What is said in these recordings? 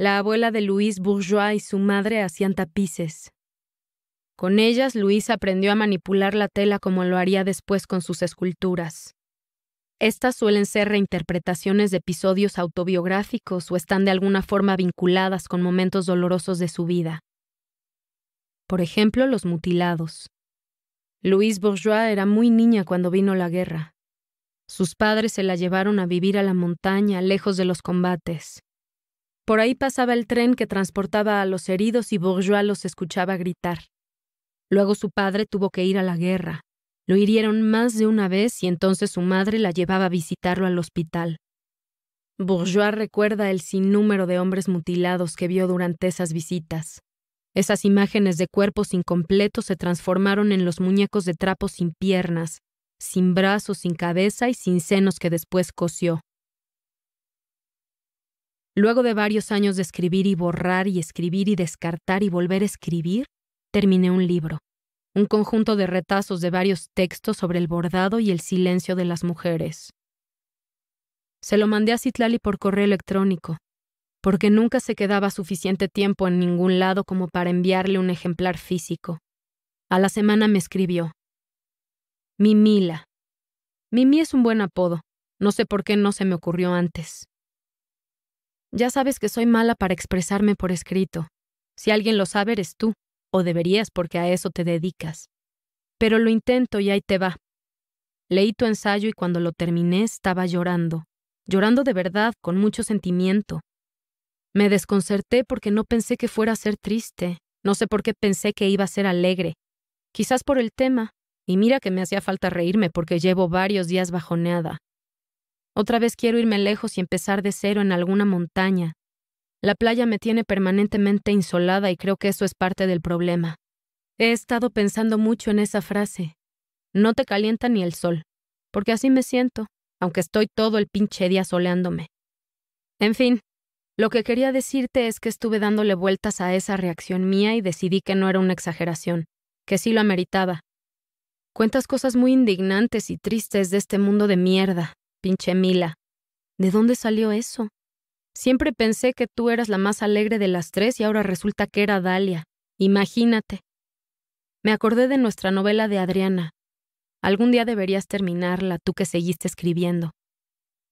La abuela de Luis Bourgeois y su madre hacían tapices. Con ellas Luis aprendió a manipular la tela como lo haría después con sus esculturas. Estas suelen ser reinterpretaciones de episodios autobiográficos o están de alguna forma vinculadas con momentos dolorosos de su vida. Por ejemplo, los mutilados. Luis Bourgeois era muy niña cuando vino la guerra. Sus padres se la llevaron a vivir a la montaña, lejos de los combates. Por ahí pasaba el tren que transportaba a los heridos y Bourgeois los escuchaba gritar. Luego su padre tuvo que ir a la guerra. Lo hirieron más de una vez y entonces su madre la llevaba a visitarlo al hospital. Bourgeois recuerda el sinnúmero de hombres mutilados que vio durante esas visitas. Esas imágenes de cuerpos incompletos se transformaron en los muñecos de trapo sin piernas, sin brazos, sin cabeza y sin senos que después cosió. Luego de varios años de escribir y borrar y escribir y descartar y volver a escribir, terminé un libro, un conjunto de retazos de varios textos sobre el bordado y el silencio de las mujeres. Se lo mandé a Citlali por correo electrónico, porque nunca se quedaba suficiente tiempo en ningún lado como para enviarle un ejemplar físico. A la semana me escribió. Mimila. Mimi es un buen apodo, no sé por qué no se me ocurrió antes. Ya sabes que soy mala para expresarme por escrito. Si alguien lo sabe eres tú, o deberías porque a eso te dedicas. Pero lo intento y ahí te va. Leí tu ensayo y cuando lo terminé estaba llorando, llorando de verdad, con mucho sentimiento. Me desconcerté porque no pensé que fuera a ser triste, no sé por qué pensé que iba a ser alegre. Quizás por el tema, y mira que me hacía falta reírme porque llevo varios días bajoneada. Otra vez quiero irme lejos y empezar de cero en alguna montaña. La playa me tiene permanentemente insolada y creo que eso es parte del problema. He estado pensando mucho en esa frase. No te calienta ni el sol, porque así me siento, aunque estoy todo el pinche día soleándome. En fin, lo que quería decirte es que estuve dándole vueltas a esa reacción mía y decidí que no era una exageración, que sí lo ameritaba. Cuentas cosas muy indignantes y tristes de este mundo de mierda, Pinche Mila. ¿De dónde salió eso? Siempre pensé que tú eras la más alegre de las tres y ahora resulta que era Dalia. Imagínate. Me acordé de nuestra novela de Adriana. Algún día deberías terminarla, tú que seguiste escribiendo.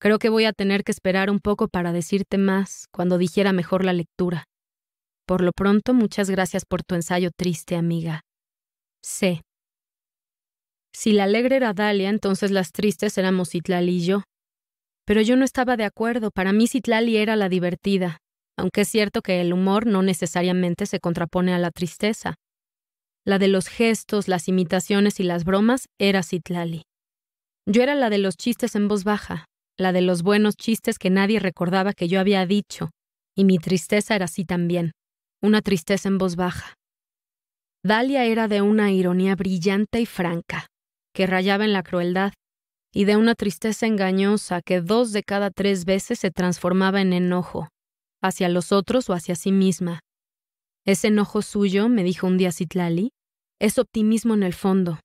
Creo que voy a tener que esperar un poco para decirte más cuando dijera mejor la lectura. Por lo pronto, muchas gracias por tu ensayo triste, amiga. Sé. Si la alegre era Dalia, entonces las tristes éramos Citlali y yo. Pero yo no estaba de acuerdo, para mí Citlali era la divertida, aunque es cierto que el humor no necesariamente se contrapone a la tristeza. La de los gestos, las imitaciones y las bromas era Citlali. Yo era la de los chistes en voz baja, la de los buenos chistes que nadie recordaba que yo había dicho, y mi tristeza era así también, una tristeza en voz baja. Dalia era de una ironía brillante y franca, que rayaba en la crueldad, y de una tristeza engañosa que dos de cada tres veces se transformaba en enojo, hacia los otros o hacia sí misma. Ese enojo suyo, me dijo un día Citlali, es optimismo en el fondo.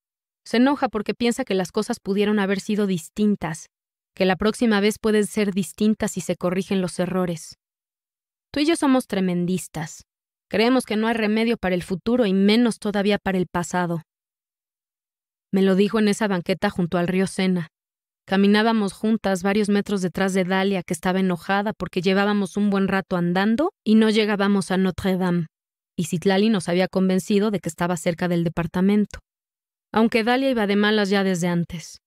Se enoja porque piensa que las cosas pudieron haber sido distintas, que la próxima vez pueden ser distintas si se corrigen los errores. Tú y yo somos tremendistas. Creemos que no hay remedio para el futuro y menos todavía para el pasado. Me lo dijo en esa banqueta junto al río Sena. Caminábamos juntas varios metros detrás de Dalia, que estaba enojada porque llevábamos un buen rato andando y no llegábamos a Notre Dame. Y Citlali nos había convencido de que estaba cerca del departamento. Aunque Dalia iba de malas ya desde antes.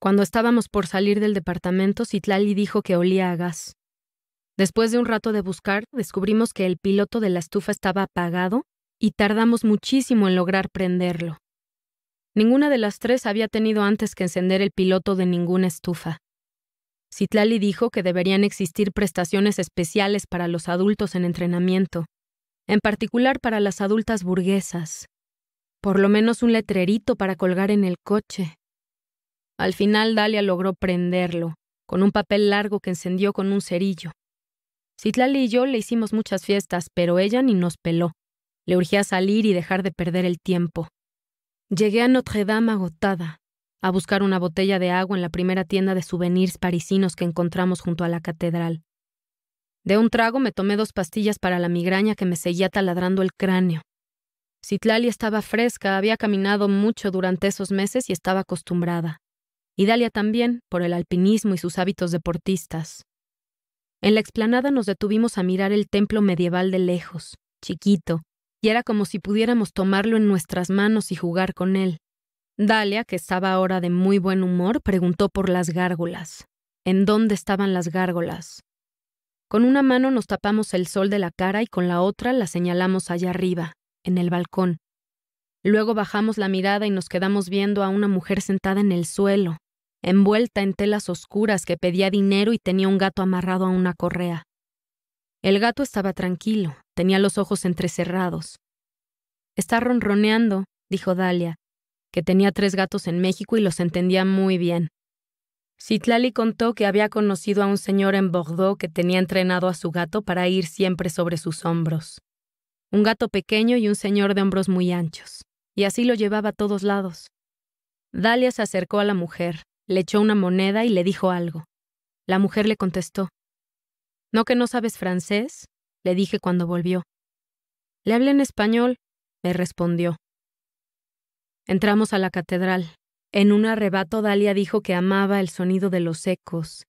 Cuando estábamos por salir del departamento, Citlali dijo que olía a gas. Después de un rato de buscar, descubrimos que el piloto de la estufa estaba apagado y tardamos muchísimo en lograr prenderlo. Ninguna de las tres había tenido antes que encender el piloto de ninguna estufa. Citlali dijo que deberían existir prestaciones especiales para los adultos en entrenamiento, en particular para las adultas burguesas. Por lo menos un letrerito para colgar en el coche. Al final Dalia logró prenderlo, con un papel largo que encendió con un cerillo. Citlali y yo le hicimos muchas fiestas, pero ella ni nos peló. Le urgía salir y dejar de perder el tiempo. Llegué a Notre Dame agotada, a buscar una botella de agua en la primera tienda de souvenirs parisinos que encontramos junto a la catedral. De un trago me tomé dos pastillas para la migraña que me seguía taladrando el cráneo. Citlali estaba fresca, había caminado mucho durante esos meses y estaba acostumbrada. Y Dalia también, por el alpinismo y sus hábitos deportistas. En la explanada nos detuvimos a mirar el templo medieval de lejos, chiquito, era como si pudiéramos tomarlo en nuestras manos y jugar con él. Dalia, que estaba ahora de muy buen humor, preguntó por las gárgolas. ¿En dónde estaban las gárgolas? Con una mano nos tapamos el sol de la cara y con la otra la señalamos allá arriba, en el balcón. Luego bajamos la mirada y nos quedamos viendo a una mujer sentada en el suelo, envuelta en telas oscuras que pedía dinero y tenía un gato amarrado a una correa. El gato estaba tranquilo, Tenía los ojos entrecerrados. Está ronroneando, dijo Dalia, que tenía tres gatos en México y los entendía muy bien. Citlali contó que había conocido a un señor en Bordeaux que tenía entrenado a su gato para ir siempre sobre sus hombros. Un gato pequeño y un señor de hombros muy anchos, y así lo llevaba a todos lados. Dalia se acercó a la mujer, le echó una moneda y le dijo algo. La mujer le contestó. ¿No que no sabes francés? le dije cuando volvió. Le hablé en español, me respondió. Entramos a la catedral. En un arrebato Dalia dijo que amaba el sonido de los ecos,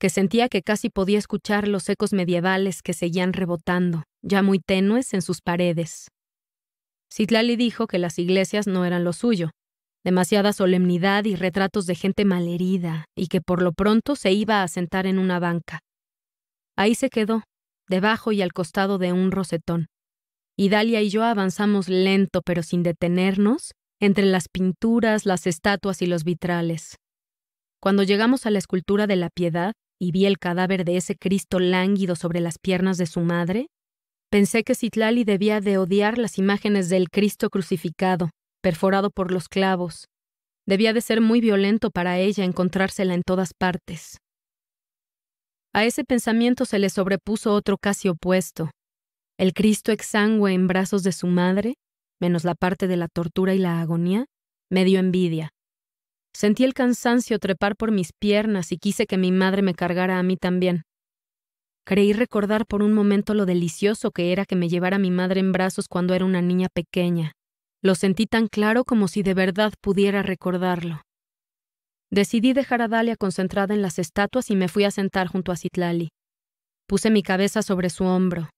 que sentía que casi podía escuchar los ecos medievales que seguían rebotando, ya muy tenues en sus paredes. Citlali dijo que las iglesias no eran lo suyo, demasiada solemnidad y retratos de gente malherida, y que por lo pronto se iba a sentar en una banca. Ahí se quedó, debajo y al costado de un rosetón. Y Dalia y yo avanzamos lento pero sin detenernos entre las pinturas, las estatuas y los vitrales. Cuando llegamos a la escultura de la piedad y vi el cadáver de ese Cristo lánguido sobre las piernas de su madre, pensé que Citlali debía de odiar las imágenes del Cristo crucificado, perforado por los clavos. Debía de ser muy violento para ella encontrársela en todas partes. A ese pensamiento se le sobrepuso otro casi opuesto. El Cristo exangüe en brazos de su madre, menos la parte de la tortura y la agonía, me dio envidia. Sentí el cansancio trepar por mis piernas y quise que mi madre me cargara a mí también. Creí recordar por un momento lo delicioso que era que me llevara mi madre en brazos cuando era una niña pequeña. Lo sentí tan claro como si de verdad pudiera recordarlo. Decidí dejar a Dalia concentrada en las estatuas y me fui a sentar junto a Citlali. Puse mi cabeza sobre su hombro.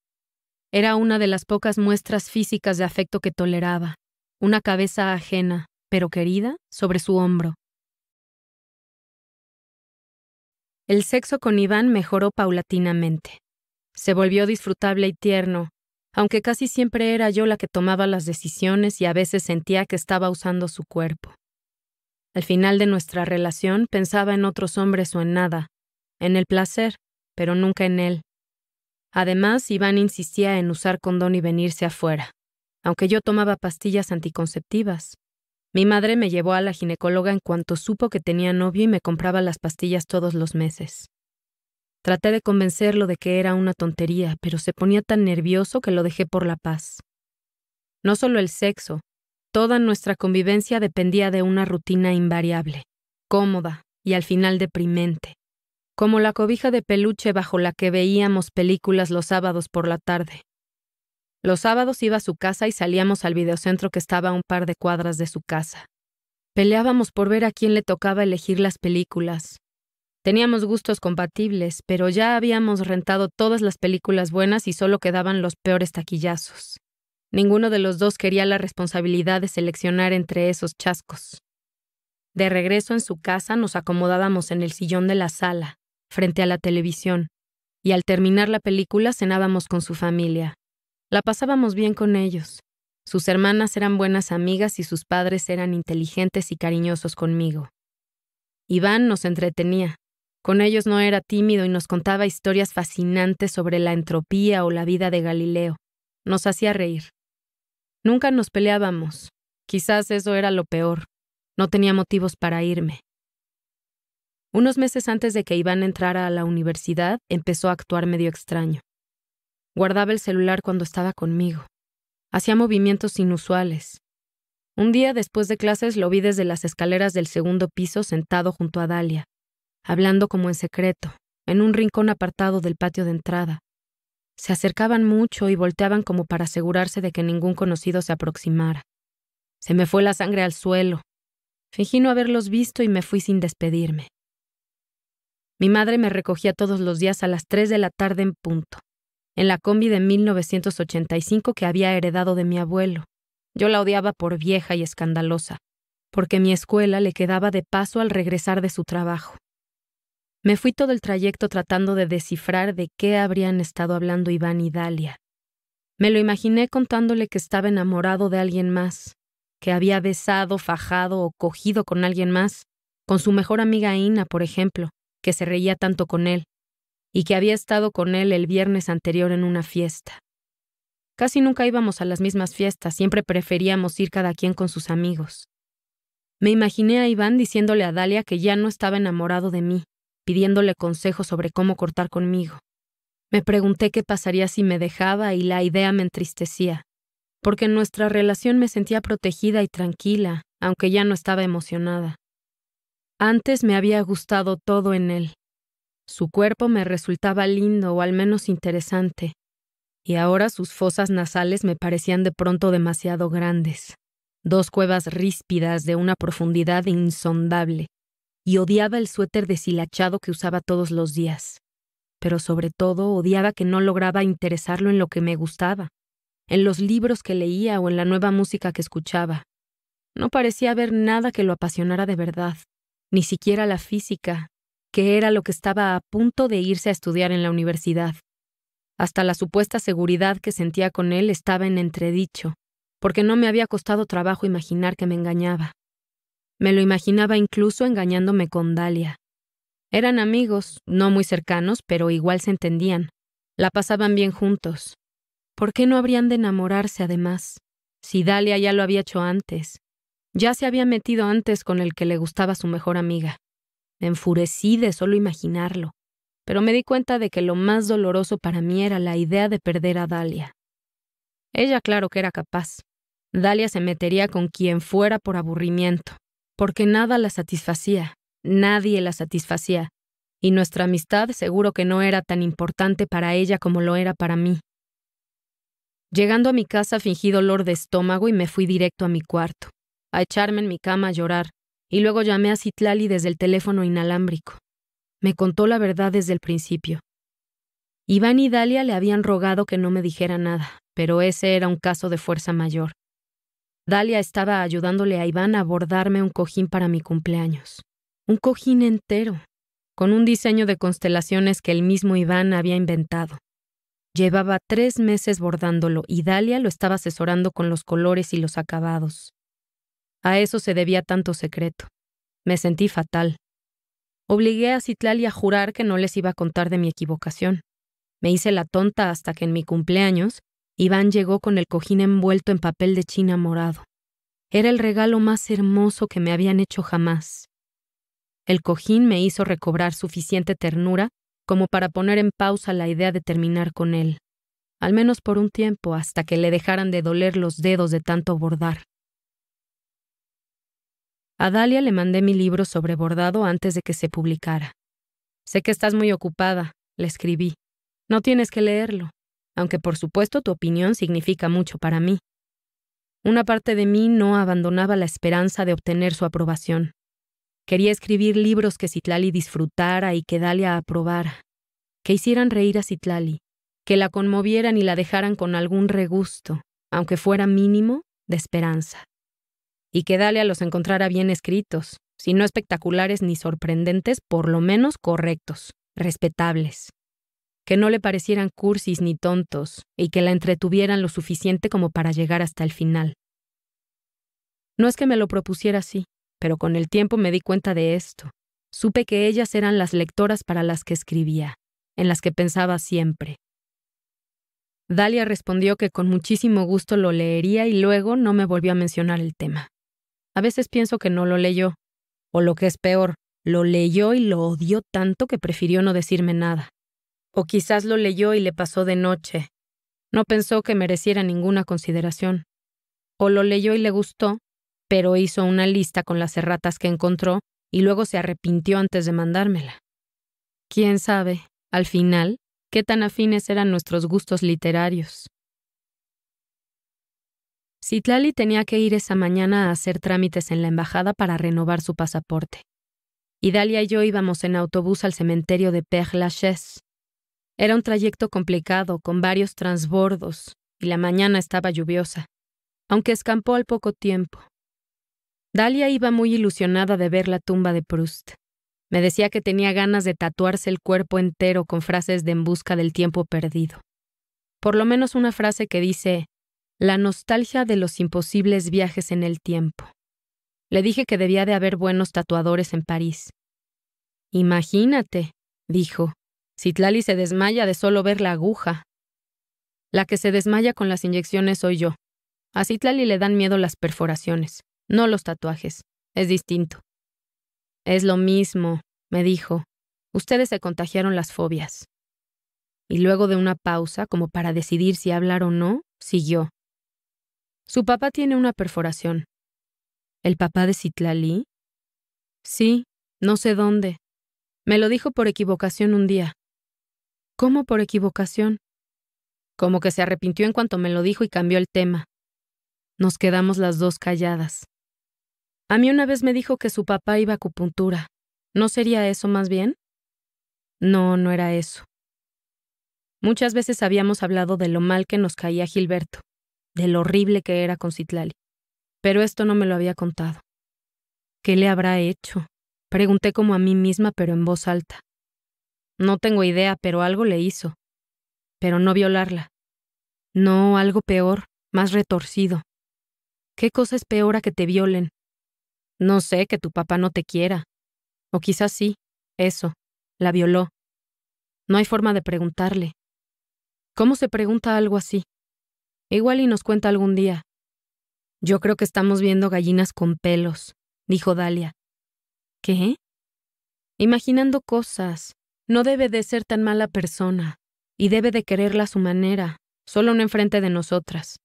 Era una de las pocas muestras físicas de afecto que toleraba. Una cabeza ajena, pero querida, sobre su hombro. El sexo con Iván mejoró paulatinamente. Se volvió disfrutable y tierno, aunque casi siempre era yo la que tomaba las decisiones y a veces sentía que estaba usando su cuerpo. Al final de nuestra relación pensaba en otros hombres o en nada, en el placer, pero nunca en él. Además, Iván insistía en usar condón y venirse afuera, aunque yo tomaba pastillas anticonceptivas. Mi madre me llevó a la ginecóloga en cuanto supo que tenía novio y me compraba las pastillas todos los meses. Traté de convencerlo de que era una tontería, pero se ponía tan nervioso que lo dejé por la paz. No solo el sexo, Toda nuestra convivencia dependía de una rutina invariable, cómoda y al final deprimente, como la cobija de peluche bajo la que veíamos películas los sábados por la tarde. Los sábados iba a su casa y salíamos al videocentro que estaba a un par de cuadras de su casa. Peleábamos por ver a quién le tocaba elegir las películas. Teníamos gustos compatibles, pero ya habíamos rentado todas las películas buenas y solo quedaban los peores taquillazos. Ninguno de los dos quería la responsabilidad de seleccionar entre esos chascos. De regreso en su casa nos acomodábamos en el sillón de la sala, frente a la televisión, y al terminar la película cenábamos con su familia. La pasábamos bien con ellos. Sus hermanas eran buenas amigas y sus padres eran inteligentes y cariñosos conmigo. Iván nos entretenía. Con ellos no era tímido y nos contaba historias fascinantes sobre la entropía o la vida de Galileo. Nos hacía reír. Nunca nos peleábamos. Quizás eso era lo peor. No tenía motivos para irme. Unos meses antes de que Iván entrara a la universidad, empezó a actuar medio extraño. Guardaba el celular cuando estaba conmigo. Hacía movimientos inusuales. Un día después de clases lo vi desde las escaleras del segundo piso sentado junto a Dalia, hablando como en secreto, en un rincón apartado del patio de entrada. Se acercaban mucho y volteaban como para asegurarse de que ningún conocido se aproximara. Se me fue la sangre al suelo. Fingí no haberlos visto y me fui sin despedirme. Mi madre me recogía todos los días a las 3 de la tarde en punto, en la combi de 1985 que había heredado de mi abuelo. Yo la odiaba por vieja y escandalosa, porque mi escuela le quedaba de paso al regresar de su trabajo. Me fui todo el trayecto tratando de descifrar de qué habrían estado hablando Iván y Dalia. Me lo imaginé contándole que estaba enamorado de alguien más, que había besado, fajado o cogido con alguien más, con su mejor amiga Ina, por ejemplo, que se reía tanto con él, y que había estado con él el viernes anterior en una fiesta. Casi nunca íbamos a las mismas fiestas, siempre preferíamos ir cada quien con sus amigos. Me imaginé a Iván diciéndole a Dalia que ya no estaba enamorado de mí, pidiéndole consejo sobre cómo cortar conmigo. Me pregunté qué pasaría si me dejaba y la idea me entristecía, porque en nuestra relación me sentía protegida y tranquila, aunque ya no estaba emocionada. Antes me había gustado todo en él. Su cuerpo me resultaba lindo o al menos interesante, y ahora sus fosas nasales me parecían de pronto demasiado grandes, dos cuevas ríspidas de una profundidad insondable, y odiaba el suéter deshilachado que usaba todos los días. Pero sobre todo odiaba que no lograba interesarlo en lo que me gustaba, en los libros que leía o en la nueva música que escuchaba. No parecía haber nada que lo apasionara de verdad, ni siquiera la física, que era lo que estaba a punto de irse a estudiar en la universidad. Hasta la supuesta seguridad que sentía con él estaba en entredicho, porque no me había costado trabajo imaginar que me engañaba. Me lo imaginaba incluso engañándome con Dalia. Eran amigos, no muy cercanos, pero igual se entendían. La pasaban bien juntos. ¿Por qué no habrían de enamorarse además? Si Dalia ya lo había hecho antes. Ya se había metido antes con el que le gustaba su mejor amiga. Me enfurecí de solo imaginarlo, pero me di cuenta de que lo más doloroso para mí era la idea de perder a Dalia. Ella claro que era capaz. Dalia se metería con quien fuera por aburrimiento, porque nada la satisfacía, nadie la satisfacía, y nuestra amistad seguro que no era tan importante para ella como lo era para mí. Llegando a mi casa fingí dolor de estómago y me fui directo a mi cuarto, a echarme en mi cama a llorar, y luego llamé a Citlali desde el teléfono inalámbrico. Me contó la verdad desde el principio. Iván y Dalia le habían rogado que no me dijera nada, pero ese era un caso de fuerza mayor. Dalia estaba ayudándole a Iván a bordarme un cojín para mi cumpleaños. Un cojín entero, con un diseño de constelaciones que el mismo Iván había inventado. Llevaba tres meses bordándolo y Dalia lo estaba asesorando con los colores y los acabados. A eso se debía tanto secreto. Me sentí fatal. Obligué a Citlali a jurar que no les iba a contar de mi equivocación. Me hice la tonta hasta que en mi cumpleaños Iván llegó con el cojín envuelto en papel de china morado. Era el regalo más hermoso que me habían hecho jamás. El cojín me hizo recobrar suficiente ternura como para poner en pausa la idea de terminar con él, al menos por un tiempo hasta que le dejaran de doler los dedos de tanto bordar. A Dalia le mandé mi libro sobre bordado antes de que se publicara. Sé que estás muy ocupada, le escribí. No tienes que leerlo, aunque por supuesto tu opinión significa mucho para mí. Una parte de mí no abandonaba la esperanza de obtener su aprobación. Quería escribir libros que Citlali disfrutara y que Dalia aprobara, que hicieran reír a Citlali, que la conmovieran y la dejaran con algún regusto, aunque fuera mínimo, de esperanza. Y que Dalia los encontrara bien escritos, si no espectaculares ni sorprendentes, por lo menos correctos, respetables que no le parecieran cursis ni tontos y que la entretuvieran lo suficiente como para llegar hasta el final. No es que me lo propusiera así, pero con el tiempo me di cuenta de esto. Supe que ellas eran las lectoras para las que escribía, en las que pensaba siempre. Dalia respondió que con muchísimo gusto lo leería y luego no me volvió a mencionar el tema. A veces pienso que no lo leyó, o lo que es peor, lo leyó y lo odió tanto que prefirió no decirme nada. O quizás lo leyó y le pasó de noche. No pensó que mereciera ninguna consideración. O lo leyó y le gustó, pero hizo una lista con las erratas que encontró y luego se arrepintió antes de mandármela. Quién sabe, al final, qué tan afines eran nuestros gustos literarios. Citlali tenía que ir esa mañana a hacer trámites en la embajada para renovar su pasaporte. Idalia y yo íbamos en autobús al cementerio de Père Lachaise. Era un trayecto complicado, con varios transbordos, y la mañana estaba lluviosa, aunque escampó al poco tiempo. Dalia iba muy ilusionada de ver la tumba de Proust. Me decía que tenía ganas de tatuarse el cuerpo entero con frases de en busca del tiempo perdido. Por lo menos una frase que dice, la nostalgia de los imposibles viajes en el tiempo. Le dije que debía de haber buenos tatuadores en París. Imagínate, dijo, Citlali se desmaya de solo ver la aguja. La que se desmaya con las inyecciones soy yo. A Citlali le dan miedo las perforaciones, no los tatuajes. Es distinto. Es lo mismo, me dijo. Ustedes se contagiaron las fobias. Y luego de una pausa, como para decidir si hablar o no, siguió. Su papá tiene una perforación. ¿El papá de Citlali? Sí, no sé dónde. Me lo dijo por equivocación un día. ¿Cómo por equivocación. Como que se arrepintió en cuanto me lo dijo y cambió el tema. Nos quedamos las dos calladas. A mí una vez me dijo que su papá iba a acupuntura. ¿No sería eso más bien? No, no era eso. Muchas veces habíamos hablado de lo mal que nos caía Gilberto, de lo horrible que era con Citlali. Pero esto no me lo había contado. ¿Qué le habrá hecho? Pregunté como a mí misma, pero en voz alta. No tengo idea, pero algo le hizo. Pero no violarla. No, algo peor, más retorcido. ¿Qué cosa es peor a que te violen? No sé, que tu papá no te quiera. O quizás sí, eso, la violó. No hay forma de preguntarle. ¿Cómo se pregunta algo así? Igual y nos cuenta algún día. Yo creo que estamos viendo gallinas con pelos, dijo Dalia. ¿Qué? Imaginando cosas, no debe de ser tan mala persona, y debe de quererla a su manera, solo no enfrente de nosotras.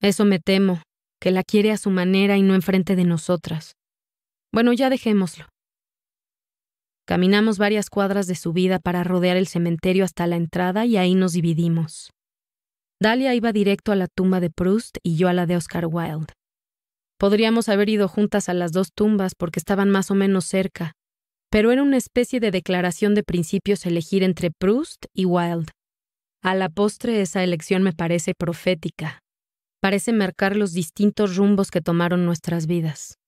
Eso me temo, que la quiere a su manera y no enfrente de nosotras. Bueno, ya dejémoslo. Caminamos varias cuadras de subida para rodear el cementerio hasta la entrada y ahí nos dividimos. Dalia iba directo a la tumba de Proust y yo a la de Oscar Wilde. Podríamos haber ido juntas a las dos tumbas porque estaban más o menos cerca, pero era una especie de declaración de principios elegir entre Proust y Wilde. A la postre esa elección me parece profética. Parece marcar los distintos rumbos que tomaron nuestras vidas.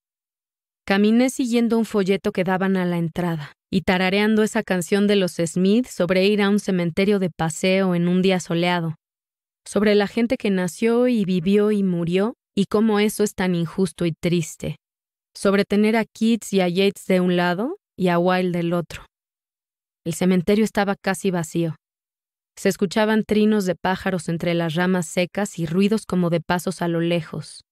Caminé siguiendo un folleto que daban a la entrada y tarareando esa canción de los Smith sobre ir a un cementerio de paseo en un día soleado, sobre la gente que nació y vivió y murió y cómo eso es tan injusto y triste, sobre tener a Keats y a Yates de un lado y a wild del otro. El cementerio estaba casi vacío. Se escuchaban trinos de pájaros entre las ramas secas y ruidos como de pasos a lo lejos.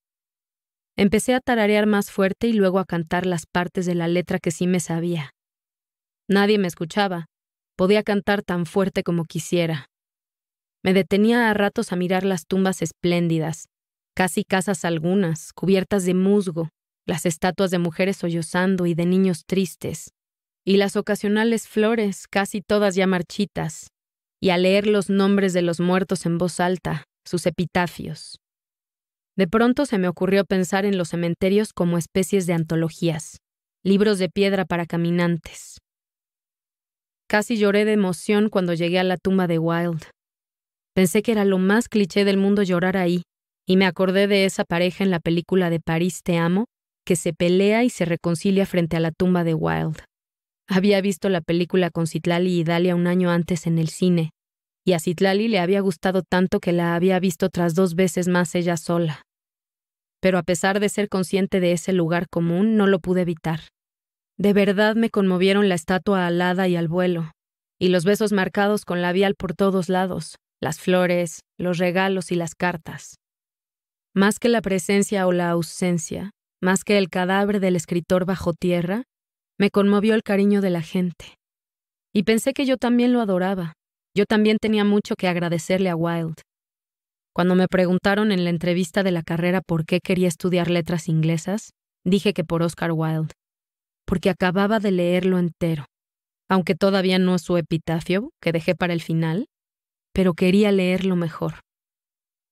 Empecé a tararear más fuerte y luego a cantar las partes de la letra que sí me sabía. Nadie me escuchaba. Podía cantar tan fuerte como quisiera. Me detenía a ratos a mirar las tumbas espléndidas, casi casas algunas, cubiertas de musgo, las estatuas de mujeres sollozando y de niños tristes y las ocasionales flores, casi todas ya marchitas, y a leer los nombres de los muertos en voz alta, sus epitafios. De pronto se me ocurrió pensar en los cementerios como especies de antologías, libros de piedra para caminantes. Casi lloré de emoción cuando llegué a la tumba de Wilde. Pensé que era lo más cliché del mundo llorar ahí, y me acordé de esa pareja en la película de París Te Amo, que se pelea y se reconcilia frente a la tumba de Wilde. Había visto la película con Citlali y Dalia un año antes en el cine, y a Citlali le había gustado tanto que la había visto tras dos veces más ella sola. Pero a pesar de ser consciente de ese lugar común, no lo pude evitar. De verdad me conmovieron la estatua alada y al vuelo, y los besos marcados con labial por todos lados, las flores, los regalos y las cartas. Más que la presencia o la ausencia, más que el cadáver del escritor bajo tierra, me conmovió el cariño de la gente. Y pensé que yo también lo adoraba. Yo también tenía mucho que agradecerle a Wilde. Cuando me preguntaron en la entrevista de la carrera por qué quería estudiar letras inglesas, dije que por Oscar Wilde, porque acababa de leerlo entero, aunque todavía no su epitafio, que dejé para el final, pero quería leerlo mejor.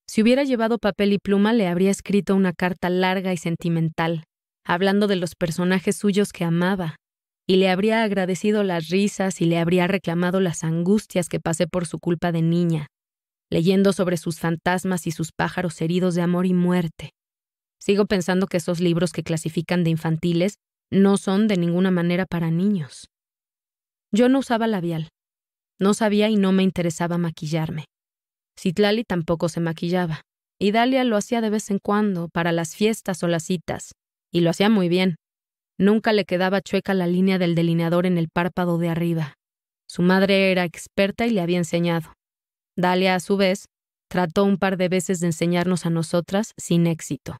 Si hubiera llevado papel y pluma le habría escrito una carta larga y sentimental, hablando de los personajes suyos que amaba, y le habría agradecido las risas y le habría reclamado las angustias que pasé por su culpa de niña, leyendo sobre sus fantasmas y sus pájaros heridos de amor y muerte. Sigo pensando que esos libros que clasifican de infantiles no son de ninguna manera para niños. Yo no usaba labial. No sabía y no me interesaba maquillarme. Citlali tampoco se maquillaba, y Dalia lo hacía de vez en cuando, para las fiestas o las citas, y lo hacía muy bien. Nunca le quedaba chueca la línea del delineador en el párpado de arriba. Su madre era experta y le había enseñado. Dalia, a su vez, trató un par de veces de enseñarnos a nosotras sin éxito.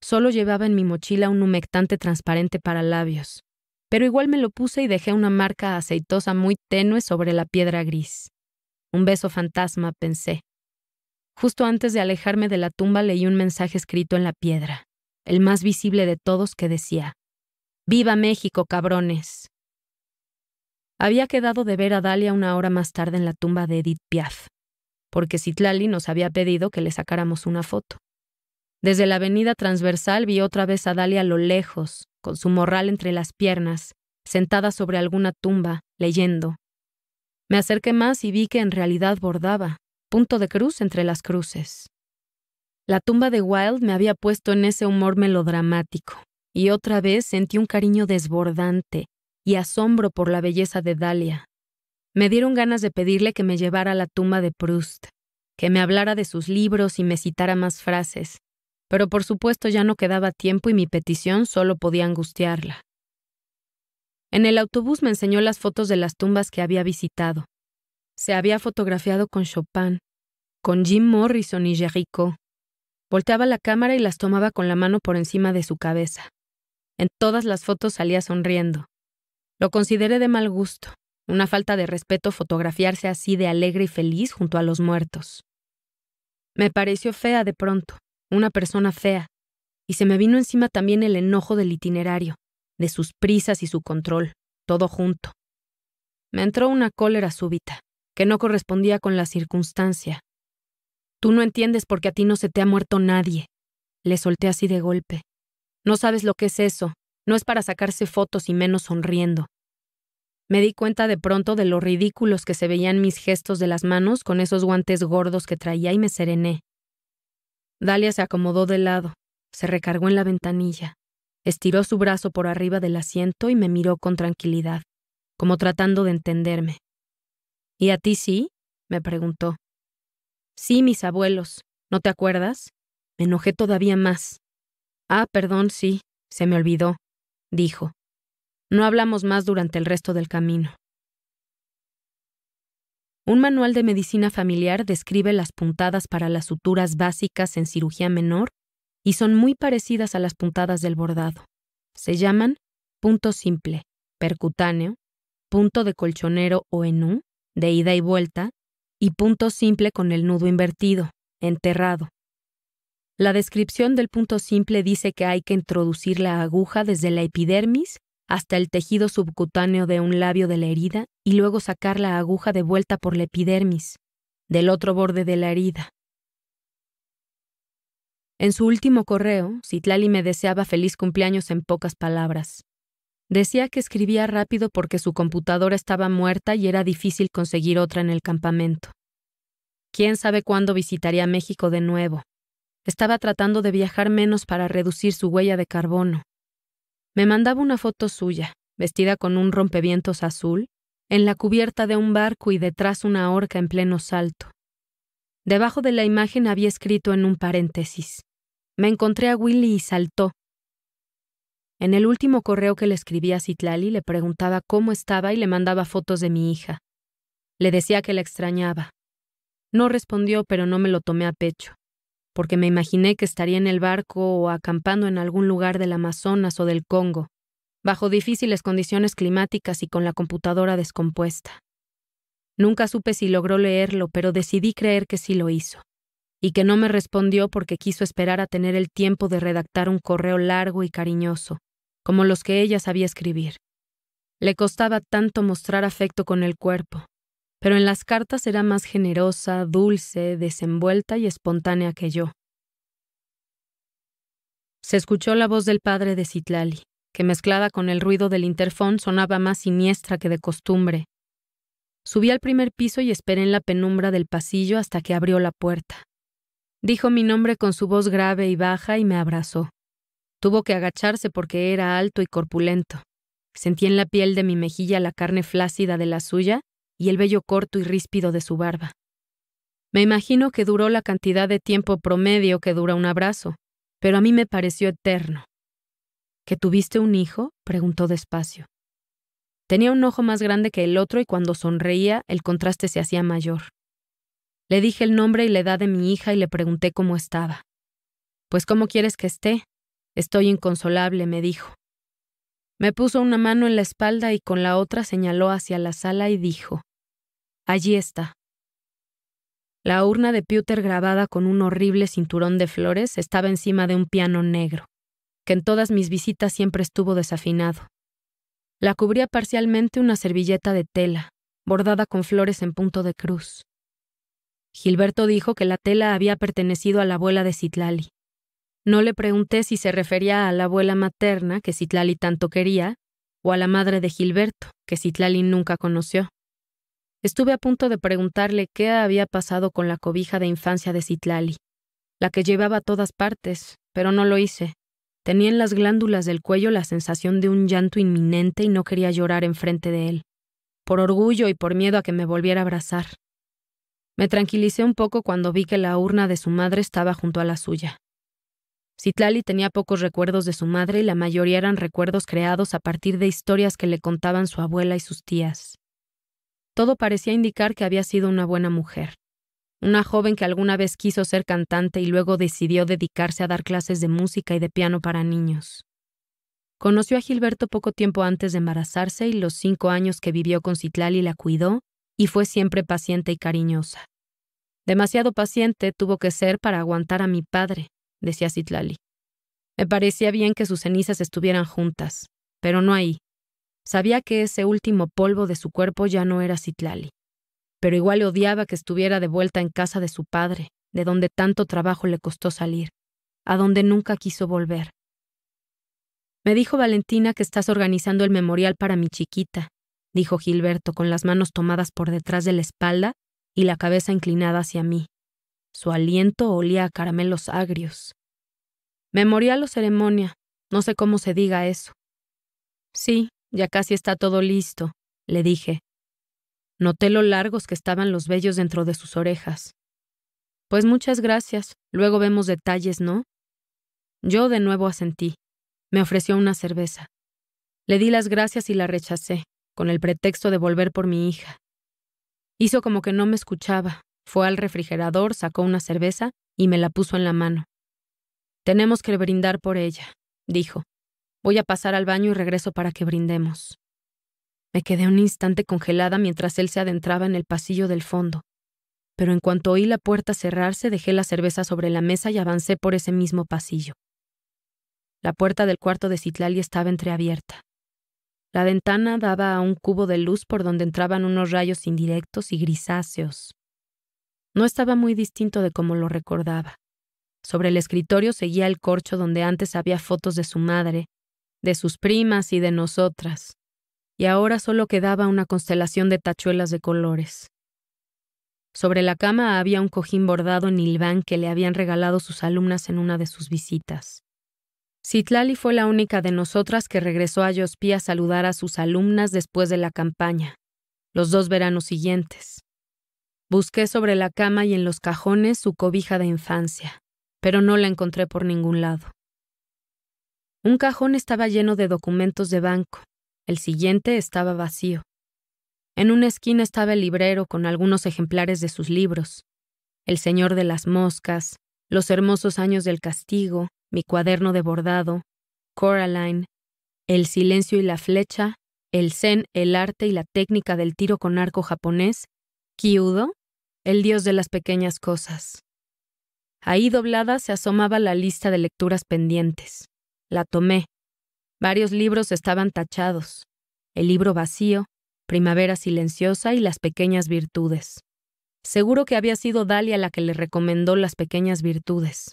Solo llevaba en mi mochila un humectante transparente para labios, pero igual me lo puse y dejé una marca aceitosa muy tenue sobre la piedra gris. Un beso fantasma, pensé. Justo antes de alejarme de la tumba leí un mensaje escrito en la piedra el más visible de todos que decía, ¡Viva México, cabrones! Había quedado de ver a Dalia una hora más tarde en la tumba de Edith Piaf, porque Citlali nos había pedido que le sacáramos una foto. Desde la avenida transversal vi otra vez a Dalia a lo lejos, con su morral entre las piernas, sentada sobre alguna tumba, leyendo. Me acerqué más y vi que en realidad bordaba, punto de cruz entre las cruces. La tumba de Wilde me había puesto en ese humor melodramático, y otra vez sentí un cariño desbordante y asombro por la belleza de Dalia. Me dieron ganas de pedirle que me llevara a la tumba de Proust, que me hablara de sus libros y me citara más frases, pero por supuesto ya no quedaba tiempo y mi petición solo podía angustiarla. En el autobús me enseñó las fotos de las tumbas que había visitado. Se había fotografiado con Chopin, con Jim Morrison y Jericho, Volteaba la cámara y las tomaba con la mano por encima de su cabeza. En todas las fotos salía sonriendo. Lo consideré de mal gusto, una falta de respeto fotografiarse así de alegre y feliz junto a los muertos. Me pareció fea de pronto, una persona fea, y se me vino encima también el enojo del itinerario, de sus prisas y su control, todo junto. Me entró una cólera súbita, que no correspondía con la circunstancia, Tú no entiendes porque a ti no se te ha muerto nadie. Le solté así de golpe. No sabes lo que es eso. No es para sacarse fotos y menos sonriendo. Me di cuenta de pronto de lo ridículos que se veían mis gestos de las manos con esos guantes gordos que traía y me serené. Dalia se acomodó de lado, se recargó en la ventanilla, estiró su brazo por arriba del asiento y me miró con tranquilidad, como tratando de entenderme. ¿Y a ti sí? me preguntó. Sí, mis abuelos. ¿No te acuerdas? Me enojé todavía más. Ah, perdón, sí, se me olvidó, dijo. No hablamos más durante el resto del camino. Un manual de medicina familiar describe las puntadas para las suturas básicas en cirugía menor y son muy parecidas a las puntadas del bordado. Se llaman punto simple, percutáneo, punto de colchonero o enú, de ida y vuelta, y punto simple con el nudo invertido, enterrado. La descripción del punto simple dice que hay que introducir la aguja desde la epidermis hasta el tejido subcutáneo de un labio de la herida y luego sacar la aguja de vuelta por la epidermis, del otro borde de la herida. En su último correo, Citlali me deseaba feliz cumpleaños en pocas palabras. Decía que escribía rápido porque su computadora estaba muerta y era difícil conseguir otra en el campamento. Quién sabe cuándo visitaría México de nuevo. Estaba tratando de viajar menos para reducir su huella de carbono. Me mandaba una foto suya, vestida con un rompevientos azul, en la cubierta de un barco y detrás una horca en pleno salto. Debajo de la imagen había escrito en un paréntesis. Me encontré a Willy y saltó, en el último correo que le escribí a Citlali le preguntaba cómo estaba y le mandaba fotos de mi hija. Le decía que la extrañaba. No respondió, pero no me lo tomé a pecho, porque me imaginé que estaría en el barco o acampando en algún lugar del Amazonas o del Congo, bajo difíciles condiciones climáticas y con la computadora descompuesta. Nunca supe si logró leerlo, pero decidí creer que sí lo hizo, y que no me respondió porque quiso esperar a tener el tiempo de redactar un correo largo y cariñoso, como los que ella sabía escribir. Le costaba tanto mostrar afecto con el cuerpo, pero en las cartas era más generosa, dulce, desenvuelta y espontánea que yo. Se escuchó la voz del padre de Citlali, que mezclada con el ruido del interfón sonaba más siniestra que de costumbre. Subí al primer piso y esperé en la penumbra del pasillo hasta que abrió la puerta. Dijo mi nombre con su voz grave y baja y me abrazó. Tuvo que agacharse porque era alto y corpulento. Sentí en la piel de mi mejilla la carne flácida de la suya y el vello corto y ríspido de su barba. Me imagino que duró la cantidad de tiempo promedio que dura un abrazo, pero a mí me pareció eterno. ¿Que tuviste un hijo? preguntó despacio. Tenía un ojo más grande que el otro y cuando sonreía el contraste se hacía mayor. Le dije el nombre y la edad de mi hija y le pregunté cómo estaba. Pues ¿cómo quieres que esté? Estoy inconsolable, me dijo. Me puso una mano en la espalda y con la otra señaló hacia la sala y dijo, Allí está. La urna de pewter grabada con un horrible cinturón de flores estaba encima de un piano negro, que en todas mis visitas siempre estuvo desafinado. La cubría parcialmente una servilleta de tela, bordada con flores en punto de cruz. Gilberto dijo que la tela había pertenecido a la abuela de Citlali, no le pregunté si se refería a la abuela materna, que Citlali tanto quería, o a la madre de Gilberto, que Citlali nunca conoció. Estuve a punto de preguntarle qué había pasado con la cobija de infancia de Citlali, la que llevaba a todas partes, pero no lo hice. Tenía en las glándulas del cuello la sensación de un llanto inminente y no quería llorar enfrente de él, por orgullo y por miedo a que me volviera a abrazar. Me tranquilicé un poco cuando vi que la urna de su madre estaba junto a la suya. Citlali tenía pocos recuerdos de su madre y la mayoría eran recuerdos creados a partir de historias que le contaban su abuela y sus tías. Todo parecía indicar que había sido una buena mujer. Una joven que alguna vez quiso ser cantante y luego decidió dedicarse a dar clases de música y de piano para niños. Conoció a Gilberto poco tiempo antes de embarazarse y los cinco años que vivió con Citlali la cuidó y fue siempre paciente y cariñosa. Demasiado paciente tuvo que ser para aguantar a mi padre, decía Citlali. Me parecía bien que sus cenizas estuvieran juntas, pero no ahí. Sabía que ese último polvo de su cuerpo ya no era Citlali, pero igual odiaba que estuviera de vuelta en casa de su padre, de donde tanto trabajo le costó salir, a donde nunca quiso volver. Me dijo Valentina que estás organizando el memorial para mi chiquita, dijo Gilberto con las manos tomadas por detrás de la espalda y la cabeza inclinada hacia mí. Su aliento olía a caramelos agrios. Memorial o ceremonia, no sé cómo se diga eso. Sí, ya casi está todo listo, le dije. Noté lo largos que estaban los vellos dentro de sus orejas. Pues muchas gracias, luego vemos detalles, ¿no? Yo de nuevo asentí. Me ofreció una cerveza. Le di las gracias y la rechacé, con el pretexto de volver por mi hija. Hizo como que no me escuchaba, fue al refrigerador, sacó una cerveza y me la puso en la mano. Tenemos que brindar por ella, dijo. Voy a pasar al baño y regreso para que brindemos. Me quedé un instante congelada mientras él se adentraba en el pasillo del fondo, pero en cuanto oí la puerta cerrarse dejé la cerveza sobre la mesa y avancé por ese mismo pasillo. La puerta del cuarto de Citlali estaba entreabierta. La ventana daba a un cubo de luz por donde entraban unos rayos indirectos y grisáceos. No estaba muy distinto de como lo recordaba. Sobre el escritorio seguía el corcho donde antes había fotos de su madre, de sus primas y de nosotras, y ahora solo quedaba una constelación de tachuelas de colores. Sobre la cama había un cojín bordado en hilván que le habían regalado sus alumnas en una de sus visitas. Citlali fue la única de nosotras que regresó a Yospí a saludar a sus alumnas después de la campaña, los dos veranos siguientes. Busqué sobre la cama y en los cajones su cobija de infancia, pero no la encontré por ningún lado. Un cajón estaba lleno de documentos de banco, el siguiente estaba vacío. En una esquina estaba el librero con algunos ejemplares de sus libros, El Señor de las Moscas, Los Hermosos Años del Castigo, Mi Cuaderno de Bordado, Coraline, El Silencio y la Flecha, El Zen, el Arte y la Técnica del Tiro con Arco Japonés, Kiudo el dios de las pequeñas cosas. Ahí doblada se asomaba la lista de lecturas pendientes. La tomé. Varios libros estaban tachados. El libro vacío, Primavera Silenciosa y Las Pequeñas Virtudes. Seguro que había sido Dalia la que le recomendó Las Pequeñas Virtudes.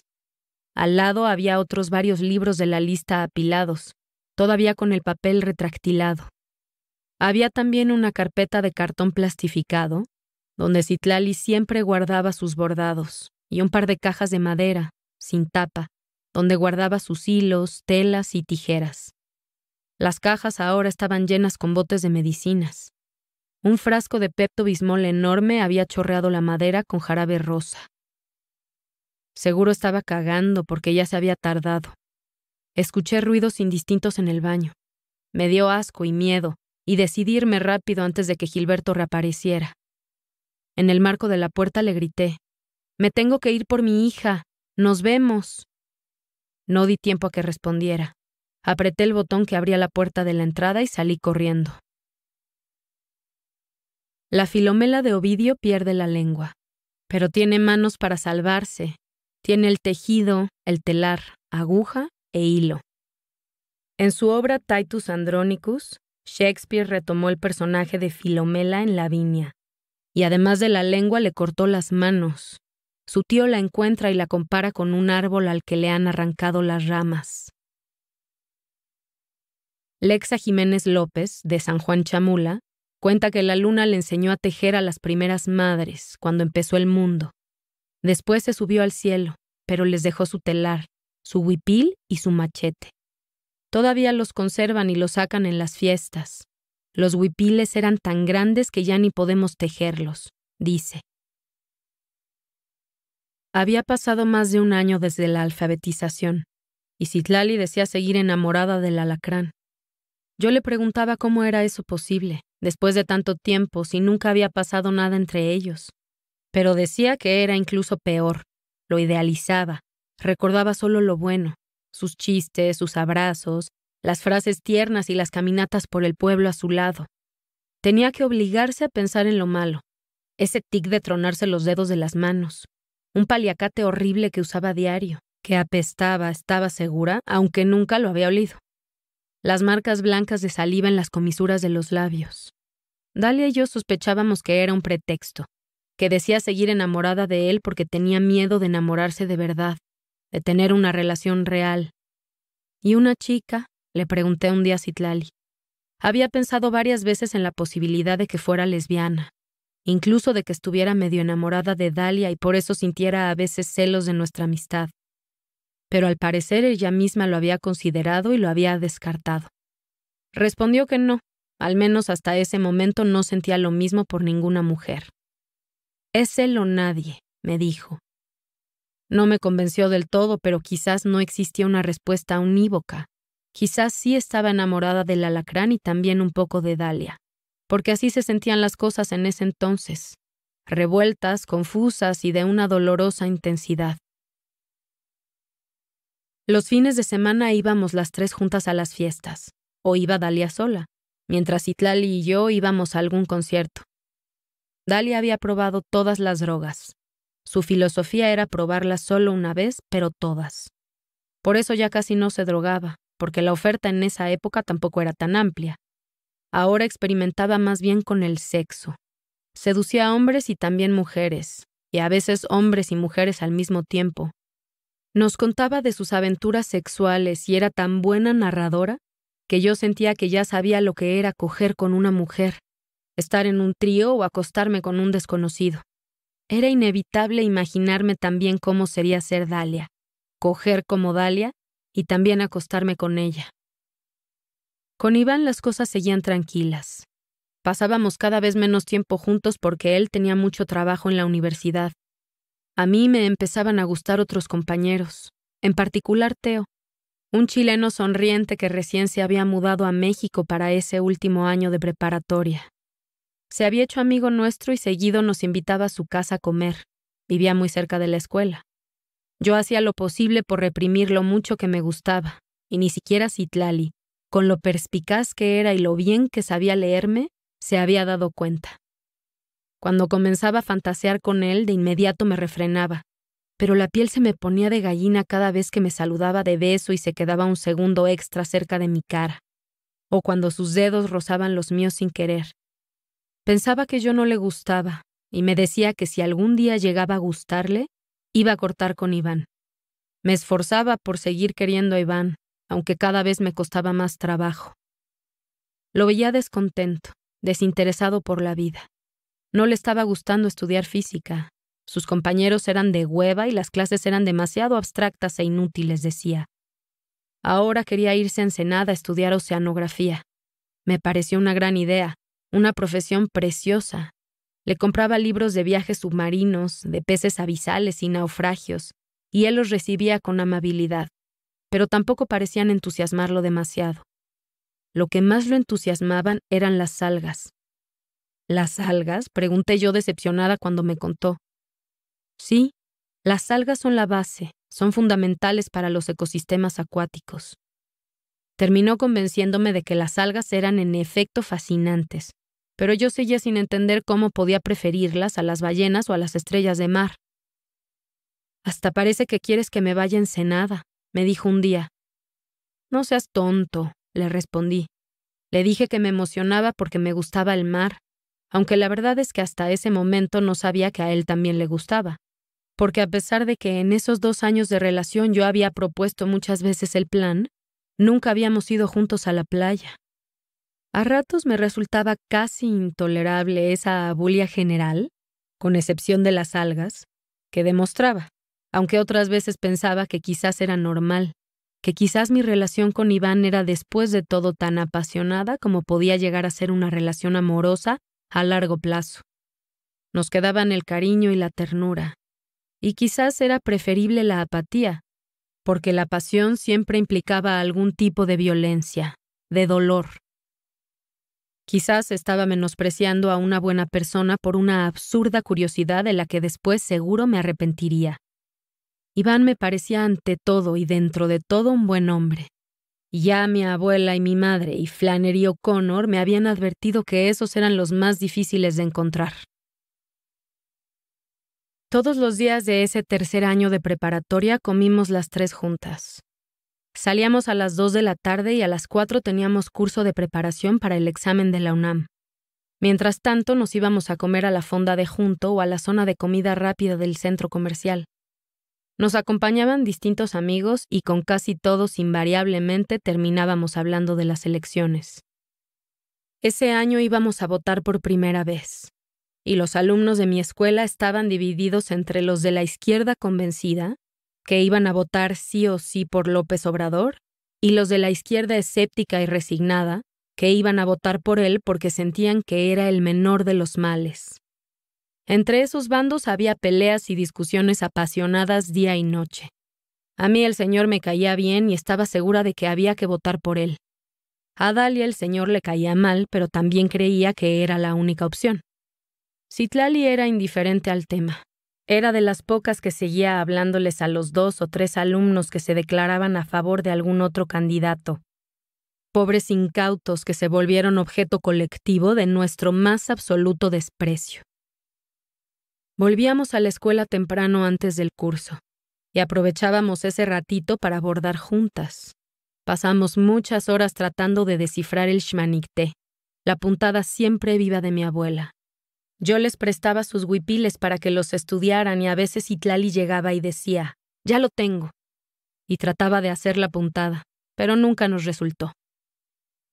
Al lado había otros varios libros de la lista apilados, todavía con el papel retractilado. Había también una carpeta de cartón plastificado, donde Citlali siempre guardaba sus bordados, y un par de cajas de madera, sin tapa, donde guardaba sus hilos, telas y tijeras. Las cajas ahora estaban llenas con botes de medicinas. Un frasco de pepto-bismol enorme había chorreado la madera con jarabe rosa. Seguro estaba cagando porque ya se había tardado. Escuché ruidos indistintos en el baño. Me dio asco y miedo, y decidí irme rápido antes de que Gilberto reapareciera. En el marco de la puerta le grité, Me tengo que ir por mi hija, nos vemos. No di tiempo a que respondiera. Apreté el botón que abría la puerta de la entrada y salí corriendo. La filomela de Ovidio pierde la lengua, pero tiene manos para salvarse. Tiene el tejido, el telar, aguja e hilo. En su obra Titus Andronicus, Shakespeare retomó el personaje de Filomela en la viña y además de la lengua le cortó las manos. Su tío la encuentra y la compara con un árbol al que le han arrancado las ramas. Lexa Jiménez López, de San Juan Chamula, cuenta que la luna le enseñó a tejer a las primeras madres cuando empezó el mundo. Después se subió al cielo, pero les dejó su telar, su huipil y su machete. Todavía los conservan y los sacan en las fiestas. Los huipiles eran tan grandes que ya ni podemos tejerlos, dice. Había pasado más de un año desde la alfabetización, y Citlali decía seguir enamorada del alacrán. Yo le preguntaba cómo era eso posible, después de tanto tiempo, si nunca había pasado nada entre ellos. Pero decía que era incluso peor, lo idealizaba, recordaba solo lo bueno, sus chistes, sus abrazos, las frases tiernas y las caminatas por el pueblo a su lado. Tenía que obligarse a pensar en lo malo, ese tic de tronarse los dedos de las manos, un paliacate horrible que usaba diario, que apestaba, estaba segura, aunque nunca lo había olido. Las marcas blancas de saliva en las comisuras de los labios. Dalia y yo sospechábamos que era un pretexto, que decía seguir enamorada de él porque tenía miedo de enamorarse de verdad, de tener una relación real. Y una chica, le pregunté un día a Citlali. Había pensado varias veces en la posibilidad de que fuera lesbiana, incluso de que estuviera medio enamorada de Dalia y por eso sintiera a veces celos de nuestra amistad. Pero al parecer ella misma lo había considerado y lo había descartado. Respondió que no, al menos hasta ese momento no sentía lo mismo por ninguna mujer. Es celo nadie, me dijo. No me convenció del todo, pero quizás no existía una respuesta unívoca. Quizás sí estaba enamorada del alacrán y también un poco de Dalia, porque así se sentían las cosas en ese entonces, revueltas, confusas y de una dolorosa intensidad. Los fines de semana íbamos las tres juntas a las fiestas, o iba Dalia sola, mientras Itlali y yo íbamos a algún concierto. Dalia había probado todas las drogas. Su filosofía era probarlas solo una vez, pero todas. Por eso ya casi no se drogaba, porque la oferta en esa época tampoco era tan amplia. Ahora experimentaba más bien con el sexo. Seducía a hombres y también mujeres, y a veces hombres y mujeres al mismo tiempo. Nos contaba de sus aventuras sexuales y era tan buena narradora que yo sentía que ya sabía lo que era coger con una mujer, estar en un trío o acostarme con un desconocido. Era inevitable imaginarme también cómo sería ser Dalia, coger como Dalia y también acostarme con ella. Con Iván las cosas seguían tranquilas. Pasábamos cada vez menos tiempo juntos porque él tenía mucho trabajo en la universidad. A mí me empezaban a gustar otros compañeros, en particular Teo, un chileno sonriente que recién se había mudado a México para ese último año de preparatoria. Se había hecho amigo nuestro y seguido nos invitaba a su casa a comer. Vivía muy cerca de la escuela. Yo hacía lo posible por reprimir lo mucho que me gustaba, y ni siquiera Citlali, con lo perspicaz que era y lo bien que sabía leerme, se había dado cuenta. Cuando comenzaba a fantasear con él, de inmediato me refrenaba, pero la piel se me ponía de gallina cada vez que me saludaba de beso y se quedaba un segundo extra cerca de mi cara, o cuando sus dedos rozaban los míos sin querer. Pensaba que yo no le gustaba, y me decía que si algún día llegaba a gustarle, Iba a cortar con Iván. Me esforzaba por seguir queriendo a Iván, aunque cada vez me costaba más trabajo. Lo veía descontento, desinteresado por la vida. No le estaba gustando estudiar física. Sus compañeros eran de hueva y las clases eran demasiado abstractas e inútiles, decía. Ahora quería irse a Ensenada a estudiar oceanografía. Me pareció una gran idea, una profesión preciosa, le compraba libros de viajes submarinos, de peces abisales y naufragios, y él los recibía con amabilidad, pero tampoco parecían entusiasmarlo demasiado. Lo que más lo entusiasmaban eran las algas. ¿Las algas? pregunté yo decepcionada cuando me contó. Sí, las algas son la base, son fundamentales para los ecosistemas acuáticos. Terminó convenciéndome de que las algas eran en efecto fascinantes, pero yo seguía sin entender cómo podía preferirlas a las ballenas o a las estrellas de mar. Hasta parece que quieres que me vaya encenada, me dijo un día. No seas tonto, le respondí. Le dije que me emocionaba porque me gustaba el mar, aunque la verdad es que hasta ese momento no sabía que a él también le gustaba, porque a pesar de que en esos dos años de relación yo había propuesto muchas veces el plan, nunca habíamos ido juntos a la playa. A ratos me resultaba casi intolerable esa abulia general, con excepción de las algas, que demostraba, aunque otras veces pensaba que quizás era normal, que quizás mi relación con Iván era después de todo tan apasionada como podía llegar a ser una relación amorosa a largo plazo. Nos quedaban el cariño y la ternura, y quizás era preferible la apatía, porque la pasión siempre implicaba algún tipo de violencia, de dolor, Quizás estaba menospreciando a una buena persona por una absurda curiosidad de la que después seguro me arrepentiría. Iván me parecía ante todo y dentro de todo un buen hombre. Ya mi abuela y mi madre y Flannery O'Connor me habían advertido que esos eran los más difíciles de encontrar. Todos los días de ese tercer año de preparatoria comimos las tres juntas. Salíamos a las 2 de la tarde y a las 4 teníamos curso de preparación para el examen de la UNAM. Mientras tanto, nos íbamos a comer a la fonda de Junto o a la zona de comida rápida del centro comercial. Nos acompañaban distintos amigos y con casi todos invariablemente terminábamos hablando de las elecciones. Ese año íbamos a votar por primera vez, y los alumnos de mi escuela estaban divididos entre los de la izquierda convencida, que iban a votar sí o sí por López Obrador, y los de la izquierda escéptica y resignada, que iban a votar por él porque sentían que era el menor de los males. Entre esos bandos había peleas y discusiones apasionadas día y noche. A mí el señor me caía bien y estaba segura de que había que votar por él. A Dalia el señor le caía mal, pero también creía que era la única opción. Citlali era indiferente al tema. Era de las pocas que seguía hablándoles a los dos o tres alumnos que se declaraban a favor de algún otro candidato. Pobres incautos que se volvieron objeto colectivo de nuestro más absoluto desprecio. Volvíamos a la escuela temprano antes del curso, y aprovechábamos ese ratito para abordar juntas. Pasamos muchas horas tratando de descifrar el shmanikte, la puntada siempre viva de mi abuela, yo les prestaba sus huipiles para que los estudiaran y a veces Itlali llegaba y decía, ya lo tengo. Y trataba de hacer la puntada, pero nunca nos resultó.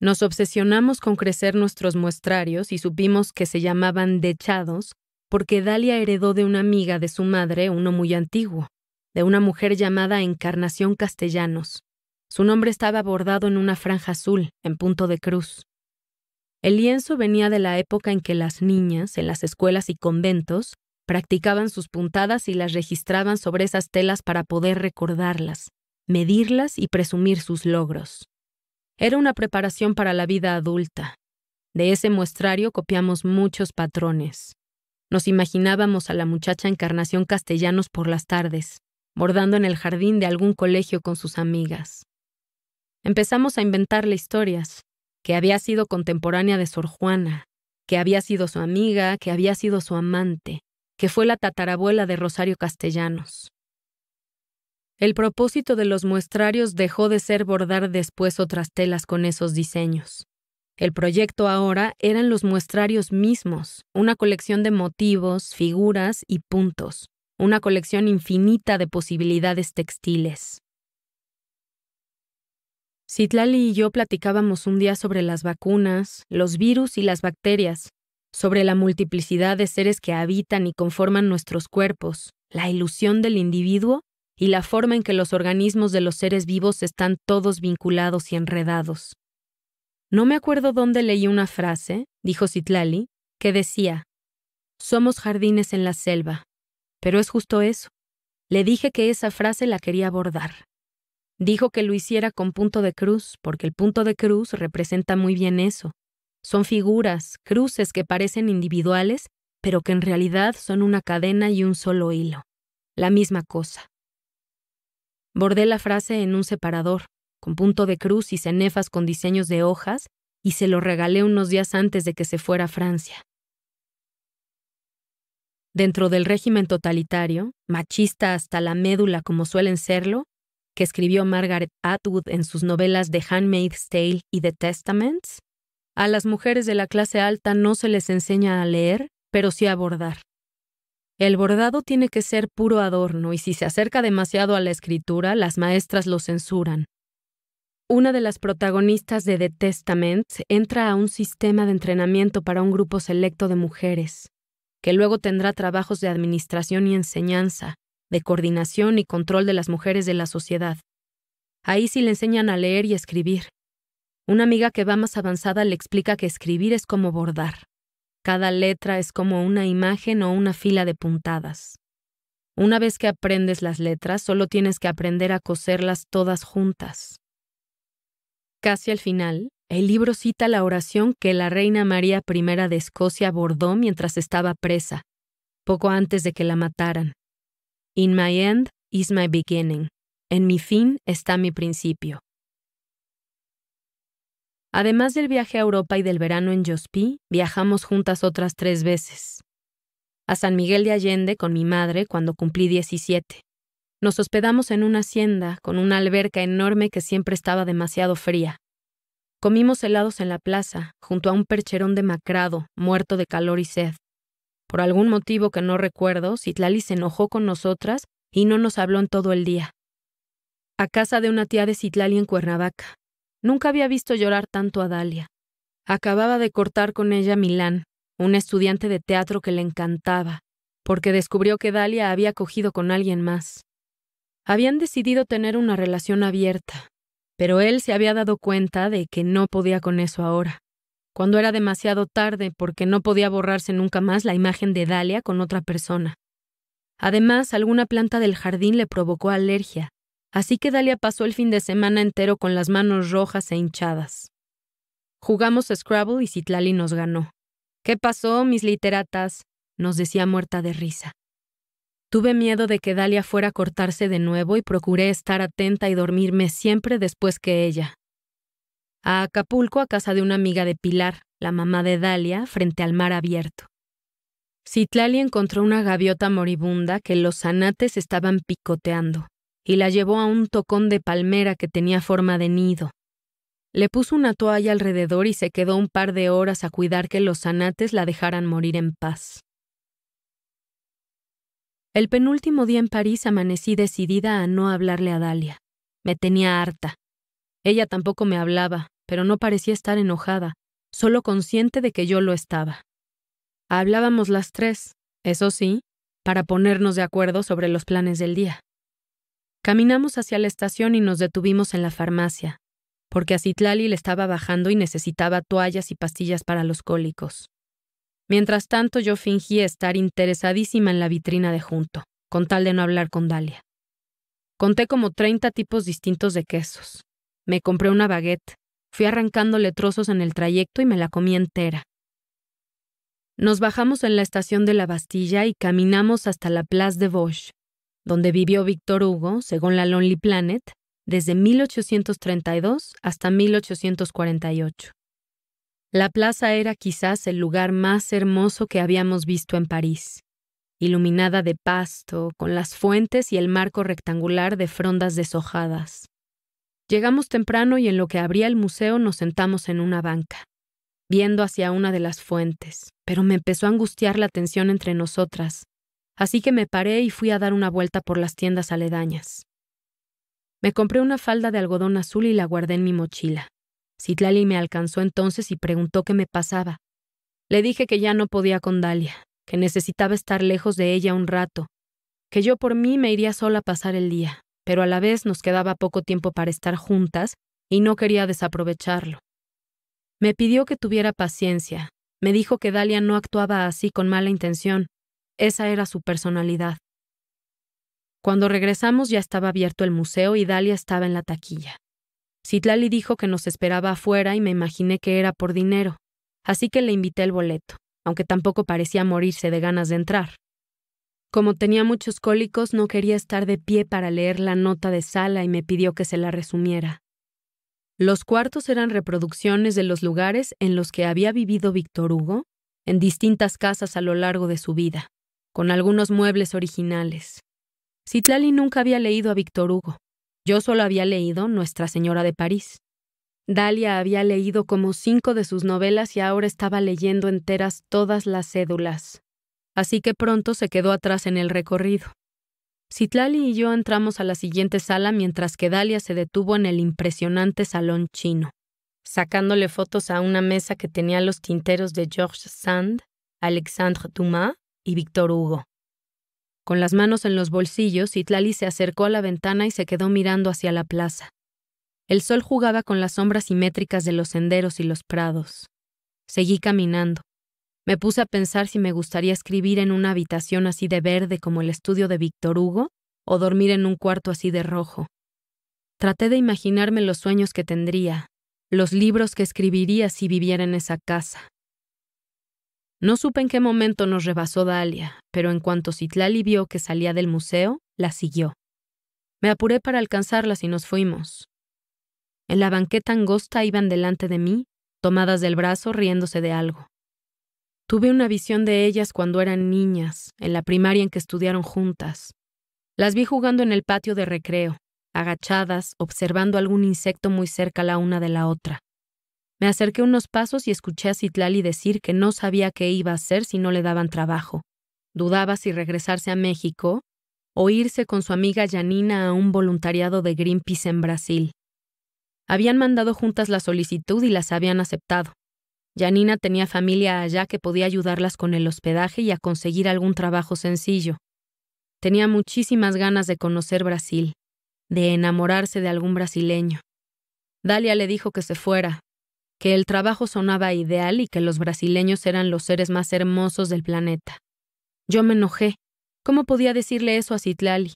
Nos obsesionamos con crecer nuestros muestrarios y supimos que se llamaban dechados porque Dalia heredó de una amiga de su madre uno muy antiguo, de una mujer llamada Encarnación Castellanos. Su nombre estaba bordado en una franja azul, en punto de cruz. El lienzo venía de la época en que las niñas, en las escuelas y conventos, practicaban sus puntadas y las registraban sobre esas telas para poder recordarlas, medirlas y presumir sus logros. Era una preparación para la vida adulta. De ese muestrario copiamos muchos patrones. Nos imaginábamos a la muchacha Encarnación Castellanos por las tardes, bordando en el jardín de algún colegio con sus amigas. Empezamos a inventarle historias, que había sido contemporánea de Sor Juana, que había sido su amiga, que había sido su amante, que fue la tatarabuela de Rosario Castellanos. El propósito de los muestrarios dejó de ser bordar después otras telas con esos diseños. El proyecto ahora eran los muestrarios mismos, una colección de motivos, figuras y puntos, una colección infinita de posibilidades textiles. Citlali y yo platicábamos un día sobre las vacunas, los virus y las bacterias, sobre la multiplicidad de seres que habitan y conforman nuestros cuerpos, la ilusión del individuo y la forma en que los organismos de los seres vivos están todos vinculados y enredados. No me acuerdo dónde leí una frase, dijo Citlali, que decía, Somos jardines en la selva. Pero es justo eso. Le dije que esa frase la quería abordar. Dijo que lo hiciera con punto de cruz, porque el punto de cruz representa muy bien eso. Son figuras, cruces que parecen individuales, pero que en realidad son una cadena y un solo hilo. La misma cosa. Bordé la frase en un separador, con punto de cruz y cenefas con diseños de hojas, y se lo regalé unos días antes de que se fuera a Francia. Dentro del régimen totalitario, machista hasta la médula como suelen serlo, que escribió Margaret Atwood en sus novelas The Handmaid's Tale y The Testaments? A las mujeres de la clase alta no se les enseña a leer, pero sí a bordar. El bordado tiene que ser puro adorno y si se acerca demasiado a la escritura, las maestras lo censuran. Una de las protagonistas de The Testaments entra a un sistema de entrenamiento para un grupo selecto de mujeres, que luego tendrá trabajos de administración y enseñanza, de coordinación y control de las mujeres de la sociedad. Ahí sí le enseñan a leer y escribir. Una amiga que va más avanzada le explica que escribir es como bordar. Cada letra es como una imagen o una fila de puntadas. Una vez que aprendes las letras, solo tienes que aprender a coserlas todas juntas. Casi al final, el libro cita la oración que la reina María I de Escocia bordó mientras estaba presa, poco antes de que la mataran. In my end is my beginning. En mi fin está mi principio. Además del viaje a Europa y del verano en Yospí, viajamos juntas otras tres veces. A San Miguel de Allende con mi madre cuando cumplí 17. Nos hospedamos en una hacienda con una alberca enorme que siempre estaba demasiado fría. Comimos helados en la plaza, junto a un percherón demacrado, muerto de calor y sed. Por algún motivo que no recuerdo, Citlali se enojó con nosotras y no nos habló en todo el día. A casa de una tía de Citlali en Cuernavaca. Nunca había visto llorar tanto a Dalia. Acababa de cortar con ella Milán, un estudiante de teatro que le encantaba, porque descubrió que Dalia había cogido con alguien más. Habían decidido tener una relación abierta, pero él se había dado cuenta de que no podía con eso ahora cuando era demasiado tarde porque no podía borrarse nunca más la imagen de Dalia con otra persona. Además, alguna planta del jardín le provocó alergia, así que Dalia pasó el fin de semana entero con las manos rojas e hinchadas. Jugamos Scrabble y Citlali nos ganó. ¿Qué pasó, mis literatas? nos decía muerta de risa. Tuve miedo de que Dalia fuera a cortarse de nuevo y procuré estar atenta y dormirme siempre después que ella, a Acapulco a casa de una amiga de Pilar, la mamá de Dalia, frente al mar abierto. Citlali encontró una gaviota moribunda que los zanates estaban picoteando y la llevó a un tocón de palmera que tenía forma de nido. Le puso una toalla alrededor y se quedó un par de horas a cuidar que los zanates la dejaran morir en paz. El penúltimo día en París amanecí decidida a no hablarle a Dalia. Me tenía harta. Ella tampoco me hablaba, pero no parecía estar enojada, solo consciente de que yo lo estaba. Hablábamos las tres, eso sí, para ponernos de acuerdo sobre los planes del día. Caminamos hacia la estación y nos detuvimos en la farmacia, porque a Citlali le estaba bajando y necesitaba toallas y pastillas para los cólicos. Mientras tanto, yo fingí estar interesadísima en la vitrina de junto, con tal de no hablar con Dalia. Conté como treinta tipos distintos de quesos. Me compré una baguette, Fui arrancándole trozos en el trayecto y me la comí entera. Nos bajamos en la estación de la Bastilla y caminamos hasta la Place de Vosges, donde vivió Víctor Hugo, según la Lonely Planet, desde 1832 hasta 1848. La plaza era quizás el lugar más hermoso que habíamos visto en París, iluminada de pasto, con las fuentes y el marco rectangular de frondas deshojadas. Llegamos temprano y en lo que abría el museo nos sentamos en una banca, viendo hacia una de las fuentes, pero me empezó a angustiar la tensión entre nosotras, así que me paré y fui a dar una vuelta por las tiendas aledañas. Me compré una falda de algodón azul y la guardé en mi mochila. Citlali me alcanzó entonces y preguntó qué me pasaba. Le dije que ya no podía con Dalia, que necesitaba estar lejos de ella un rato, que yo por mí me iría sola a pasar el día, pero a la vez nos quedaba poco tiempo para estar juntas y no quería desaprovecharlo. Me pidió que tuviera paciencia, me dijo que Dalia no actuaba así con mala intención, esa era su personalidad. Cuando regresamos ya estaba abierto el museo y Dalia estaba en la taquilla. Citlali dijo que nos esperaba afuera y me imaginé que era por dinero, así que le invité el boleto, aunque tampoco parecía morirse de ganas de entrar. Como tenía muchos cólicos, no quería estar de pie para leer la nota de sala y me pidió que se la resumiera. Los cuartos eran reproducciones de los lugares en los que había vivido Víctor Hugo, en distintas casas a lo largo de su vida, con algunos muebles originales. Citlali nunca había leído a Víctor Hugo. Yo solo había leído Nuestra Señora de París. Dalia había leído como cinco de sus novelas y ahora estaba leyendo enteras todas las cédulas, así que pronto se quedó atrás en el recorrido. Citlali y yo entramos a la siguiente sala mientras que Dalia se detuvo en el impresionante salón chino, sacándole fotos a una mesa que tenía los tinteros de George Sand, Alexandre Dumas y Víctor Hugo. Con las manos en los bolsillos, Citlali se acercó a la ventana y se quedó mirando hacia la plaza. El sol jugaba con las sombras simétricas de los senderos y los prados. Seguí caminando. Me puse a pensar si me gustaría escribir en una habitación así de verde como el estudio de Víctor Hugo o dormir en un cuarto así de rojo. Traté de imaginarme los sueños que tendría, los libros que escribiría si viviera en esa casa. No supe en qué momento nos rebasó Dalia, pero en cuanto Citlali vio que salía del museo, la siguió. Me apuré para alcanzarlas y nos fuimos. En la banqueta angosta iban delante de mí, tomadas del brazo riéndose de algo. Tuve una visión de ellas cuando eran niñas, en la primaria en que estudiaron juntas. Las vi jugando en el patio de recreo, agachadas, observando algún insecto muy cerca la una de la otra. Me acerqué unos pasos y escuché a Citlali decir que no sabía qué iba a hacer si no le daban trabajo. Dudaba si regresarse a México o irse con su amiga Janina a un voluntariado de Greenpeace en Brasil. Habían mandado juntas la solicitud y las habían aceptado. Janina tenía familia allá que podía ayudarlas con el hospedaje y a conseguir algún trabajo sencillo. Tenía muchísimas ganas de conocer Brasil, de enamorarse de algún brasileño. Dalia le dijo que se fuera, que el trabajo sonaba ideal y que los brasileños eran los seres más hermosos del planeta. Yo me enojé. ¿Cómo podía decirle eso a Citlali?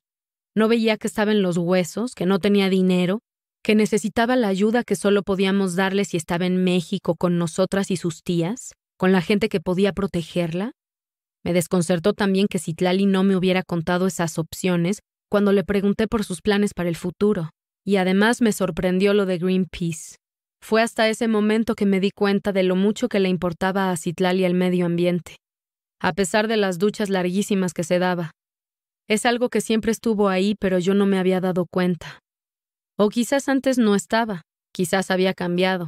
No veía que estaba en los huesos, que no tenía dinero, que necesitaba la ayuda que solo podíamos darle si estaba en México con nosotras y sus tías, con la gente que podía protegerla. Me desconcertó también que Citlali no me hubiera contado esas opciones cuando le pregunté por sus planes para el futuro, y además me sorprendió lo de Greenpeace. Fue hasta ese momento que me di cuenta de lo mucho que le importaba a Citlali el medio ambiente, a pesar de las duchas larguísimas que se daba. Es algo que siempre estuvo ahí, pero yo no me había dado cuenta. O quizás antes no estaba, quizás había cambiado.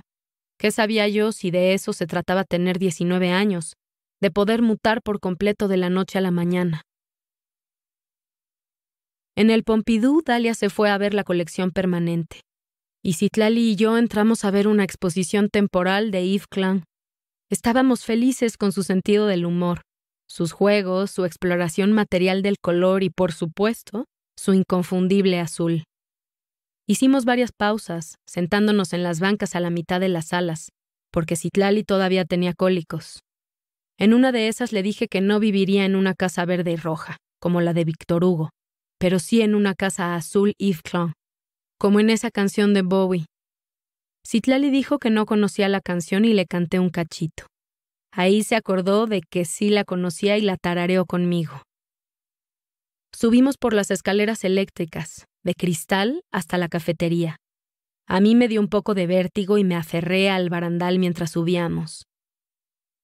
¿Qué sabía yo si de eso se trataba tener 19 años, de poder mutar por completo de la noche a la mañana? En el Pompidou, Dalia se fue a ver la colección permanente. Y Citlali y yo entramos a ver una exposición temporal de Yves Clan. Estábamos felices con su sentido del humor, sus juegos, su exploración material del color y, por supuesto, su inconfundible azul. Hicimos varias pausas, sentándonos en las bancas a la mitad de las salas, porque Citlali todavía tenía cólicos. En una de esas le dije que no viviría en una casa verde y roja, como la de Víctor Hugo, pero sí en una casa azul Yves Clon, como en esa canción de Bowie. Citlali dijo que no conocía la canción y le canté un cachito. Ahí se acordó de que sí la conocía y la tarareó conmigo. Subimos por las escaleras eléctricas, de cristal hasta la cafetería. A mí me dio un poco de vértigo y me aferré al barandal mientras subíamos.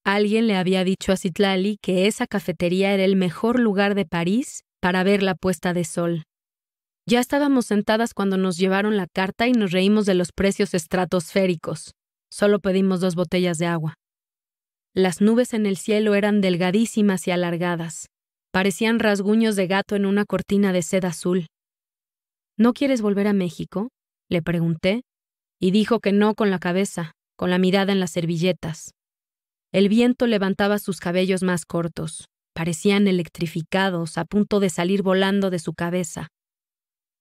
Alguien le había dicho a Citlali que esa cafetería era el mejor lugar de París para ver la puesta de sol. Ya estábamos sentadas cuando nos llevaron la carta y nos reímos de los precios estratosféricos. Solo pedimos dos botellas de agua. Las nubes en el cielo eran delgadísimas y alargadas. Parecían rasguños de gato en una cortina de seda azul. ¿No quieres volver a México? le pregunté, y dijo que no con la cabeza, con la mirada en las servilletas. El viento levantaba sus cabellos más cortos, parecían electrificados, a punto de salir volando de su cabeza.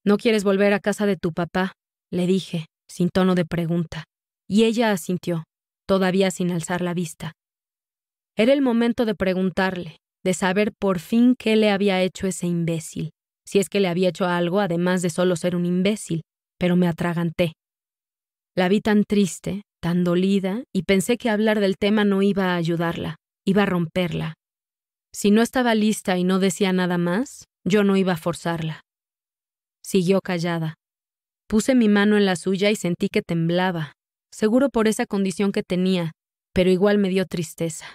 ¿No quieres volver a casa de tu papá? le dije, sin tono de pregunta, y ella asintió, todavía sin alzar la vista. Era el momento de preguntarle, de saber por fin qué le había hecho ese imbécil si es que le había hecho algo además de solo ser un imbécil, pero me atraganté. La vi tan triste, tan dolida, y pensé que hablar del tema no iba a ayudarla, iba a romperla. Si no estaba lista y no decía nada más, yo no iba a forzarla. Siguió callada. Puse mi mano en la suya y sentí que temblaba, seguro por esa condición que tenía, pero igual me dio tristeza.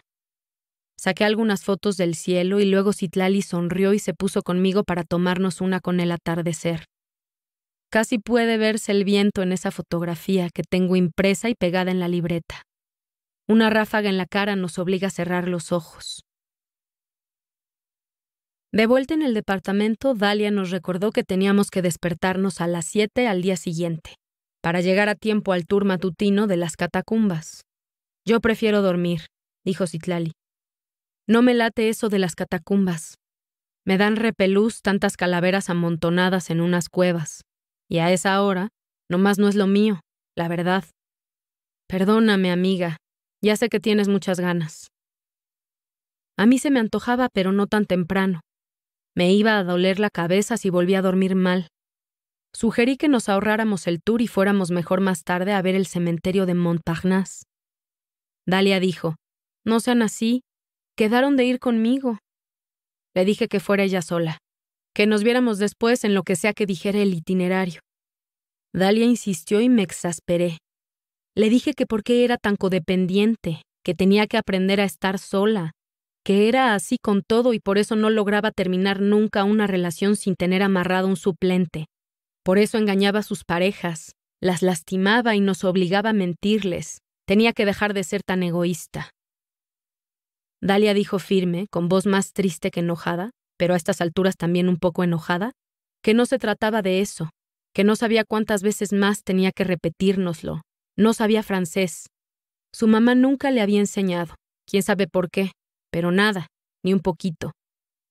Saqué algunas fotos del cielo y luego Citlali sonrió y se puso conmigo para tomarnos una con el atardecer. Casi puede verse el viento en esa fotografía que tengo impresa y pegada en la libreta. Una ráfaga en la cara nos obliga a cerrar los ojos. De vuelta en el departamento, Dalia nos recordó que teníamos que despertarnos a las 7 al día siguiente, para llegar a tiempo al tour matutino de las catacumbas. Yo prefiero dormir, dijo Citlali. No me late eso de las catacumbas. Me dan repelús tantas calaveras amontonadas en unas cuevas. Y a esa hora, nomás no es lo mío, la verdad. Perdóname, amiga. Ya sé que tienes muchas ganas. A mí se me antojaba, pero no tan temprano. Me iba a doler la cabeza si volvía a dormir mal. Sugerí que nos ahorráramos el tour y fuéramos mejor más tarde a ver el cementerio de Montparnasse. Dalia dijo, No sean así, Quedaron de ir conmigo. Le dije que fuera ella sola, que nos viéramos después en lo que sea que dijera el itinerario. Dalia insistió y me exasperé. Le dije que por qué era tan codependiente, que tenía que aprender a estar sola, que era así con todo y por eso no lograba terminar nunca una relación sin tener amarrado un suplente. Por eso engañaba a sus parejas, las lastimaba y nos obligaba a mentirles. Tenía que dejar de ser tan egoísta. Dalia dijo firme, con voz más triste que enojada, pero a estas alturas también un poco enojada, que no se trataba de eso, que no sabía cuántas veces más tenía que repetírnoslo. No sabía francés. Su mamá nunca le había enseñado, quién sabe por qué, pero nada, ni un poquito.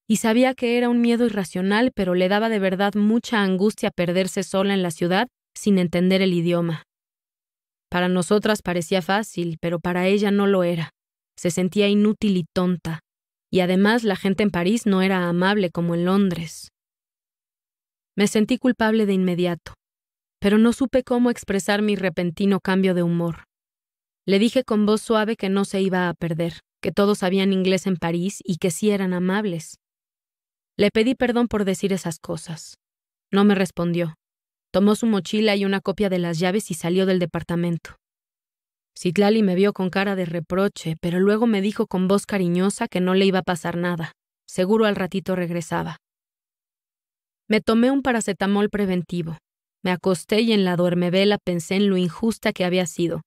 Y sabía que era un miedo irracional, pero le daba de verdad mucha angustia perderse sola en la ciudad sin entender el idioma. Para nosotras parecía fácil, pero para ella no lo era se sentía inútil y tonta, y además la gente en París no era amable como en Londres. Me sentí culpable de inmediato, pero no supe cómo expresar mi repentino cambio de humor. Le dije con voz suave que no se iba a perder, que todos sabían inglés en París y que sí eran amables. Le pedí perdón por decir esas cosas. No me respondió. Tomó su mochila y una copia de las llaves y salió del departamento. Citlali me vio con cara de reproche, pero luego me dijo con voz cariñosa que no le iba a pasar nada. Seguro al ratito regresaba. Me tomé un paracetamol preventivo. Me acosté y en la duermevela pensé en lo injusta que había sido,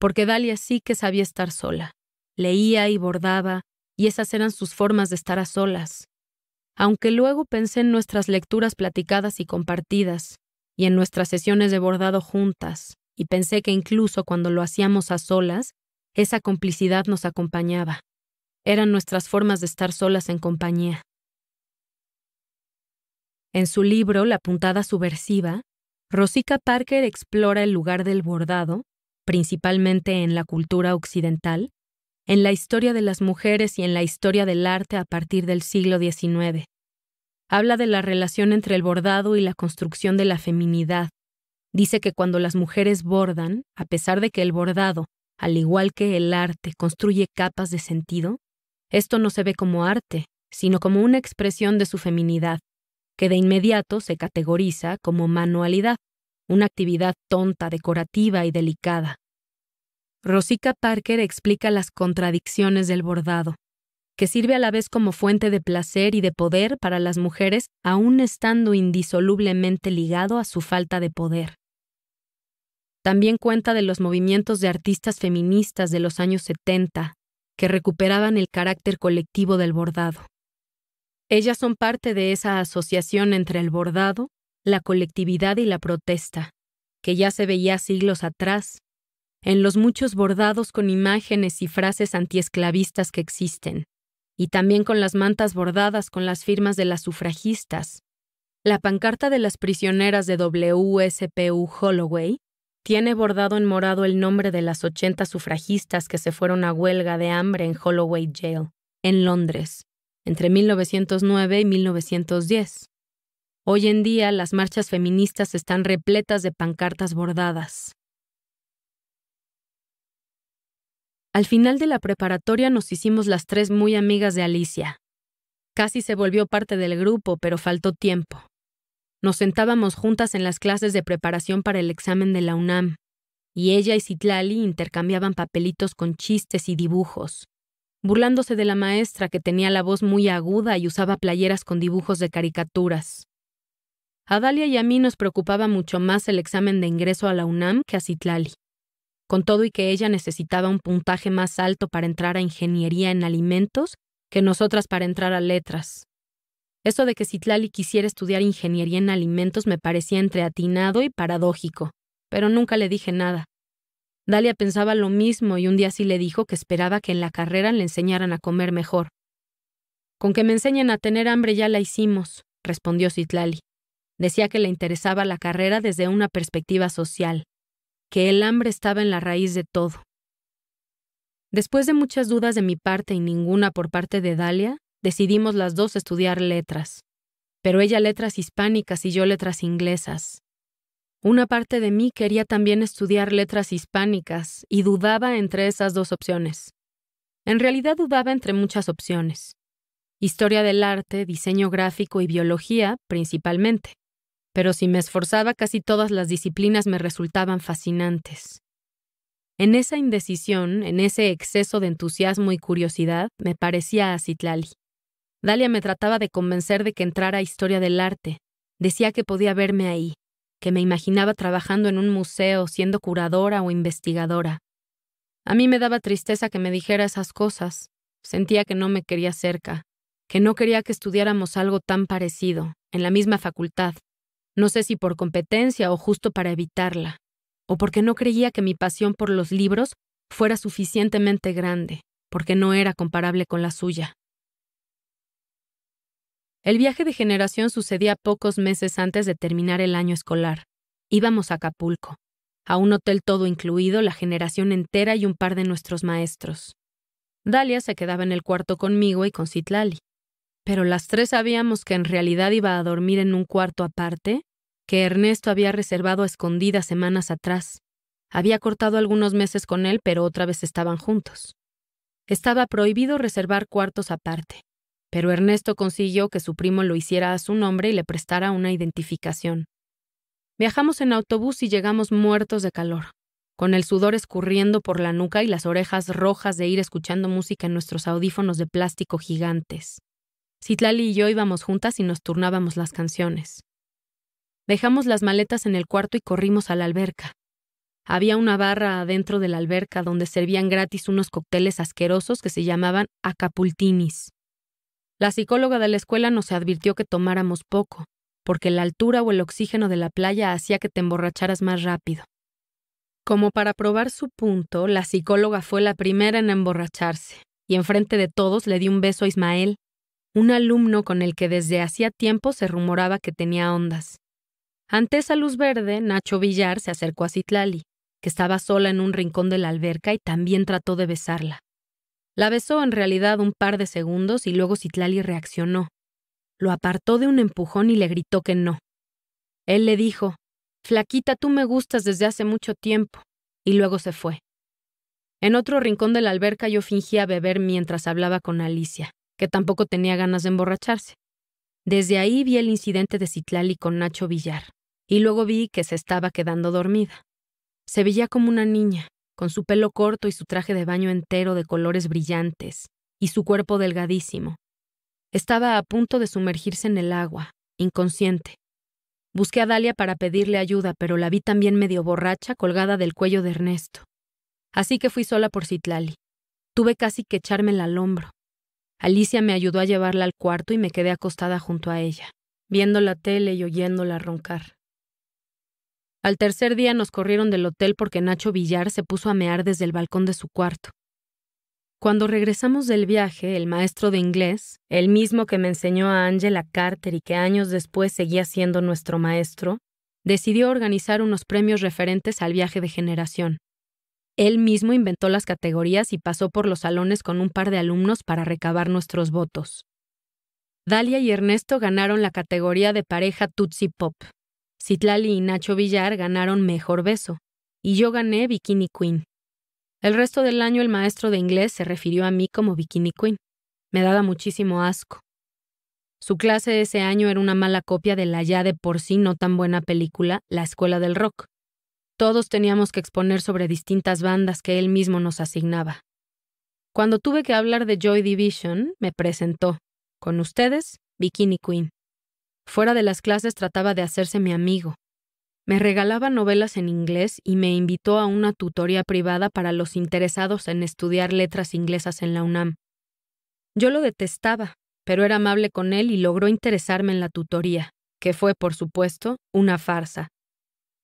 porque Dalia sí que sabía estar sola. Leía y bordaba, y esas eran sus formas de estar a solas. Aunque luego pensé en nuestras lecturas platicadas y compartidas, y en nuestras sesiones de bordado juntas, y pensé que incluso cuando lo hacíamos a solas, esa complicidad nos acompañaba. Eran nuestras formas de estar solas en compañía. En su libro La puntada subversiva, Rosica Parker explora el lugar del bordado, principalmente en la cultura occidental, en la historia de las mujeres y en la historia del arte a partir del siglo XIX. Habla de la relación entre el bordado y la construcción de la feminidad, dice que cuando las mujeres bordan, a pesar de que el bordado, al igual que el arte, construye capas de sentido, esto no se ve como arte, sino como una expresión de su feminidad, que de inmediato se categoriza como manualidad, una actividad tonta, decorativa y delicada. Rosica Parker explica las contradicciones del bordado, que sirve a la vez como fuente de placer y de poder para las mujeres, aún estando indisolublemente ligado a su falta de poder. También cuenta de los movimientos de artistas feministas de los años 70, que recuperaban el carácter colectivo del bordado. Ellas son parte de esa asociación entre el bordado, la colectividad y la protesta, que ya se veía siglos atrás, en los muchos bordados con imágenes y frases antiesclavistas que existen, y también con las mantas bordadas con las firmas de las sufragistas. La pancarta de las prisioneras de WSPU Holloway tiene bordado en morado el nombre de las 80 sufragistas que se fueron a huelga de hambre en Holloway Jail, en Londres, entre 1909 y 1910. Hoy en día las marchas feministas están repletas de pancartas bordadas. Al final de la preparatoria nos hicimos las tres muy amigas de Alicia. Casi se volvió parte del grupo, pero faltó tiempo. Nos sentábamos juntas en las clases de preparación para el examen de la UNAM, y ella y Citlali intercambiaban papelitos con chistes y dibujos, burlándose de la maestra que tenía la voz muy aguda y usaba playeras con dibujos de caricaturas. A Dalia y a mí nos preocupaba mucho más el examen de ingreso a la UNAM que a Citlali, con todo y que ella necesitaba un puntaje más alto para entrar a ingeniería en alimentos que nosotras para entrar a letras. Eso de que Citlali quisiera estudiar ingeniería en alimentos me parecía entre atinado y paradójico, pero nunca le dije nada. Dalia pensaba lo mismo y un día sí le dijo que esperaba que en la carrera le enseñaran a comer mejor. Con que me enseñen a tener hambre ya la hicimos, respondió Citlali. Decía que le interesaba la carrera desde una perspectiva social, que el hambre estaba en la raíz de todo. Después de muchas dudas de mi parte y ninguna por parte de Dalia, decidimos las dos estudiar letras, pero ella letras hispánicas y yo letras inglesas. Una parte de mí quería también estudiar letras hispánicas y dudaba entre esas dos opciones. En realidad dudaba entre muchas opciones. Historia del arte, diseño gráfico y biología, principalmente. Pero si me esforzaba casi todas las disciplinas me resultaban fascinantes. En esa indecisión, en ese exceso de entusiasmo y curiosidad, me parecía a Citlali. Dalia me trataba de convencer de que entrara a historia del arte. Decía que podía verme ahí, que me imaginaba trabajando en un museo, siendo curadora o investigadora. A mí me daba tristeza que me dijera esas cosas. Sentía que no me quería cerca, que no quería que estudiáramos algo tan parecido, en la misma facultad. No sé si por competencia o justo para evitarla, o porque no creía que mi pasión por los libros fuera suficientemente grande, porque no era comparable con la suya. El viaje de generación sucedía pocos meses antes de terminar el año escolar. Íbamos a Acapulco, a un hotel todo incluido, la generación entera y un par de nuestros maestros. Dalia se quedaba en el cuarto conmigo y con Citlali. Pero las tres sabíamos que en realidad iba a dormir en un cuarto aparte, que Ernesto había reservado a escondidas semanas atrás. Había cortado algunos meses con él, pero otra vez estaban juntos. Estaba prohibido reservar cuartos aparte, pero Ernesto consiguió que su primo lo hiciera a su nombre y le prestara una identificación. Viajamos en autobús y llegamos muertos de calor, con el sudor escurriendo por la nuca y las orejas rojas de ir escuchando música en nuestros audífonos de plástico gigantes. Citlali y yo íbamos juntas y nos turnábamos las canciones. Dejamos las maletas en el cuarto y corrimos a la alberca. Había una barra adentro de la alberca donde servían gratis unos cócteles asquerosos que se llamaban acapultinis. La psicóloga de la escuela nos advirtió que tomáramos poco, porque la altura o el oxígeno de la playa hacía que te emborracharas más rápido. Como para probar su punto, la psicóloga fue la primera en emborracharse, y enfrente de todos le dio un beso a Ismael, un alumno con el que desde hacía tiempo se rumoraba que tenía ondas. Ante esa luz verde, Nacho Villar se acercó a Citlali, que estaba sola en un rincón de la alberca y también trató de besarla. La besó en realidad un par de segundos y luego Citlali reaccionó. Lo apartó de un empujón y le gritó que no. Él le dijo, Flaquita, tú me gustas desde hace mucho tiempo, y luego se fue. En otro rincón de la alberca yo fingía beber mientras hablaba con Alicia, que tampoco tenía ganas de emborracharse. Desde ahí vi el incidente de Citlali con Nacho Villar, y luego vi que se estaba quedando dormida. Se veía como una niña, con su pelo corto y su traje de baño entero de colores brillantes, y su cuerpo delgadísimo. Estaba a punto de sumergirse en el agua, inconsciente. Busqué a Dalia para pedirle ayuda, pero la vi también medio borracha colgada del cuello de Ernesto. Así que fui sola por Citlali. Tuve casi que echármela al hombro. Alicia me ayudó a llevarla al cuarto y me quedé acostada junto a ella, viendo la tele y oyéndola roncar. Al tercer día nos corrieron del hotel porque Nacho Villar se puso a mear desde el balcón de su cuarto. Cuando regresamos del viaje, el maestro de inglés, el mismo que me enseñó a Angela Carter y que años después seguía siendo nuestro maestro, decidió organizar unos premios referentes al viaje de generación. Él mismo inventó las categorías y pasó por los salones con un par de alumnos para recabar nuestros votos. Dalia y Ernesto ganaron la categoría de pareja Tutsi Pop, Citlali y Nacho Villar ganaron Mejor Beso, y yo gané Bikini Queen. El resto del año el maestro de inglés se refirió a mí como Bikini Queen. Me daba muchísimo asco. Su clase ese año era una mala copia de la ya de por sí no tan buena película La Escuela del Rock. Todos teníamos que exponer sobre distintas bandas que él mismo nos asignaba. Cuando tuve que hablar de Joy Division, me presentó, con ustedes, Bikini Queen. Fuera de las clases trataba de hacerse mi amigo. Me regalaba novelas en inglés y me invitó a una tutoría privada para los interesados en estudiar letras inglesas en la UNAM. Yo lo detestaba, pero era amable con él y logró interesarme en la tutoría, que fue, por supuesto, una farsa.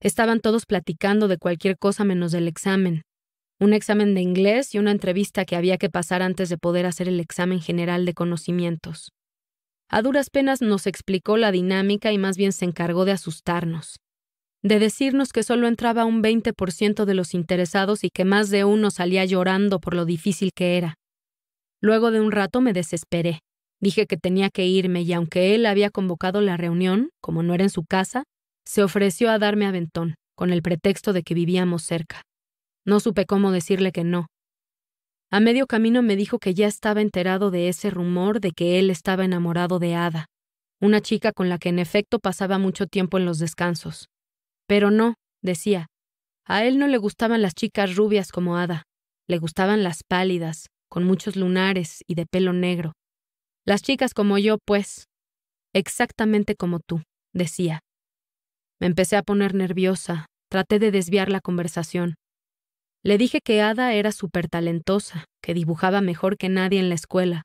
Estaban todos platicando de cualquier cosa menos del examen. Un examen de inglés y una entrevista que había que pasar antes de poder hacer el examen general de conocimientos. A duras penas nos explicó la dinámica y más bien se encargó de asustarnos. De decirnos que solo entraba un 20% de los interesados y que más de uno salía llorando por lo difícil que era. Luego de un rato me desesperé. Dije que tenía que irme y aunque él había convocado la reunión, como no era en su casa, se ofreció a darme aventón, con el pretexto de que vivíamos cerca. No supe cómo decirle que no, a medio camino me dijo que ya estaba enterado de ese rumor de que él estaba enamorado de Ada, una chica con la que en efecto pasaba mucho tiempo en los descansos. Pero no, decía, a él no le gustaban las chicas rubias como Ada, le gustaban las pálidas, con muchos lunares y de pelo negro. Las chicas como yo, pues. Exactamente como tú, decía. Me empecé a poner nerviosa, traté de desviar la conversación. Le dije que Ada era súper talentosa, que dibujaba mejor que nadie en la escuela.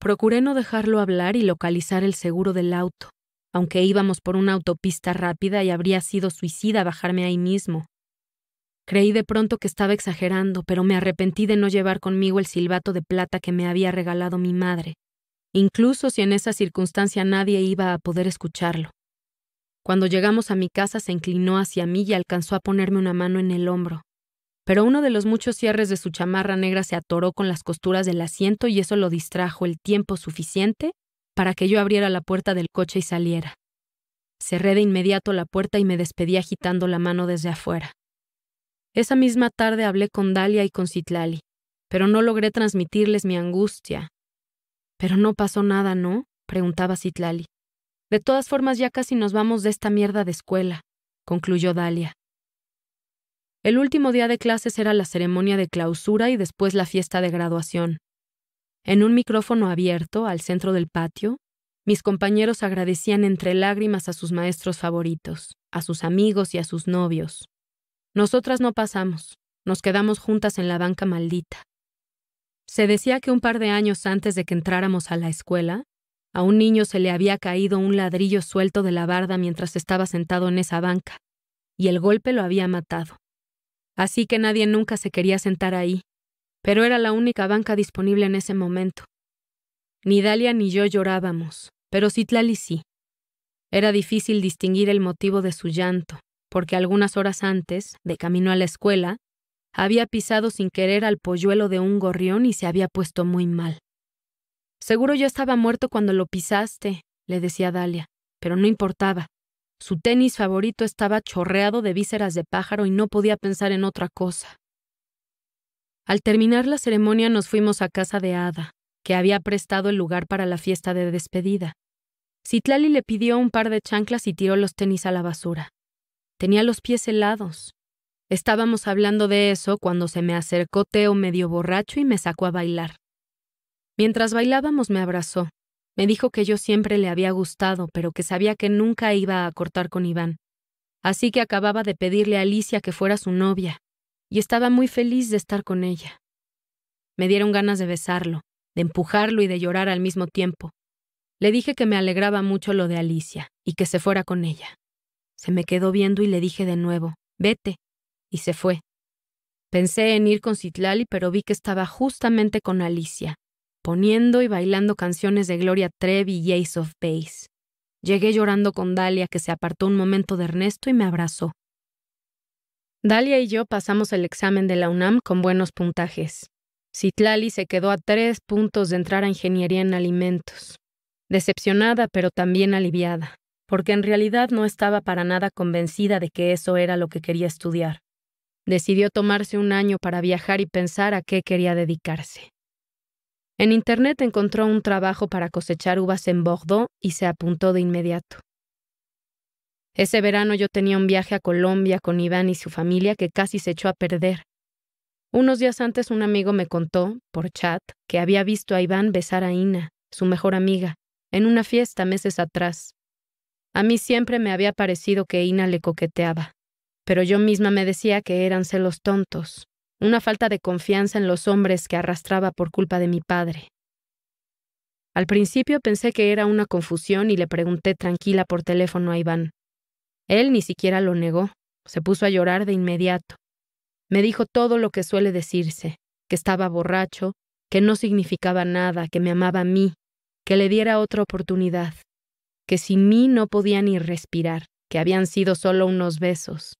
Procuré no dejarlo hablar y localizar el seguro del auto, aunque íbamos por una autopista rápida y habría sido suicida bajarme ahí mismo. Creí de pronto que estaba exagerando, pero me arrepentí de no llevar conmigo el silbato de plata que me había regalado mi madre, incluso si en esa circunstancia nadie iba a poder escucharlo. Cuando llegamos a mi casa se inclinó hacia mí y alcanzó a ponerme una mano en el hombro pero uno de los muchos cierres de su chamarra negra se atoró con las costuras del asiento y eso lo distrajo el tiempo suficiente para que yo abriera la puerta del coche y saliera. Cerré de inmediato la puerta y me despedí agitando la mano desde afuera. Esa misma tarde hablé con Dalia y con Citlali, pero no logré transmitirles mi angustia. Pero no pasó nada, ¿no? preguntaba Citlali. De todas formas ya casi nos vamos de esta mierda de escuela, concluyó Dalia. El último día de clases era la ceremonia de clausura y después la fiesta de graduación. En un micrófono abierto, al centro del patio, mis compañeros agradecían entre lágrimas a sus maestros favoritos, a sus amigos y a sus novios. Nosotras no pasamos, nos quedamos juntas en la banca maldita. Se decía que un par de años antes de que entráramos a la escuela, a un niño se le había caído un ladrillo suelto de la barda mientras estaba sentado en esa banca, y el golpe lo había matado así que nadie nunca se quería sentar ahí, pero era la única banca disponible en ese momento. Ni Dalia ni yo llorábamos, pero Citlali sí. Era difícil distinguir el motivo de su llanto, porque algunas horas antes, de camino a la escuela, había pisado sin querer al polluelo de un gorrión y se había puesto muy mal. Seguro yo estaba muerto cuando lo pisaste, le decía Dalia, pero no importaba. Su tenis favorito estaba chorreado de vísceras de pájaro y no podía pensar en otra cosa. Al terminar la ceremonia nos fuimos a casa de Ada, que había prestado el lugar para la fiesta de despedida. Citlali le pidió un par de chanclas y tiró los tenis a la basura. Tenía los pies helados. Estábamos hablando de eso cuando se me acercó Teo medio borracho y me sacó a bailar. Mientras bailábamos me abrazó, me dijo que yo siempre le había gustado, pero que sabía que nunca iba a cortar con Iván. Así que acababa de pedirle a Alicia que fuera su novia, y estaba muy feliz de estar con ella. Me dieron ganas de besarlo, de empujarlo y de llorar al mismo tiempo. Le dije que me alegraba mucho lo de Alicia, y que se fuera con ella. Se me quedó viendo y le dije de nuevo, vete, y se fue. Pensé en ir con Citlali, pero vi que estaba justamente con Alicia, poniendo y bailando canciones de Gloria Trevi y Ace of Base. Llegué llorando con Dalia, que se apartó un momento de Ernesto y me abrazó. Dalia y yo pasamos el examen de la UNAM con buenos puntajes. Citlali se quedó a tres puntos de entrar a ingeniería en alimentos. Decepcionada, pero también aliviada, porque en realidad no estaba para nada convencida de que eso era lo que quería estudiar. Decidió tomarse un año para viajar y pensar a qué quería dedicarse. En Internet encontró un trabajo para cosechar uvas en Bordeaux y se apuntó de inmediato. Ese verano yo tenía un viaje a Colombia con Iván y su familia que casi se echó a perder. Unos días antes un amigo me contó, por chat, que había visto a Iván besar a Ina, su mejor amiga, en una fiesta meses atrás. A mí siempre me había parecido que Ina le coqueteaba, pero yo misma me decía que eran celos tontos, una falta de confianza en los hombres que arrastraba por culpa de mi padre. Al principio pensé que era una confusión y le pregunté tranquila por teléfono a Iván. Él ni siquiera lo negó, se puso a llorar de inmediato. Me dijo todo lo que suele decirse, que estaba borracho, que no significaba nada, que me amaba a mí, que le diera otra oportunidad, que sin mí no podía ni respirar, que habían sido solo unos besos.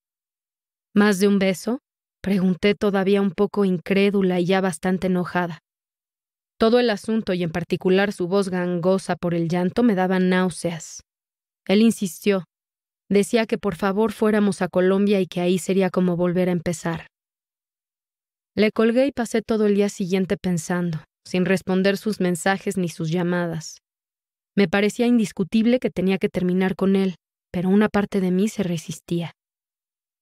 Más de un beso, Pregunté todavía un poco incrédula y ya bastante enojada. Todo el asunto y en particular su voz gangosa por el llanto me daban náuseas. Él insistió. Decía que por favor fuéramos a Colombia y que ahí sería como volver a empezar. Le colgué y pasé todo el día siguiente pensando, sin responder sus mensajes ni sus llamadas. Me parecía indiscutible que tenía que terminar con él, pero una parte de mí se resistía.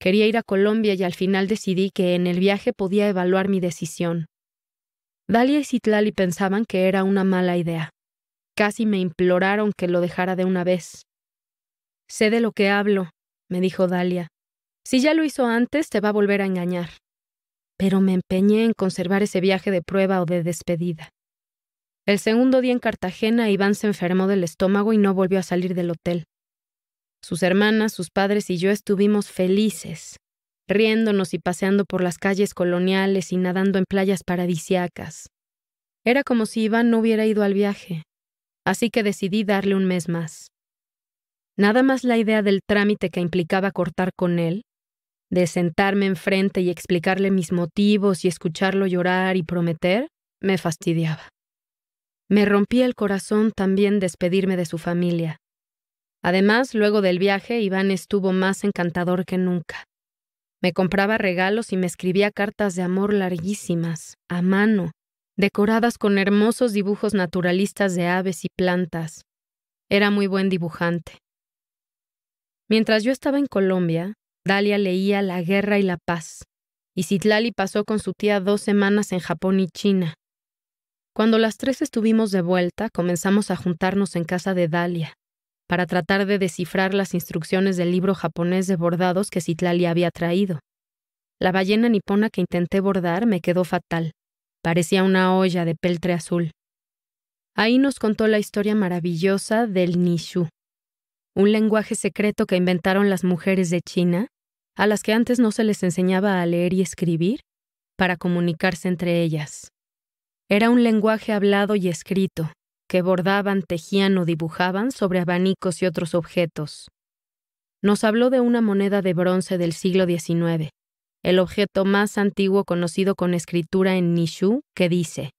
Quería ir a Colombia y al final decidí que en el viaje podía evaluar mi decisión. Dalia y Citlali pensaban que era una mala idea. Casi me imploraron que lo dejara de una vez. Sé de lo que hablo, me dijo Dalia. Si ya lo hizo antes, te va a volver a engañar. Pero me empeñé en conservar ese viaje de prueba o de despedida. El segundo día en Cartagena, Iván se enfermó del estómago y no volvió a salir del hotel. Sus hermanas, sus padres y yo estuvimos felices, riéndonos y paseando por las calles coloniales y nadando en playas paradisiacas. Era como si Iván no hubiera ido al viaje, así que decidí darle un mes más. Nada más la idea del trámite que implicaba cortar con él, de sentarme enfrente y explicarle mis motivos y escucharlo llorar y prometer, me fastidiaba. Me rompía el corazón también despedirme de su familia, Además, luego del viaje, Iván estuvo más encantador que nunca. Me compraba regalos y me escribía cartas de amor larguísimas, a mano, decoradas con hermosos dibujos naturalistas de aves y plantas. Era muy buen dibujante. Mientras yo estaba en Colombia, Dalia leía La Guerra y la Paz, y Citlali pasó con su tía dos semanas en Japón y China. Cuando las tres estuvimos de vuelta, comenzamos a juntarnos en casa de Dalia para tratar de descifrar las instrucciones del libro japonés de bordados que Citlali había traído. La ballena nipona que intenté bordar me quedó fatal. Parecía una olla de peltre azul. Ahí nos contó la historia maravillosa del Nishu, un lenguaje secreto que inventaron las mujeres de China, a las que antes no se les enseñaba a leer y escribir, para comunicarse entre ellas. Era un lenguaje hablado y escrito, que bordaban, tejían o dibujaban sobre abanicos y otros objetos. Nos habló de una moneda de bronce del siglo XIX, el objeto más antiguo conocido con escritura en Nishu, que dice,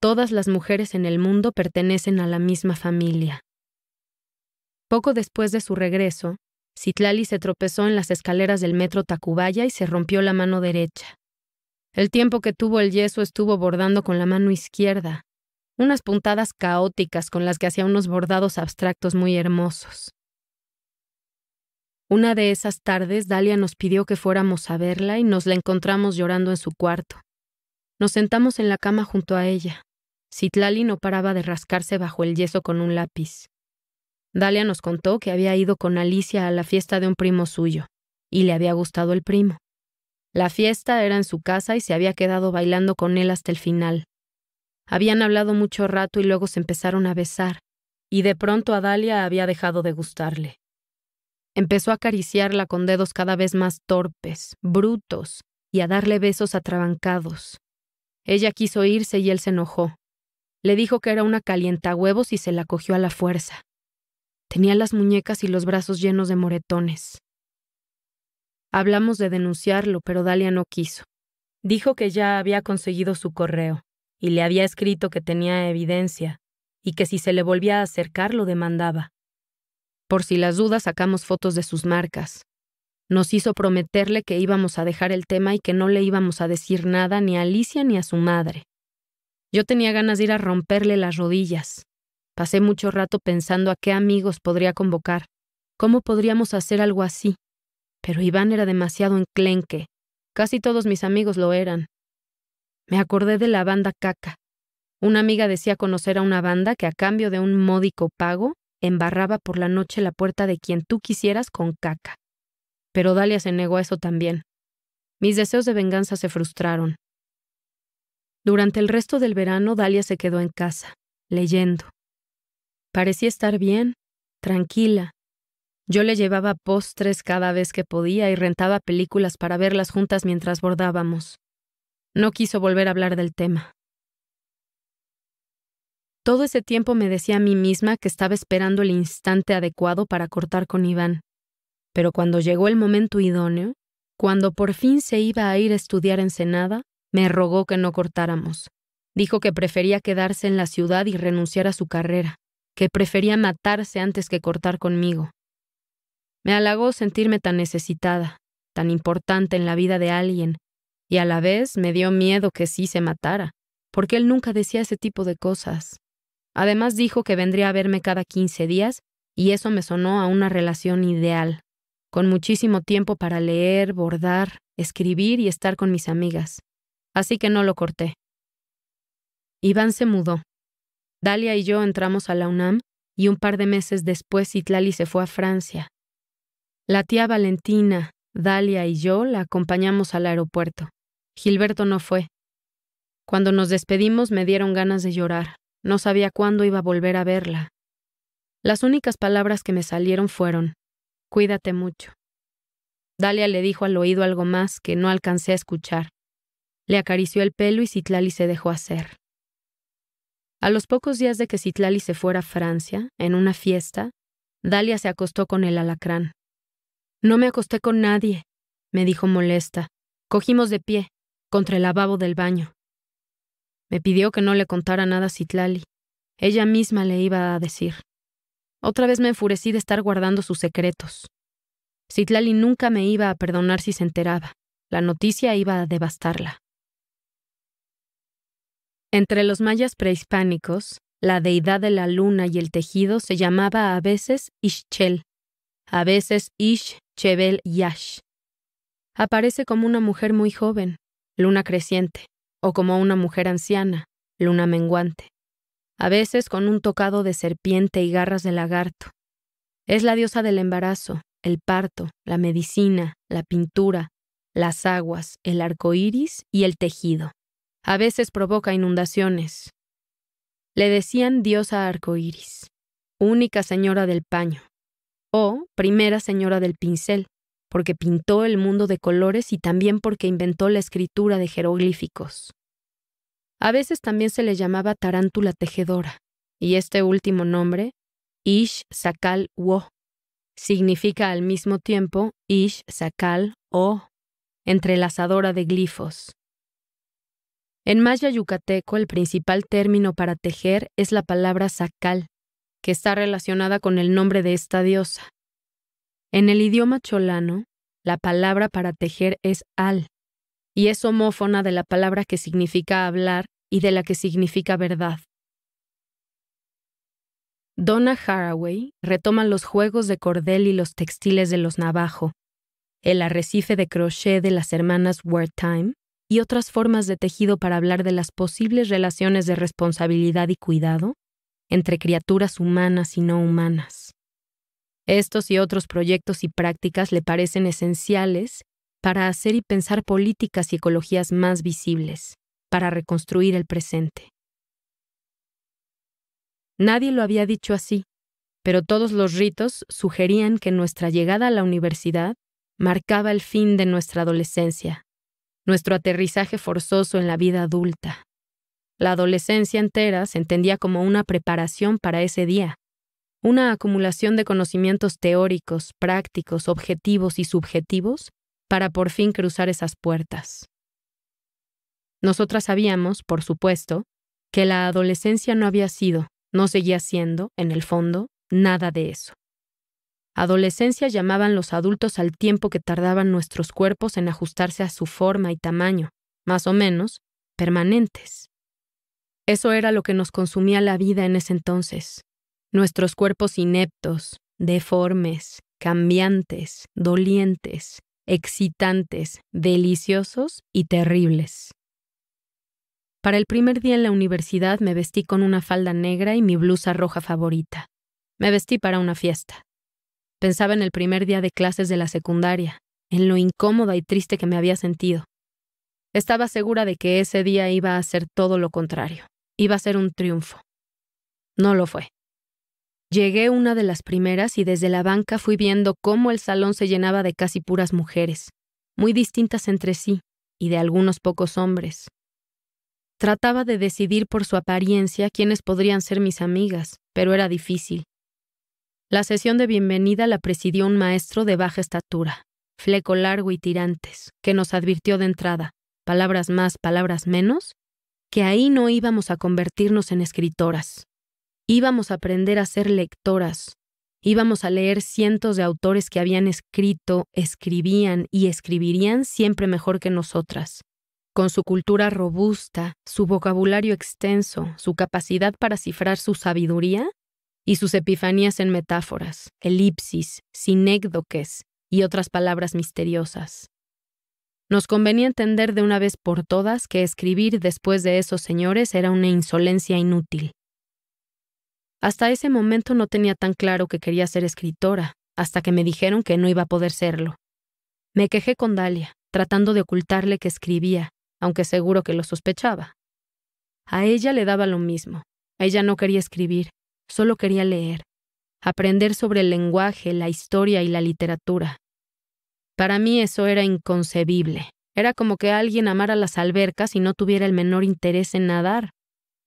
Todas las mujeres en el mundo pertenecen a la misma familia. Poco después de su regreso, Citlali se tropezó en las escaleras del metro Tacubaya y se rompió la mano derecha. El tiempo que tuvo el yeso estuvo bordando con la mano izquierda, unas puntadas caóticas con las que hacía unos bordados abstractos muy hermosos. Una de esas tardes, Dalia nos pidió que fuéramos a verla y nos la encontramos llorando en su cuarto. Nos sentamos en la cama junto a ella. Citlali no paraba de rascarse bajo el yeso con un lápiz. Dalia nos contó que había ido con Alicia a la fiesta de un primo suyo, y le había gustado el primo. La fiesta era en su casa y se había quedado bailando con él hasta el final. Habían hablado mucho rato y luego se empezaron a besar, y de pronto a Dalia había dejado de gustarle. Empezó a acariciarla con dedos cada vez más torpes, brutos, y a darle besos atrabancados. Ella quiso irse y él se enojó. Le dijo que era una calienta huevos y se la cogió a la fuerza. Tenía las muñecas y los brazos llenos de moretones. Hablamos de denunciarlo, pero Dalia no quiso. Dijo que ya había conseguido su correo y le había escrito que tenía evidencia y que si se le volvía a acercar lo demandaba. Por si las dudas sacamos fotos de sus marcas. Nos hizo prometerle que íbamos a dejar el tema y que no le íbamos a decir nada ni a Alicia ni a su madre. Yo tenía ganas de ir a romperle las rodillas. Pasé mucho rato pensando a qué amigos podría convocar, cómo podríamos hacer algo así. Pero Iván era demasiado enclenque. Casi todos mis amigos lo eran, me acordé de la banda Caca. Una amiga decía conocer a una banda que a cambio de un módico pago embarraba por la noche la puerta de quien tú quisieras con caca. Pero Dalia se negó a eso también. Mis deseos de venganza se frustraron. Durante el resto del verano Dalia se quedó en casa, leyendo. Parecía estar bien, tranquila. Yo le llevaba postres cada vez que podía y rentaba películas para verlas juntas mientras bordábamos. No quiso volver a hablar del tema. Todo ese tiempo me decía a mí misma que estaba esperando el instante adecuado para cortar con Iván. Pero cuando llegó el momento idóneo, cuando por fin se iba a ir a estudiar en Senada, me rogó que no cortáramos. Dijo que prefería quedarse en la ciudad y renunciar a su carrera, que prefería matarse antes que cortar conmigo. Me halagó sentirme tan necesitada, tan importante en la vida de alguien, y a la vez me dio miedo que sí se matara, porque él nunca decía ese tipo de cosas. Además dijo que vendría a verme cada 15 días y eso me sonó a una relación ideal, con muchísimo tiempo para leer, bordar, escribir y estar con mis amigas. Así que no lo corté. Iván se mudó. Dalia y yo entramos a la UNAM y un par de meses después Itlali se fue a Francia. La tía Valentina, Dalia y yo la acompañamos al aeropuerto. Gilberto no fue. Cuando nos despedimos me dieron ganas de llorar. No sabía cuándo iba a volver a verla. Las únicas palabras que me salieron fueron, Cuídate mucho. Dalia le dijo al oído algo más que no alcancé a escuchar. Le acarició el pelo y Citlali se dejó hacer. A los pocos días de que Citlali se fuera a Francia, en una fiesta, Dalia se acostó con el alacrán. No me acosté con nadie, me dijo molesta. Cogimos de pie, contra el lavabo del baño. Me pidió que no le contara nada a Citlali. Ella misma le iba a decir. Otra vez me enfurecí de estar guardando sus secretos. Citlali nunca me iba a perdonar si se enteraba. La noticia iba a devastarla. Entre los mayas prehispánicos, la deidad de la luna y el tejido se llamaba a veces Ishchel, a veces Ish Yash. Aparece como una mujer muy joven, luna creciente, o como una mujer anciana, luna menguante. A veces con un tocado de serpiente y garras de lagarto. Es la diosa del embarazo, el parto, la medicina, la pintura, las aguas, el arco iris y el tejido. A veces provoca inundaciones. Le decían diosa arcoíris, única señora del paño, o primera señora del pincel, porque pintó el mundo de colores y también porque inventó la escritura de jeroglíficos. A veces también se le llamaba tarántula tejedora, y este último nombre, Ish Sakal Wo, significa al mismo tiempo Ish Sakal O, entrelazadora de glifos. En maya yucateco el principal término para tejer es la palabra Sakal, que está relacionada con el nombre de esta diosa, en el idioma cholano, la palabra para tejer es al, y es homófona de la palabra que significa hablar y de la que significa verdad. Donna Haraway retoma los juegos de cordel y los textiles de los Navajo, el arrecife de crochet de las hermanas Wartime y otras formas de tejido para hablar de las posibles relaciones de responsabilidad y cuidado entre criaturas humanas y no humanas. Estos y otros proyectos y prácticas le parecen esenciales para hacer y pensar políticas y ecologías más visibles, para reconstruir el presente. Nadie lo había dicho así, pero todos los ritos sugerían que nuestra llegada a la universidad marcaba el fin de nuestra adolescencia, nuestro aterrizaje forzoso en la vida adulta. La adolescencia entera se entendía como una preparación para ese día, una acumulación de conocimientos teóricos, prácticos, objetivos y subjetivos para por fin cruzar esas puertas. Nosotras sabíamos, por supuesto, que la adolescencia no había sido, no seguía siendo, en el fondo, nada de eso. Adolescencia llamaban los adultos al tiempo que tardaban nuestros cuerpos en ajustarse a su forma y tamaño, más o menos, permanentes. Eso era lo que nos consumía la vida en ese entonces, Nuestros cuerpos ineptos, deformes, cambiantes, dolientes, excitantes, deliciosos y terribles. Para el primer día en la universidad me vestí con una falda negra y mi blusa roja favorita. Me vestí para una fiesta. Pensaba en el primer día de clases de la secundaria, en lo incómoda y triste que me había sentido. Estaba segura de que ese día iba a ser todo lo contrario, iba a ser un triunfo. No lo fue. Llegué una de las primeras y desde la banca fui viendo cómo el salón se llenaba de casi puras mujeres, muy distintas entre sí, y de algunos pocos hombres. Trataba de decidir por su apariencia quiénes podrían ser mis amigas, pero era difícil. La sesión de bienvenida la presidió un maestro de baja estatura, fleco largo y tirantes, que nos advirtió de entrada, palabras más, palabras menos, que ahí no íbamos a convertirnos en escritoras íbamos a aprender a ser lectoras, íbamos a leer cientos de autores que habían escrito, escribían y escribirían siempre mejor que nosotras. Con su cultura robusta, su vocabulario extenso, su capacidad para cifrar su sabiduría y sus epifanías en metáforas, elipsis, sinécdoques y otras palabras misteriosas. Nos convenía entender de una vez por todas que escribir después de esos señores era una insolencia inútil, hasta ese momento no tenía tan claro que quería ser escritora, hasta que me dijeron que no iba a poder serlo. Me quejé con Dalia, tratando de ocultarle que escribía, aunque seguro que lo sospechaba. A ella le daba lo mismo. Ella no quería escribir, solo quería leer, aprender sobre el lenguaje, la historia y la literatura. Para mí eso era inconcebible. Era como que alguien amara las albercas y no tuviera el menor interés en nadar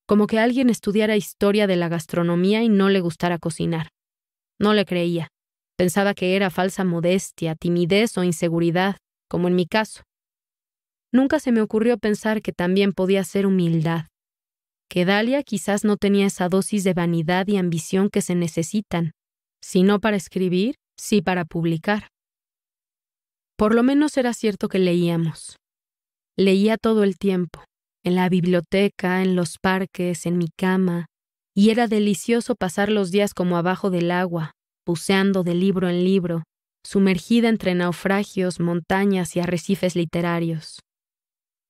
como que alguien estudiara historia de la gastronomía y no le gustara cocinar. No le creía. Pensaba que era falsa modestia, timidez o inseguridad, como en mi caso. Nunca se me ocurrió pensar que también podía ser humildad, que Dalia quizás no tenía esa dosis de vanidad y ambición que se necesitan, si no para escribir, sí si para publicar. Por lo menos era cierto que leíamos. Leía todo el tiempo, en la biblioteca, en los parques, en mi cama, y era delicioso pasar los días como abajo del agua, buceando de libro en libro, sumergida entre naufragios, montañas y arrecifes literarios.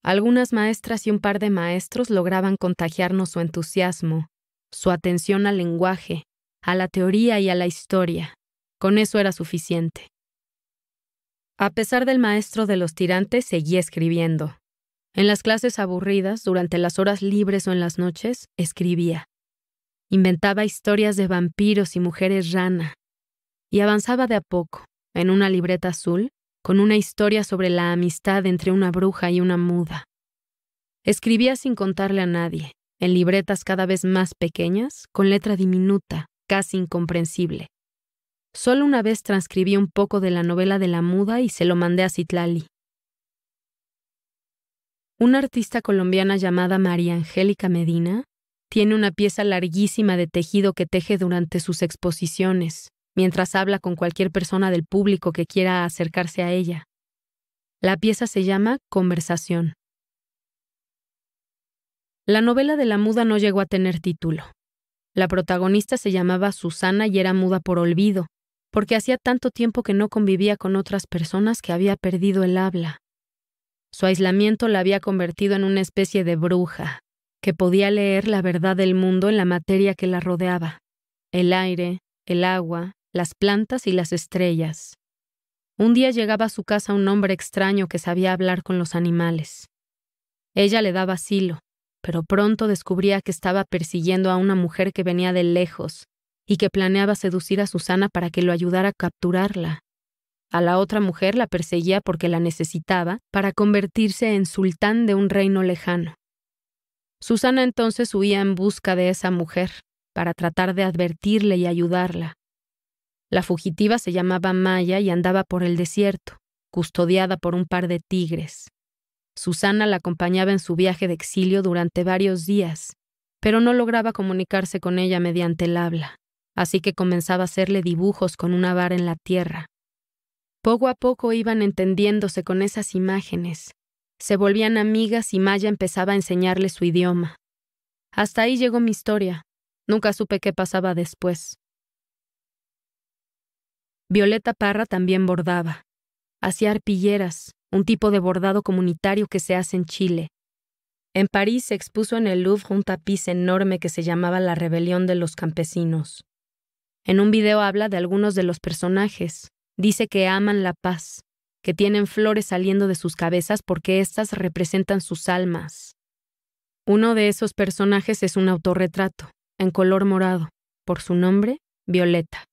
Algunas maestras y un par de maestros lograban contagiarnos su entusiasmo, su atención al lenguaje, a la teoría y a la historia. Con eso era suficiente. A pesar del maestro de los tirantes, seguí escribiendo. En las clases aburridas, durante las horas libres o en las noches, escribía. Inventaba historias de vampiros y mujeres rana. Y avanzaba de a poco, en una libreta azul, con una historia sobre la amistad entre una bruja y una muda. Escribía sin contarle a nadie, en libretas cada vez más pequeñas, con letra diminuta, casi incomprensible. Solo una vez transcribí un poco de la novela de la muda y se lo mandé a Citlali. Una artista colombiana llamada María Angélica Medina tiene una pieza larguísima de tejido que teje durante sus exposiciones, mientras habla con cualquier persona del público que quiera acercarse a ella. La pieza se llama Conversación. La novela de la muda no llegó a tener título. La protagonista se llamaba Susana y era muda por olvido, porque hacía tanto tiempo que no convivía con otras personas que había perdido el habla. Su aislamiento la había convertido en una especie de bruja, que podía leer la verdad del mundo en la materia que la rodeaba, el aire, el agua, las plantas y las estrellas. Un día llegaba a su casa un hombre extraño que sabía hablar con los animales. Ella le daba asilo, pero pronto descubría que estaba persiguiendo a una mujer que venía de lejos y que planeaba seducir a Susana para que lo ayudara a capturarla. A la otra mujer la perseguía porque la necesitaba para convertirse en sultán de un reino lejano. Susana entonces huía en busca de esa mujer, para tratar de advertirle y ayudarla. La fugitiva se llamaba Maya y andaba por el desierto, custodiada por un par de tigres. Susana la acompañaba en su viaje de exilio durante varios días, pero no lograba comunicarse con ella mediante el habla, así que comenzaba a hacerle dibujos con una vara en la tierra, poco a poco iban entendiéndose con esas imágenes. Se volvían amigas y Maya empezaba a enseñarle su idioma. Hasta ahí llegó mi historia. Nunca supe qué pasaba después. Violeta Parra también bordaba. Hacía arpilleras, un tipo de bordado comunitario que se hace en Chile. En París se expuso en el Louvre un tapiz enorme que se llamaba La Rebelión de los Campesinos. En un video habla de algunos de los personajes, Dice que aman la paz, que tienen flores saliendo de sus cabezas porque éstas representan sus almas. Uno de esos personajes es un autorretrato, en color morado, por su nombre, Violeta.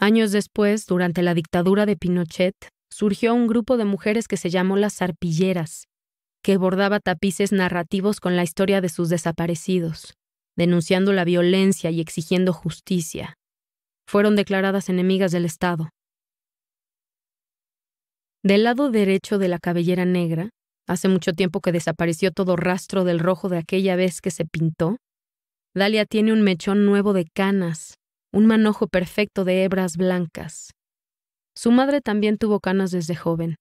Años después, durante la dictadura de Pinochet, surgió un grupo de mujeres que se llamó las arpilleras, que bordaba tapices narrativos con la historia de sus desaparecidos, denunciando la violencia y exigiendo justicia fueron declaradas enemigas del Estado. Del lado derecho de la cabellera negra, hace mucho tiempo que desapareció todo rastro del rojo de aquella vez que se pintó, Dalia tiene un mechón nuevo de canas, un manojo perfecto de hebras blancas. Su madre también tuvo canas desde joven.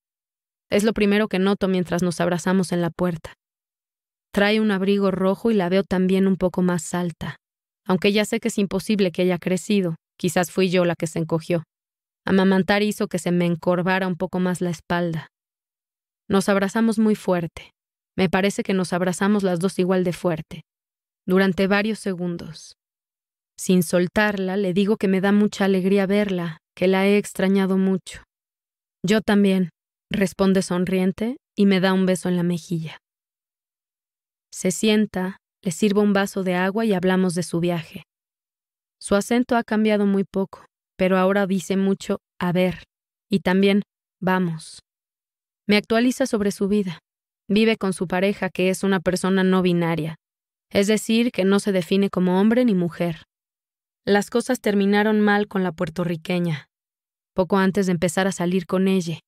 Es lo primero que noto mientras nos abrazamos en la puerta. Trae un abrigo rojo y la veo también un poco más alta, aunque ya sé que es imposible que haya crecido, Quizás fui yo la que se encogió. Amamantar hizo que se me encorvara un poco más la espalda. Nos abrazamos muy fuerte. Me parece que nos abrazamos las dos igual de fuerte. Durante varios segundos. Sin soltarla, le digo que me da mucha alegría verla, que la he extrañado mucho. Yo también, responde sonriente y me da un beso en la mejilla. Se sienta, le sirvo un vaso de agua y hablamos de su viaje. Su acento ha cambiado muy poco, pero ahora dice mucho a ver y también vamos. Me actualiza sobre su vida. Vive con su pareja que es una persona no binaria, es decir, que no se define como hombre ni mujer. Las cosas terminaron mal con la puertorriqueña, poco antes de empezar a salir con ella.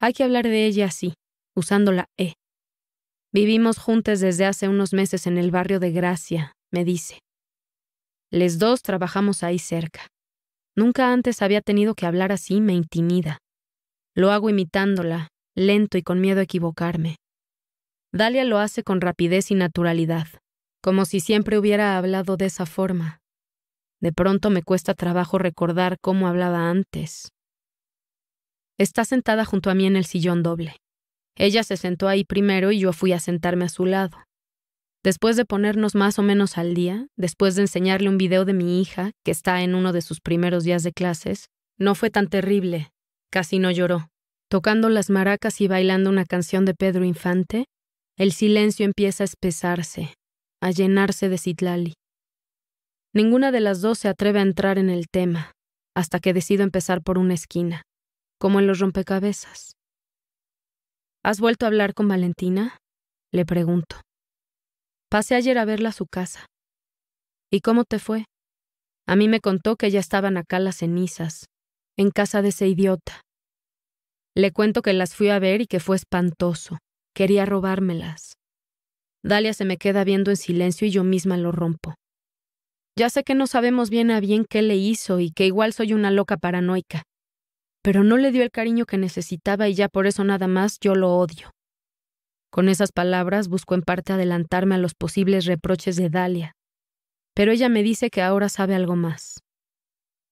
Hay que hablar de ella así, usando la E. Eh. Vivimos juntas desde hace unos meses en el barrio de Gracia, me dice. Les dos trabajamos ahí cerca. Nunca antes había tenido que hablar así, me intimida. Lo hago imitándola, lento y con miedo a equivocarme. Dalia lo hace con rapidez y naturalidad, como si siempre hubiera hablado de esa forma. De pronto me cuesta trabajo recordar cómo hablaba antes. Está sentada junto a mí en el sillón doble. Ella se sentó ahí primero y yo fui a sentarme a su lado. Después de ponernos más o menos al día, después de enseñarle un video de mi hija, que está en uno de sus primeros días de clases, no fue tan terrible. Casi no lloró. Tocando las maracas y bailando una canción de Pedro Infante, el silencio empieza a espesarse, a llenarse de Citlali. Ninguna de las dos se atreve a entrar en el tema, hasta que decido empezar por una esquina, como en los rompecabezas. ¿Has vuelto a hablar con Valentina? Le pregunto. Pasé ayer a verla a su casa. ¿Y cómo te fue? A mí me contó que ya estaban acá las cenizas, en casa de ese idiota. Le cuento que las fui a ver y que fue espantoso. Quería robármelas. Dalia se me queda viendo en silencio y yo misma lo rompo. Ya sé que no sabemos bien a bien qué le hizo y que igual soy una loca paranoica, pero no le dio el cariño que necesitaba y ya por eso nada más yo lo odio. Con esas palabras busco en parte adelantarme a los posibles reproches de Dalia, pero ella me dice que ahora sabe algo más.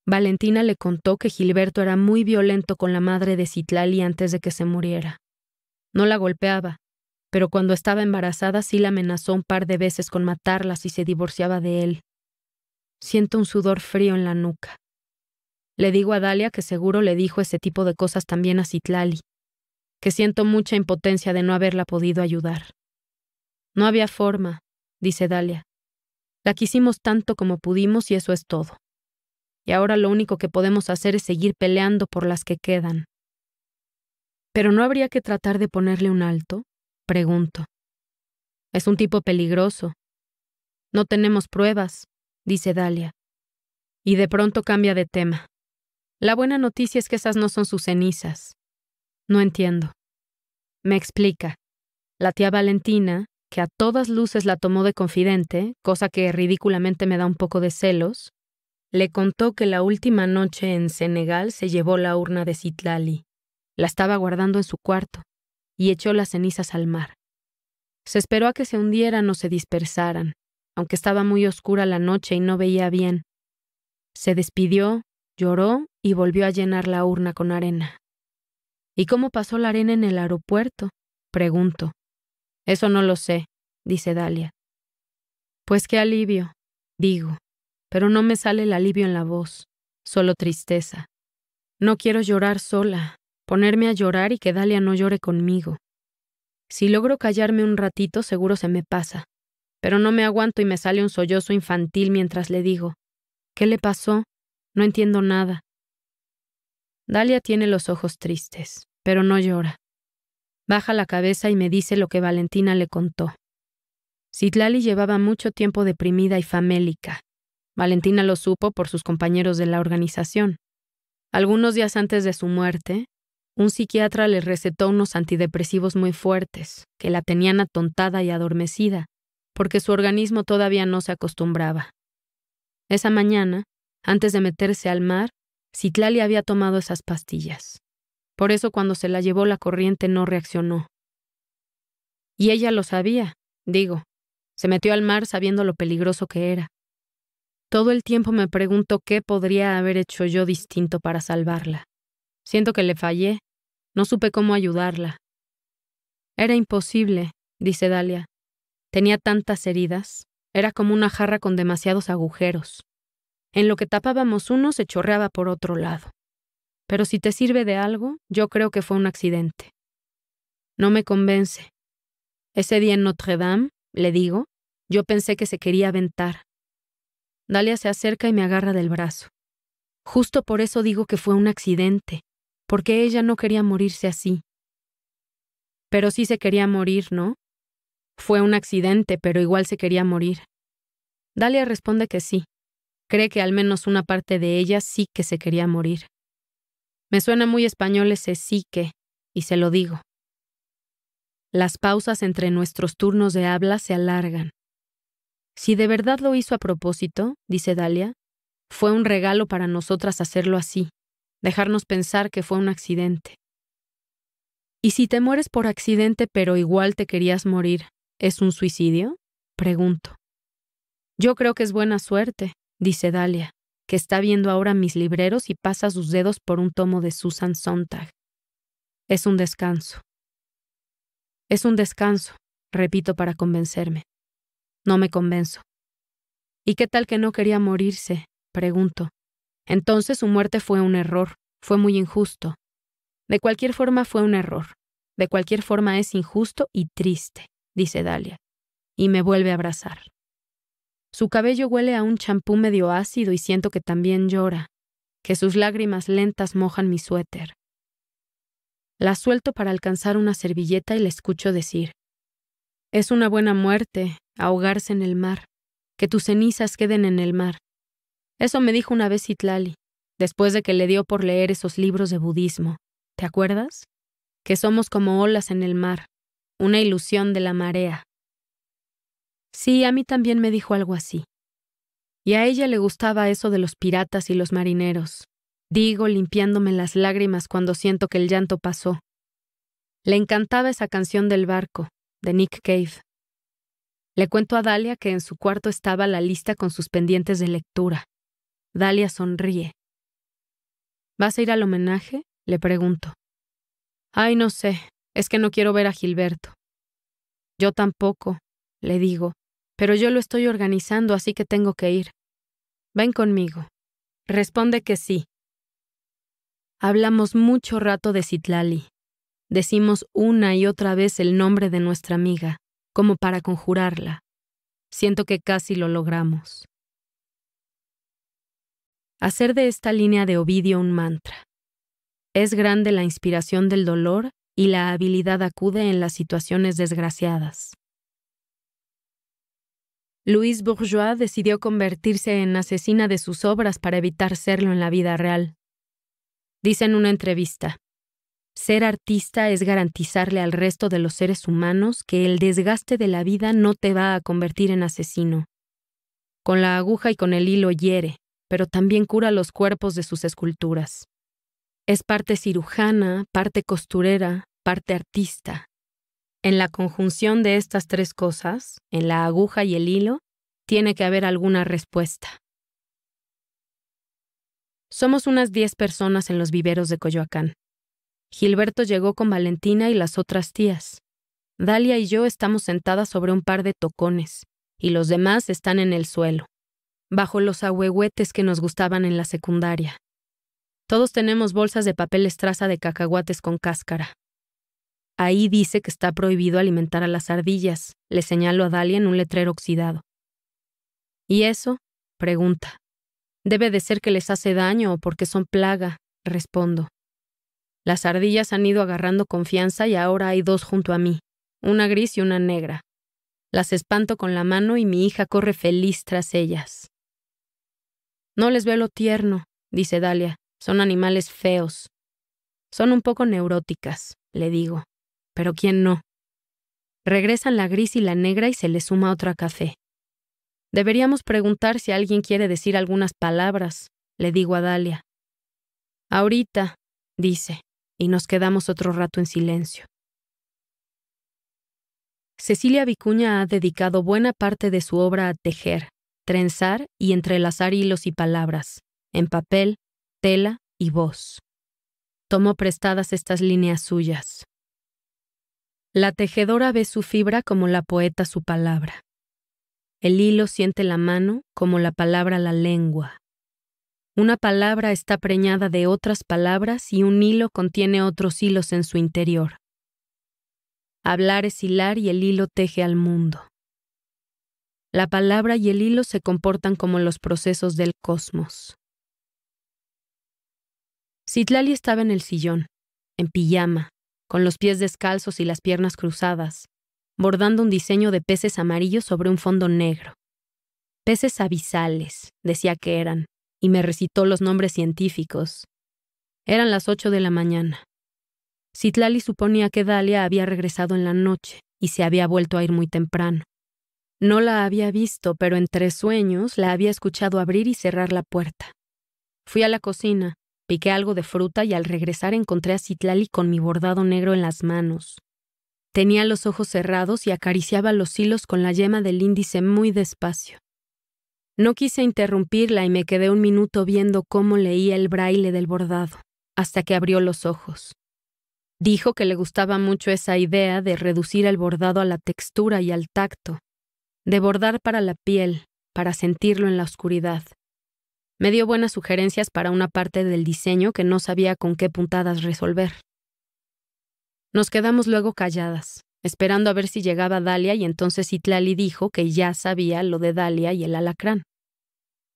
Valentina le contó que Gilberto era muy violento con la madre de Citlali antes de que se muriera. No la golpeaba, pero cuando estaba embarazada sí la amenazó un par de veces con matarla si se divorciaba de él. Siento un sudor frío en la nuca. Le digo a Dalia que seguro le dijo ese tipo de cosas también a Citlali que siento mucha impotencia de no haberla podido ayudar. No había forma, dice Dalia. La quisimos tanto como pudimos y eso es todo. Y ahora lo único que podemos hacer es seguir peleando por las que quedan. ¿Pero no habría que tratar de ponerle un alto? Pregunto. Es un tipo peligroso. No tenemos pruebas, dice Dalia. Y de pronto cambia de tema. La buena noticia es que esas no son sus cenizas. No entiendo. Me explica. La tía Valentina, que a todas luces la tomó de confidente, cosa que ridículamente me da un poco de celos, le contó que la última noche en Senegal se llevó la urna de Citlali. La estaba guardando en su cuarto y echó las cenizas al mar. Se esperó a que se hundieran o se dispersaran, aunque estaba muy oscura la noche y no veía bien. Se despidió, lloró y volvió a llenar la urna con arena. ¿Y cómo pasó la arena en el aeropuerto? Pregunto. Eso no lo sé, dice Dalia. Pues qué alivio, digo, pero no me sale el alivio en la voz, solo tristeza. No quiero llorar sola, ponerme a llorar y que Dalia no llore conmigo. Si logro callarme un ratito, seguro se me pasa, pero no me aguanto y me sale un sollozo infantil mientras le digo, ¿qué le pasó? No entiendo nada. Dalia tiene los ojos tristes, pero no llora. Baja la cabeza y me dice lo que Valentina le contó. Citlali llevaba mucho tiempo deprimida y famélica. Valentina lo supo por sus compañeros de la organización. Algunos días antes de su muerte, un psiquiatra le recetó unos antidepresivos muy fuertes, que la tenían atontada y adormecida, porque su organismo todavía no se acostumbraba. Esa mañana, antes de meterse al mar, Citlali había tomado esas pastillas. Por eso cuando se la llevó la corriente no reaccionó. Y ella lo sabía, digo. Se metió al mar sabiendo lo peligroso que era. Todo el tiempo me pregunto qué podría haber hecho yo distinto para salvarla. Siento que le fallé. No supe cómo ayudarla. Era imposible, dice Dalia. Tenía tantas heridas. Era como una jarra con demasiados agujeros. En lo que tapábamos uno se chorreaba por otro lado. Pero si te sirve de algo, yo creo que fue un accidente. No me convence. Ese día en Notre Dame, le digo, yo pensé que se quería aventar. Dalia se acerca y me agarra del brazo. Justo por eso digo que fue un accidente, porque ella no quería morirse así. Pero sí se quería morir, ¿no? Fue un accidente, pero igual se quería morir. Dalia responde que sí, cree que al menos una parte de ella sí que se quería morir. Me suena muy español ese sí que, y se lo digo. Las pausas entre nuestros turnos de habla se alargan. Si de verdad lo hizo a propósito, dice Dalia, fue un regalo para nosotras hacerlo así, dejarnos pensar que fue un accidente. ¿Y si te mueres por accidente pero igual te querías morir, es un suicidio? Pregunto. Yo creo que es buena suerte, dice Dalia, que está viendo ahora mis libreros y pasa sus dedos por un tomo de Susan Sontag. Es un descanso. Es un descanso, repito para convencerme. No me convenzo. ¿Y qué tal que no quería morirse? pregunto. Entonces su muerte fue un error, fue muy injusto. De cualquier forma fue un error. De cualquier forma es injusto y triste, dice Dalia, y me vuelve a abrazar. Su cabello huele a un champú medio ácido y siento que también llora, que sus lágrimas lentas mojan mi suéter. La suelto para alcanzar una servilleta y le escucho decir, Es una buena muerte ahogarse en el mar, que tus cenizas queden en el mar. Eso me dijo una vez Itlali, después de que le dio por leer esos libros de budismo. ¿Te acuerdas? Que somos como olas en el mar, una ilusión de la marea. Sí, a mí también me dijo algo así. Y a ella le gustaba eso de los piratas y los marineros. Digo, limpiándome las lágrimas cuando siento que el llanto pasó. Le encantaba esa canción del barco, de Nick Cave. Le cuento a Dalia que en su cuarto estaba la lista con sus pendientes de lectura. Dalia sonríe. ¿Vas a ir al homenaje? Le pregunto. Ay, no sé, es que no quiero ver a Gilberto. Yo tampoco, le digo, pero yo lo estoy organizando, así que tengo que ir. Ven conmigo. Responde que sí. Hablamos mucho rato de Citlali. Decimos una y otra vez el nombre de nuestra amiga, como para conjurarla. Siento que casi lo logramos. Hacer de esta línea de Ovidio un mantra. Es grande la inspiración del dolor y la habilidad acude en las situaciones desgraciadas. Luis Bourgeois decidió convertirse en asesina de sus obras para evitar serlo en la vida real. Dice en una entrevista, ser artista es garantizarle al resto de los seres humanos que el desgaste de la vida no te va a convertir en asesino. Con la aguja y con el hilo hiere, pero también cura los cuerpos de sus esculturas. Es parte cirujana, parte costurera, parte artista, en la conjunción de estas tres cosas, en la aguja y el hilo, tiene que haber alguna respuesta. Somos unas diez personas en los viveros de Coyoacán. Gilberto llegó con Valentina y las otras tías. Dalia y yo estamos sentadas sobre un par de tocones, y los demás están en el suelo, bajo los ahuehuetes que nos gustaban en la secundaria. Todos tenemos bolsas de papel estraza de cacahuates con cáscara. Ahí dice que está prohibido alimentar a las ardillas, le señalo a Dalia en un letrero oxidado. ¿Y eso? pregunta. Debe de ser que les hace daño o porque son plaga, respondo. Las ardillas han ido agarrando confianza y ahora hay dos junto a mí, una gris y una negra. Las espanto con la mano y mi hija corre feliz tras ellas. No les veo lo tierno, dice Dalia. Son animales feos. Son un poco neuróticas, le digo pero quién no. Regresan la gris y la negra y se le suma otra café. Deberíamos preguntar si alguien quiere decir algunas palabras, le digo a Dalia. Ahorita, dice, y nos quedamos otro rato en silencio. Cecilia Vicuña ha dedicado buena parte de su obra a tejer, trenzar y entrelazar hilos y palabras, en papel, tela y voz. Tomó prestadas estas líneas suyas. La tejedora ve su fibra como la poeta su palabra. El hilo siente la mano como la palabra la lengua. Una palabra está preñada de otras palabras y un hilo contiene otros hilos en su interior. Hablar es hilar y el hilo teje al mundo. La palabra y el hilo se comportan como los procesos del cosmos. Citlali estaba en el sillón, en pijama, con los pies descalzos y las piernas cruzadas, bordando un diseño de peces amarillos sobre un fondo negro. Peces abisales, decía que eran, y me recitó los nombres científicos. Eran las ocho de la mañana. Citlali suponía que Dalia había regresado en la noche y se había vuelto a ir muy temprano. No la había visto, pero entre sueños la había escuchado abrir y cerrar la puerta. Fui a la cocina, Piqué algo de fruta y al regresar encontré a Citlali con mi bordado negro en las manos. Tenía los ojos cerrados y acariciaba los hilos con la yema del índice muy despacio. No quise interrumpirla y me quedé un minuto viendo cómo leía el braille del bordado, hasta que abrió los ojos. Dijo que le gustaba mucho esa idea de reducir el bordado a la textura y al tacto, de bordar para la piel, para sentirlo en la oscuridad. Me dio buenas sugerencias para una parte del diseño que no sabía con qué puntadas resolver. Nos quedamos luego calladas, esperando a ver si llegaba Dalia y entonces Itlali dijo que ya sabía lo de Dalia y el alacrán.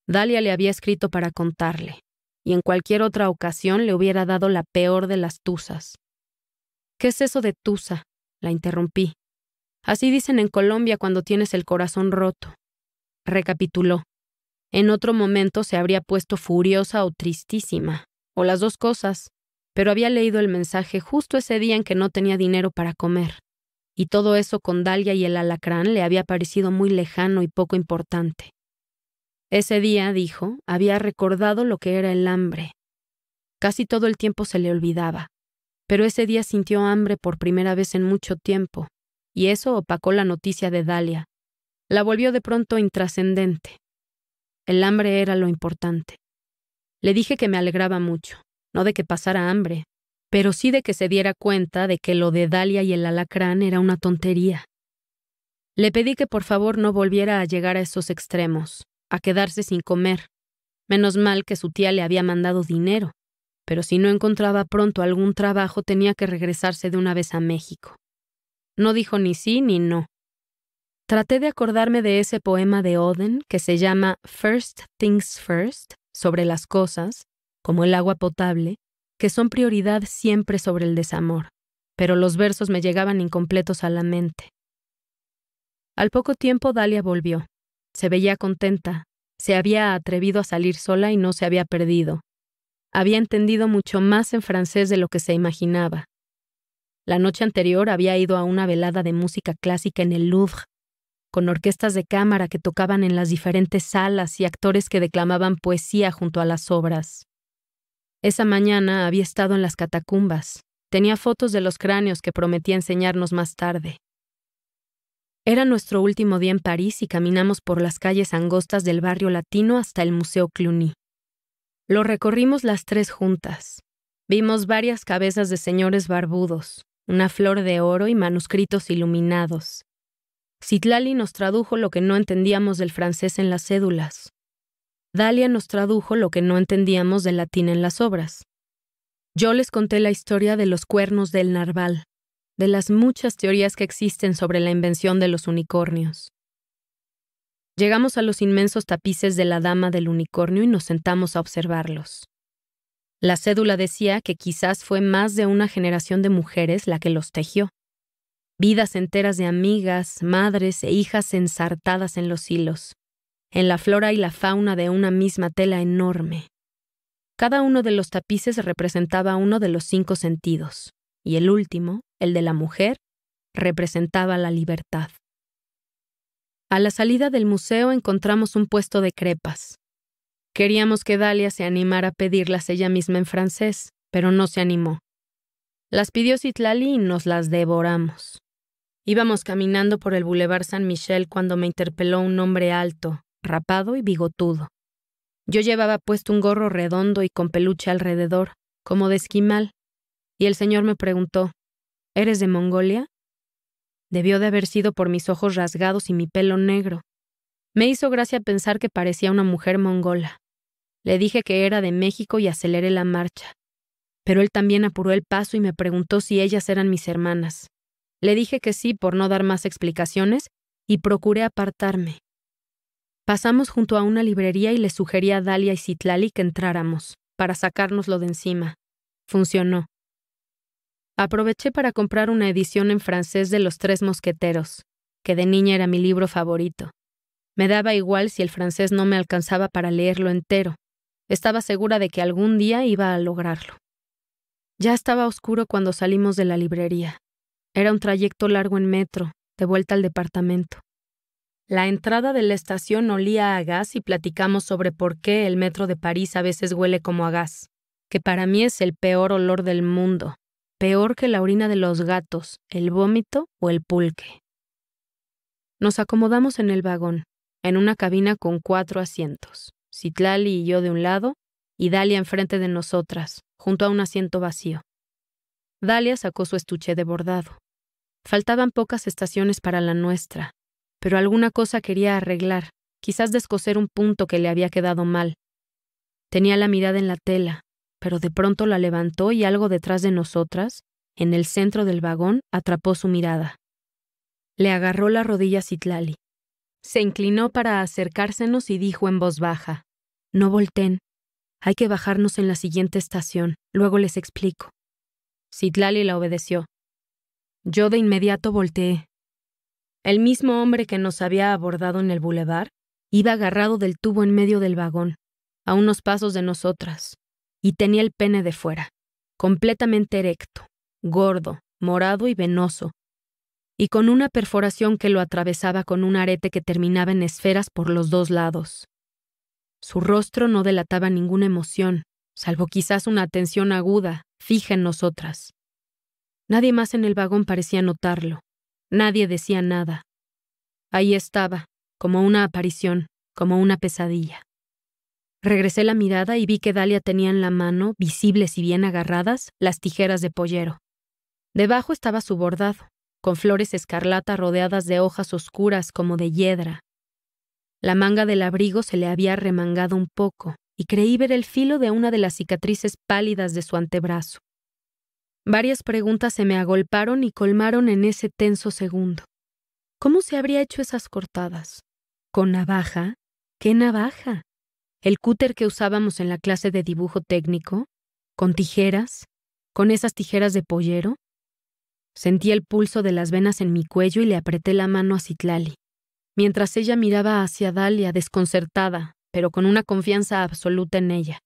Dalia le había escrito para contarle, y en cualquier otra ocasión le hubiera dado la peor de las tusas. ¿Qué es eso de tusa? la interrumpí. Así dicen en Colombia cuando tienes el corazón roto. Recapituló. En otro momento se habría puesto furiosa o tristísima, o las dos cosas, pero había leído el mensaje justo ese día en que no tenía dinero para comer, y todo eso con Dalia y el alacrán le había parecido muy lejano y poco importante. Ese día, dijo, había recordado lo que era el hambre. Casi todo el tiempo se le olvidaba, pero ese día sintió hambre por primera vez en mucho tiempo, y eso opacó la noticia de Dalia. La volvió de pronto intrascendente. El hambre era lo importante. Le dije que me alegraba mucho, no de que pasara hambre, pero sí de que se diera cuenta de que lo de Dalia y el alacrán era una tontería. Le pedí que por favor no volviera a llegar a esos extremos, a quedarse sin comer. Menos mal que su tía le había mandado dinero, pero si no encontraba pronto algún trabajo tenía que regresarse de una vez a México. No dijo ni sí ni no, Traté de acordarme de ese poema de Oden que se llama First Things First, sobre las cosas, como el agua potable, que son prioridad siempre sobre el desamor, pero los versos me llegaban incompletos a la mente. Al poco tiempo Dalia volvió. Se veía contenta, se había atrevido a salir sola y no se había perdido. Había entendido mucho más en francés de lo que se imaginaba. La noche anterior había ido a una velada de música clásica en el Louvre con orquestas de cámara que tocaban en las diferentes salas y actores que declamaban poesía junto a las obras. Esa mañana había estado en las catacumbas. Tenía fotos de los cráneos que prometía enseñarnos más tarde. Era nuestro último día en París y caminamos por las calles angostas del barrio latino hasta el Museo Cluny. Lo recorrimos las tres juntas. Vimos varias cabezas de señores barbudos, una flor de oro y manuscritos iluminados. Citlali nos tradujo lo que no entendíamos del francés en las cédulas. Dalia nos tradujo lo que no entendíamos del latín en las obras. Yo les conté la historia de los cuernos del narval, de las muchas teorías que existen sobre la invención de los unicornios. Llegamos a los inmensos tapices de la dama del unicornio y nos sentamos a observarlos. La cédula decía que quizás fue más de una generación de mujeres la que los tejió, vidas enteras de amigas, madres e hijas ensartadas en los hilos, en la flora y la fauna de una misma tela enorme. Cada uno de los tapices representaba uno de los cinco sentidos, y el último, el de la mujer, representaba la libertad. A la salida del museo encontramos un puesto de crepas. Queríamos que Dalia se animara a pedirlas ella misma en francés, pero no se animó. Las pidió Citlali y nos las devoramos. Íbamos caminando por el Boulevard San Michel cuando me interpeló un hombre alto, rapado y bigotudo. Yo llevaba puesto un gorro redondo y con peluche alrededor, como de esquimal, y el señor me preguntó, ¿Eres de Mongolia? Debió de haber sido por mis ojos rasgados y mi pelo negro. Me hizo gracia pensar que parecía una mujer mongola. Le dije que era de México y aceleré la marcha. Pero él también apuró el paso y me preguntó si ellas eran mis hermanas. Le dije que sí por no dar más explicaciones y procuré apartarme. Pasamos junto a una librería y le sugerí a Dalia y Citlali que entráramos, para sacárnoslo de encima. Funcionó. Aproveché para comprar una edición en francés de Los Tres Mosqueteros, que de niña era mi libro favorito. Me daba igual si el francés no me alcanzaba para leerlo entero. Estaba segura de que algún día iba a lograrlo. Ya estaba oscuro cuando salimos de la librería. Era un trayecto largo en metro, de vuelta al departamento. La entrada de la estación olía a gas y platicamos sobre por qué el metro de París a veces huele como a gas, que para mí es el peor olor del mundo, peor que la orina de los gatos, el vómito o el pulque. Nos acomodamos en el vagón, en una cabina con cuatro asientos, Citlali y yo de un lado, y Dalia enfrente de nosotras, junto a un asiento vacío. Dalia sacó su estuche de bordado. Faltaban pocas estaciones para la nuestra, pero alguna cosa quería arreglar, quizás descoser un punto que le había quedado mal. Tenía la mirada en la tela, pero de pronto la levantó y algo detrás de nosotras, en el centro del vagón, atrapó su mirada. Le agarró la rodilla Citlali. Se inclinó para acercársenos y dijo en voz baja: No volten. Hay que bajarnos en la siguiente estación, luego les explico. Citlali la obedeció. Yo de inmediato volteé. El mismo hombre que nos había abordado en el bulevar iba agarrado del tubo en medio del vagón, a unos pasos de nosotras, y tenía el pene de fuera, completamente erecto, gordo, morado y venoso, y con una perforación que lo atravesaba con un arete que terminaba en esferas por los dos lados. Su rostro no delataba ninguna emoción, salvo quizás una atención aguda, fija en nosotras. Nadie más en el vagón parecía notarlo. Nadie decía nada. Ahí estaba, como una aparición, como una pesadilla. Regresé la mirada y vi que Dalia tenía en la mano, visibles y bien agarradas, las tijeras de pollero. Debajo estaba su bordado, con flores escarlata rodeadas de hojas oscuras como de hiedra. La manga del abrigo se le había remangado un poco, y creí ver el filo de una de las cicatrices pálidas de su antebrazo. Varias preguntas se me agolparon y colmaron en ese tenso segundo. ¿Cómo se habría hecho esas cortadas? ¿Con navaja? ¿Qué navaja? ¿El cúter que usábamos en la clase de dibujo técnico? ¿Con tijeras? ¿Con esas tijeras de pollero? Sentí el pulso de las venas en mi cuello y le apreté la mano a Citlali, mientras ella miraba hacia Dalia desconcertada, pero con una confianza absoluta en ella.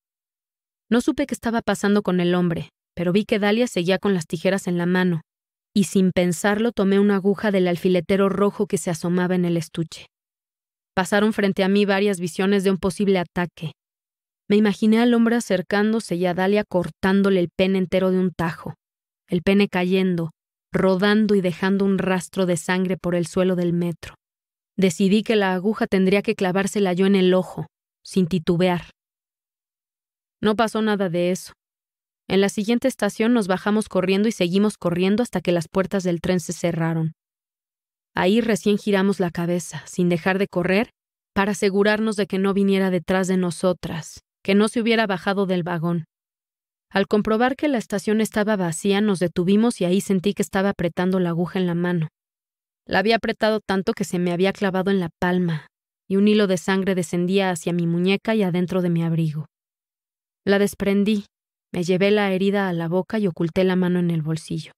No supe qué estaba pasando con el hombre, pero vi que Dalia seguía con las tijeras en la mano, y sin pensarlo tomé una aguja del alfiletero rojo que se asomaba en el estuche. Pasaron frente a mí varias visiones de un posible ataque. Me imaginé al hombre acercándose y a Dalia cortándole el pene entero de un tajo, el pene cayendo, rodando y dejando un rastro de sangre por el suelo del metro. Decidí que la aguja tendría que clavársela yo en el ojo, sin titubear. No pasó nada de eso. En la siguiente estación nos bajamos corriendo y seguimos corriendo hasta que las puertas del tren se cerraron. Ahí recién giramos la cabeza, sin dejar de correr, para asegurarnos de que no viniera detrás de nosotras, que no se hubiera bajado del vagón. Al comprobar que la estación estaba vacía, nos detuvimos y ahí sentí que estaba apretando la aguja en la mano. La había apretado tanto que se me había clavado en la palma, y un hilo de sangre descendía hacia mi muñeca y adentro de mi abrigo. La desprendí, me llevé la herida a la boca y oculté la mano en el bolsillo.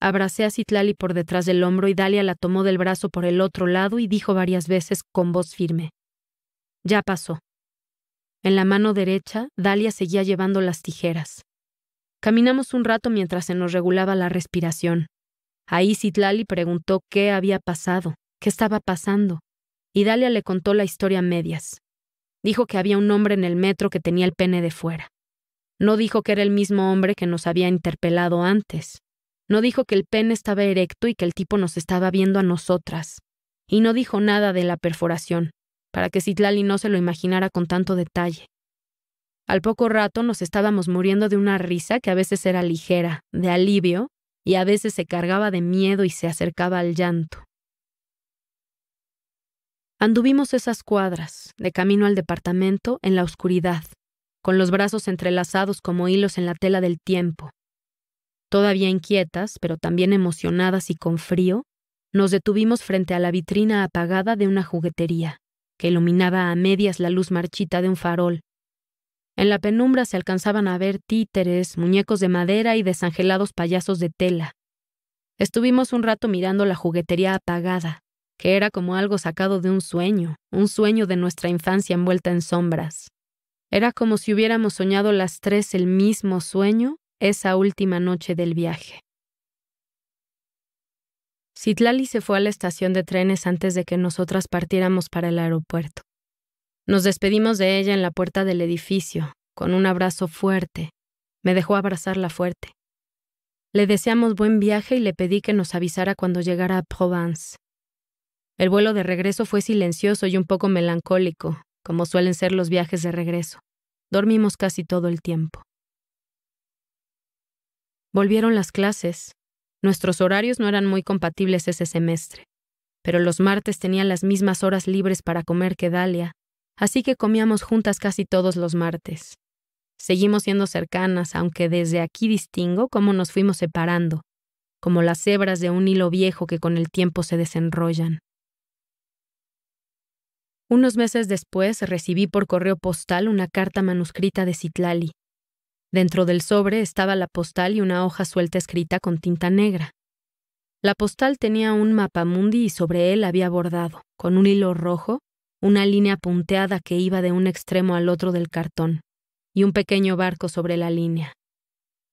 Abracé a Citlali por detrás del hombro y Dalia la tomó del brazo por el otro lado y dijo varias veces con voz firme. Ya pasó. En la mano derecha, Dalia seguía llevando las tijeras. Caminamos un rato mientras se nos regulaba la respiración. Ahí Citlali preguntó qué había pasado, qué estaba pasando, y Dalia le contó la historia a medias. Dijo que había un hombre en el metro que tenía el pene de fuera. No dijo que era el mismo hombre que nos había interpelado antes. No dijo que el pene estaba erecto y que el tipo nos estaba viendo a nosotras. Y no dijo nada de la perforación, para que Citlali no se lo imaginara con tanto detalle. Al poco rato nos estábamos muriendo de una risa que a veces era ligera, de alivio, y a veces se cargaba de miedo y se acercaba al llanto. Anduvimos esas cuadras, de camino al departamento, en la oscuridad, con los brazos entrelazados como hilos en la tela del tiempo. Todavía inquietas, pero también emocionadas y con frío, nos detuvimos frente a la vitrina apagada de una juguetería, que iluminaba a medias la luz marchita de un farol. En la penumbra se alcanzaban a ver títeres, muñecos de madera y desangelados payasos de tela. Estuvimos un rato mirando la juguetería apagada, que era como algo sacado de un sueño, un sueño de nuestra infancia envuelta en sombras. Era como si hubiéramos soñado las tres el mismo sueño esa última noche del viaje. Citlali se fue a la estación de trenes antes de que nosotras partiéramos para el aeropuerto. Nos despedimos de ella en la puerta del edificio, con un abrazo fuerte. Me dejó abrazarla fuerte. Le deseamos buen viaje y le pedí que nos avisara cuando llegara a Provence. El vuelo de regreso fue silencioso y un poco melancólico, como suelen ser los viajes de regreso. Dormimos casi todo el tiempo. Volvieron las clases. Nuestros horarios no eran muy compatibles ese semestre, pero los martes tenían las mismas horas libres para comer que Dalia, así que comíamos juntas casi todos los martes. Seguimos siendo cercanas, aunque desde aquí distingo cómo nos fuimos separando, como las hebras de un hilo viejo que con el tiempo se desenrollan. Unos meses después recibí por correo postal una carta manuscrita de Citlali. Dentro del sobre estaba la postal y una hoja suelta escrita con tinta negra. La postal tenía un mapa mundi y sobre él había bordado, con un hilo rojo, una línea punteada que iba de un extremo al otro del cartón, y un pequeño barco sobre la línea.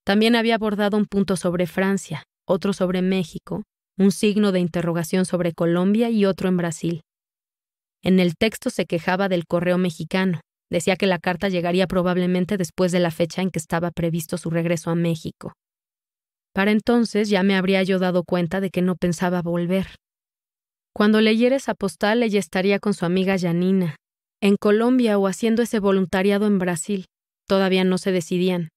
También había bordado un punto sobre Francia, otro sobre México, un signo de interrogación sobre Colombia y otro en Brasil. En el texto se quejaba del correo mexicano. Decía que la carta llegaría probablemente después de la fecha en que estaba previsto su regreso a México. Para entonces ya me habría yo dado cuenta de que no pensaba volver. Cuando leyera esa postal, ella estaría con su amiga Janina, en Colombia o haciendo ese voluntariado en Brasil. Todavía no se decidían.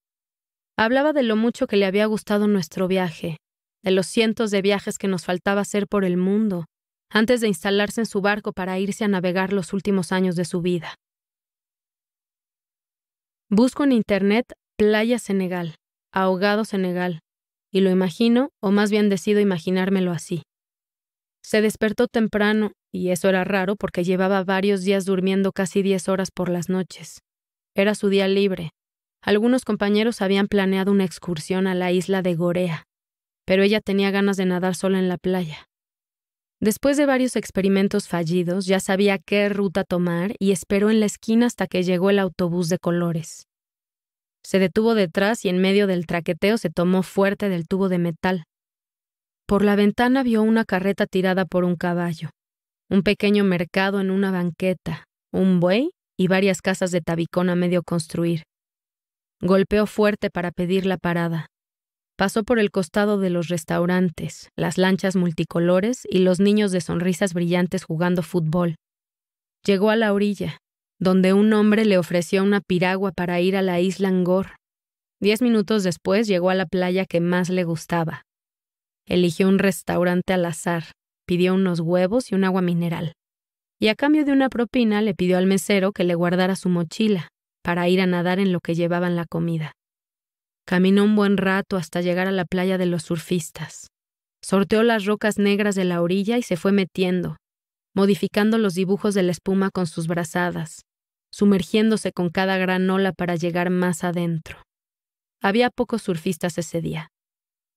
Hablaba de lo mucho que le había gustado nuestro viaje, de los cientos de viajes que nos faltaba hacer por el mundo, antes de instalarse en su barco para irse a navegar los últimos años de su vida. Busco en Internet Playa Senegal, Ahogado Senegal, y lo imagino, o más bien decido imaginármelo así. Se despertó temprano, y eso era raro porque llevaba varios días durmiendo casi diez horas por las noches. Era su día libre. Algunos compañeros habían planeado una excursión a la isla de Gorea, pero ella tenía ganas de nadar sola en la playa. Después de varios experimentos fallidos, ya sabía qué ruta tomar y esperó en la esquina hasta que llegó el autobús de colores. Se detuvo detrás y en medio del traqueteo se tomó fuerte del tubo de metal. Por la ventana vio una carreta tirada por un caballo, un pequeño mercado en una banqueta, un buey y varias casas de tabicón a medio construir. Golpeó fuerte para pedir la parada. Pasó por el costado de los restaurantes, las lanchas multicolores y los niños de sonrisas brillantes jugando fútbol. Llegó a la orilla, donde un hombre le ofreció una piragua para ir a la isla Angor. Diez minutos después llegó a la playa que más le gustaba. Eligió un restaurante al azar, pidió unos huevos y un agua mineral. Y a cambio de una propina le pidió al mesero que le guardara su mochila, para ir a nadar en lo que llevaban la comida. Caminó un buen rato hasta llegar a la playa de los surfistas. Sorteó las rocas negras de la orilla y se fue metiendo, modificando los dibujos de la espuma con sus brazadas, sumergiéndose con cada gran ola para llegar más adentro. Había pocos surfistas ese día.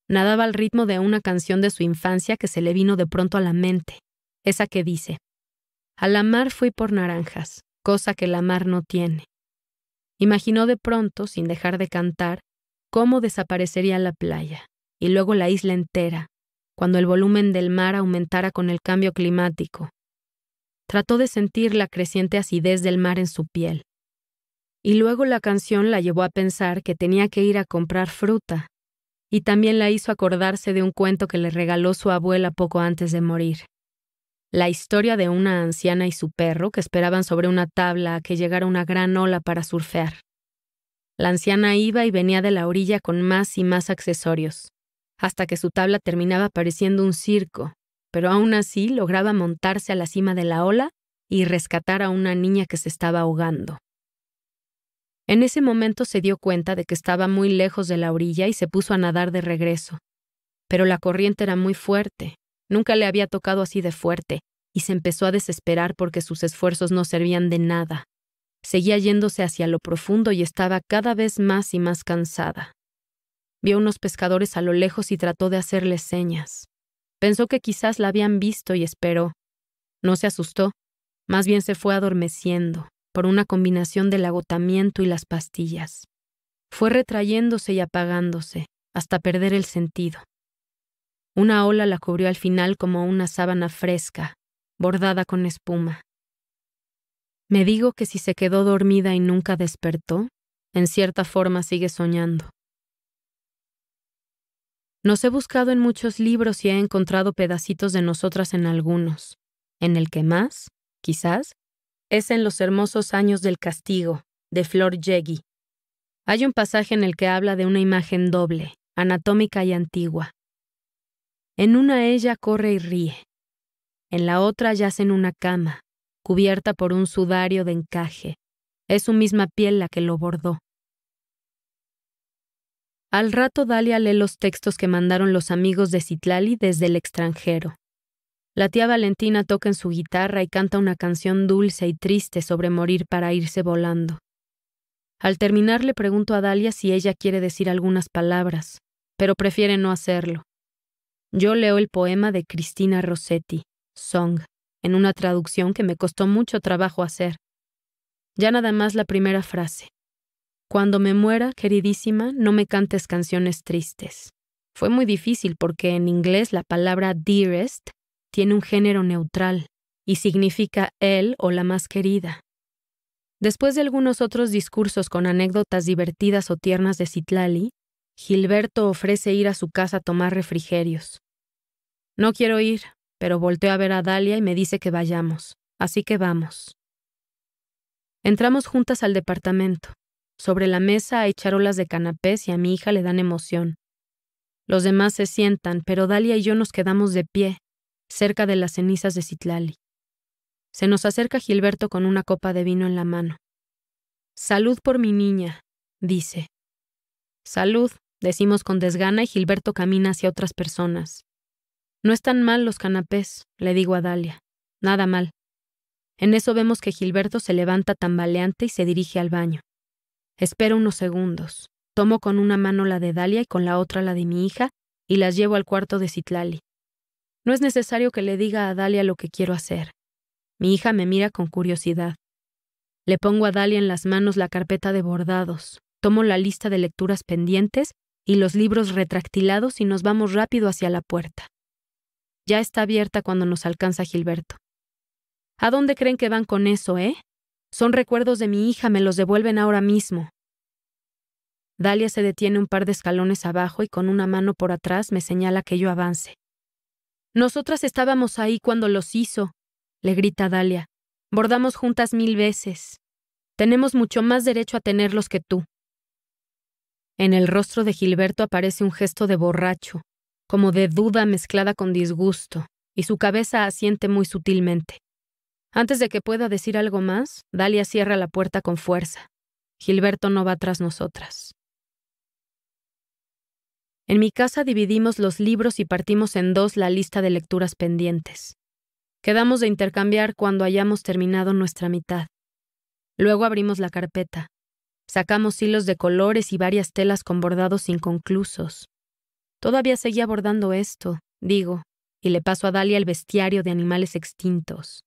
Nadaba al ritmo de una canción de su infancia que se le vino de pronto a la mente, esa que dice, A la mar fui por naranjas, cosa que la mar no tiene. Imaginó de pronto, sin dejar de cantar, cómo desaparecería la playa, y luego la isla entera, cuando el volumen del mar aumentara con el cambio climático. Trató de sentir la creciente acidez del mar en su piel. Y luego la canción la llevó a pensar que tenía que ir a comprar fruta, y también la hizo acordarse de un cuento que le regaló su abuela poco antes de morir. La historia de una anciana y su perro que esperaban sobre una tabla a que llegara una gran ola para surfear. La anciana iba y venía de la orilla con más y más accesorios, hasta que su tabla terminaba pareciendo un circo, pero aún así lograba montarse a la cima de la ola y rescatar a una niña que se estaba ahogando. En ese momento se dio cuenta de que estaba muy lejos de la orilla y se puso a nadar de regreso. Pero la corriente era muy fuerte, nunca le había tocado así de fuerte, y se empezó a desesperar porque sus esfuerzos no servían de nada. Seguía yéndose hacia lo profundo y estaba cada vez más y más cansada. Vio unos pescadores a lo lejos y trató de hacerles señas. Pensó que quizás la habían visto y esperó. No se asustó, más bien se fue adormeciendo, por una combinación del agotamiento y las pastillas. Fue retrayéndose y apagándose, hasta perder el sentido. Una ola la cubrió al final como una sábana fresca, bordada con espuma. Me digo que si se quedó dormida y nunca despertó, en cierta forma sigue soñando. Nos he buscado en muchos libros y he encontrado pedacitos de nosotras en algunos. En el que más, quizás, es en Los hermosos años del castigo, de Flor Yegi. Hay un pasaje en el que habla de una imagen doble, anatómica y antigua. En una ella corre y ríe. En la otra yace en una cama, cubierta por un sudario de encaje. Es su misma piel la que lo bordó. Al rato Dalia lee los textos que mandaron los amigos de Citlali desde el extranjero. La tía Valentina toca en su guitarra y canta una canción dulce y triste sobre morir para irse volando. Al terminar le pregunto a Dalia si ella quiere decir algunas palabras, pero prefiere no hacerlo. Yo leo el poema de Cristina Rossetti, Song en una traducción que me costó mucho trabajo hacer. Ya nada más la primera frase. Cuando me muera, queridísima, no me cantes canciones tristes. Fue muy difícil porque en inglés la palabra dearest tiene un género neutral y significa él o la más querida. Después de algunos otros discursos con anécdotas divertidas o tiernas de Citlali, Gilberto ofrece ir a su casa a tomar refrigerios. No quiero ir, pero volteó a ver a Dalia y me dice que vayamos, así que vamos. Entramos juntas al departamento. Sobre la mesa hay charolas de canapés y a mi hija le dan emoción. Los demás se sientan, pero Dalia y yo nos quedamos de pie, cerca de las cenizas de Citlali. Se nos acerca Gilberto con una copa de vino en la mano. Salud por mi niña, dice. Salud, decimos con desgana y Gilberto camina hacia otras personas. No están mal los canapés, le digo a Dalia. Nada mal. En eso vemos que Gilberto se levanta tambaleante y se dirige al baño. Espero unos segundos. Tomo con una mano la de Dalia y con la otra la de mi hija y las llevo al cuarto de Citlali. No es necesario que le diga a Dalia lo que quiero hacer. Mi hija me mira con curiosidad. Le pongo a Dalia en las manos la carpeta de bordados, tomo la lista de lecturas pendientes y los libros retractilados y nos vamos rápido hacia la puerta ya está abierta cuando nos alcanza Gilberto. ¿A dónde creen que van con eso, eh? Son recuerdos de mi hija, me los devuelven ahora mismo. Dalia se detiene un par de escalones abajo y con una mano por atrás me señala que yo avance. Nosotras estábamos ahí cuando los hizo, le grita Dalia. Bordamos juntas mil veces. Tenemos mucho más derecho a tenerlos que tú. En el rostro de Gilberto aparece un gesto de borracho, como de duda mezclada con disgusto, y su cabeza asiente muy sutilmente. Antes de que pueda decir algo más, Dalia cierra la puerta con fuerza. Gilberto no va tras nosotras. En mi casa dividimos los libros y partimos en dos la lista de lecturas pendientes. Quedamos de intercambiar cuando hayamos terminado nuestra mitad. Luego abrimos la carpeta. Sacamos hilos de colores y varias telas con bordados inconclusos, Todavía seguía bordando esto, digo, y le paso a Dalia el bestiario de animales extintos.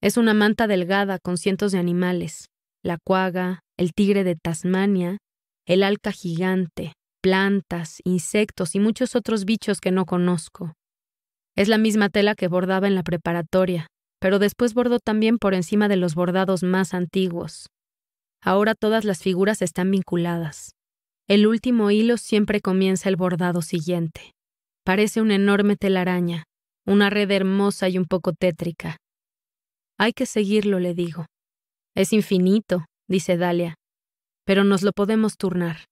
Es una manta delgada con cientos de animales, la cuaga, el tigre de Tasmania, el alca gigante, plantas, insectos y muchos otros bichos que no conozco. Es la misma tela que bordaba en la preparatoria, pero después bordó también por encima de los bordados más antiguos. Ahora todas las figuras están vinculadas. El último hilo siempre comienza el bordado siguiente. Parece una enorme telaraña, una red hermosa y un poco tétrica. Hay que seguirlo, le digo. Es infinito, dice Dalia, pero nos lo podemos turnar.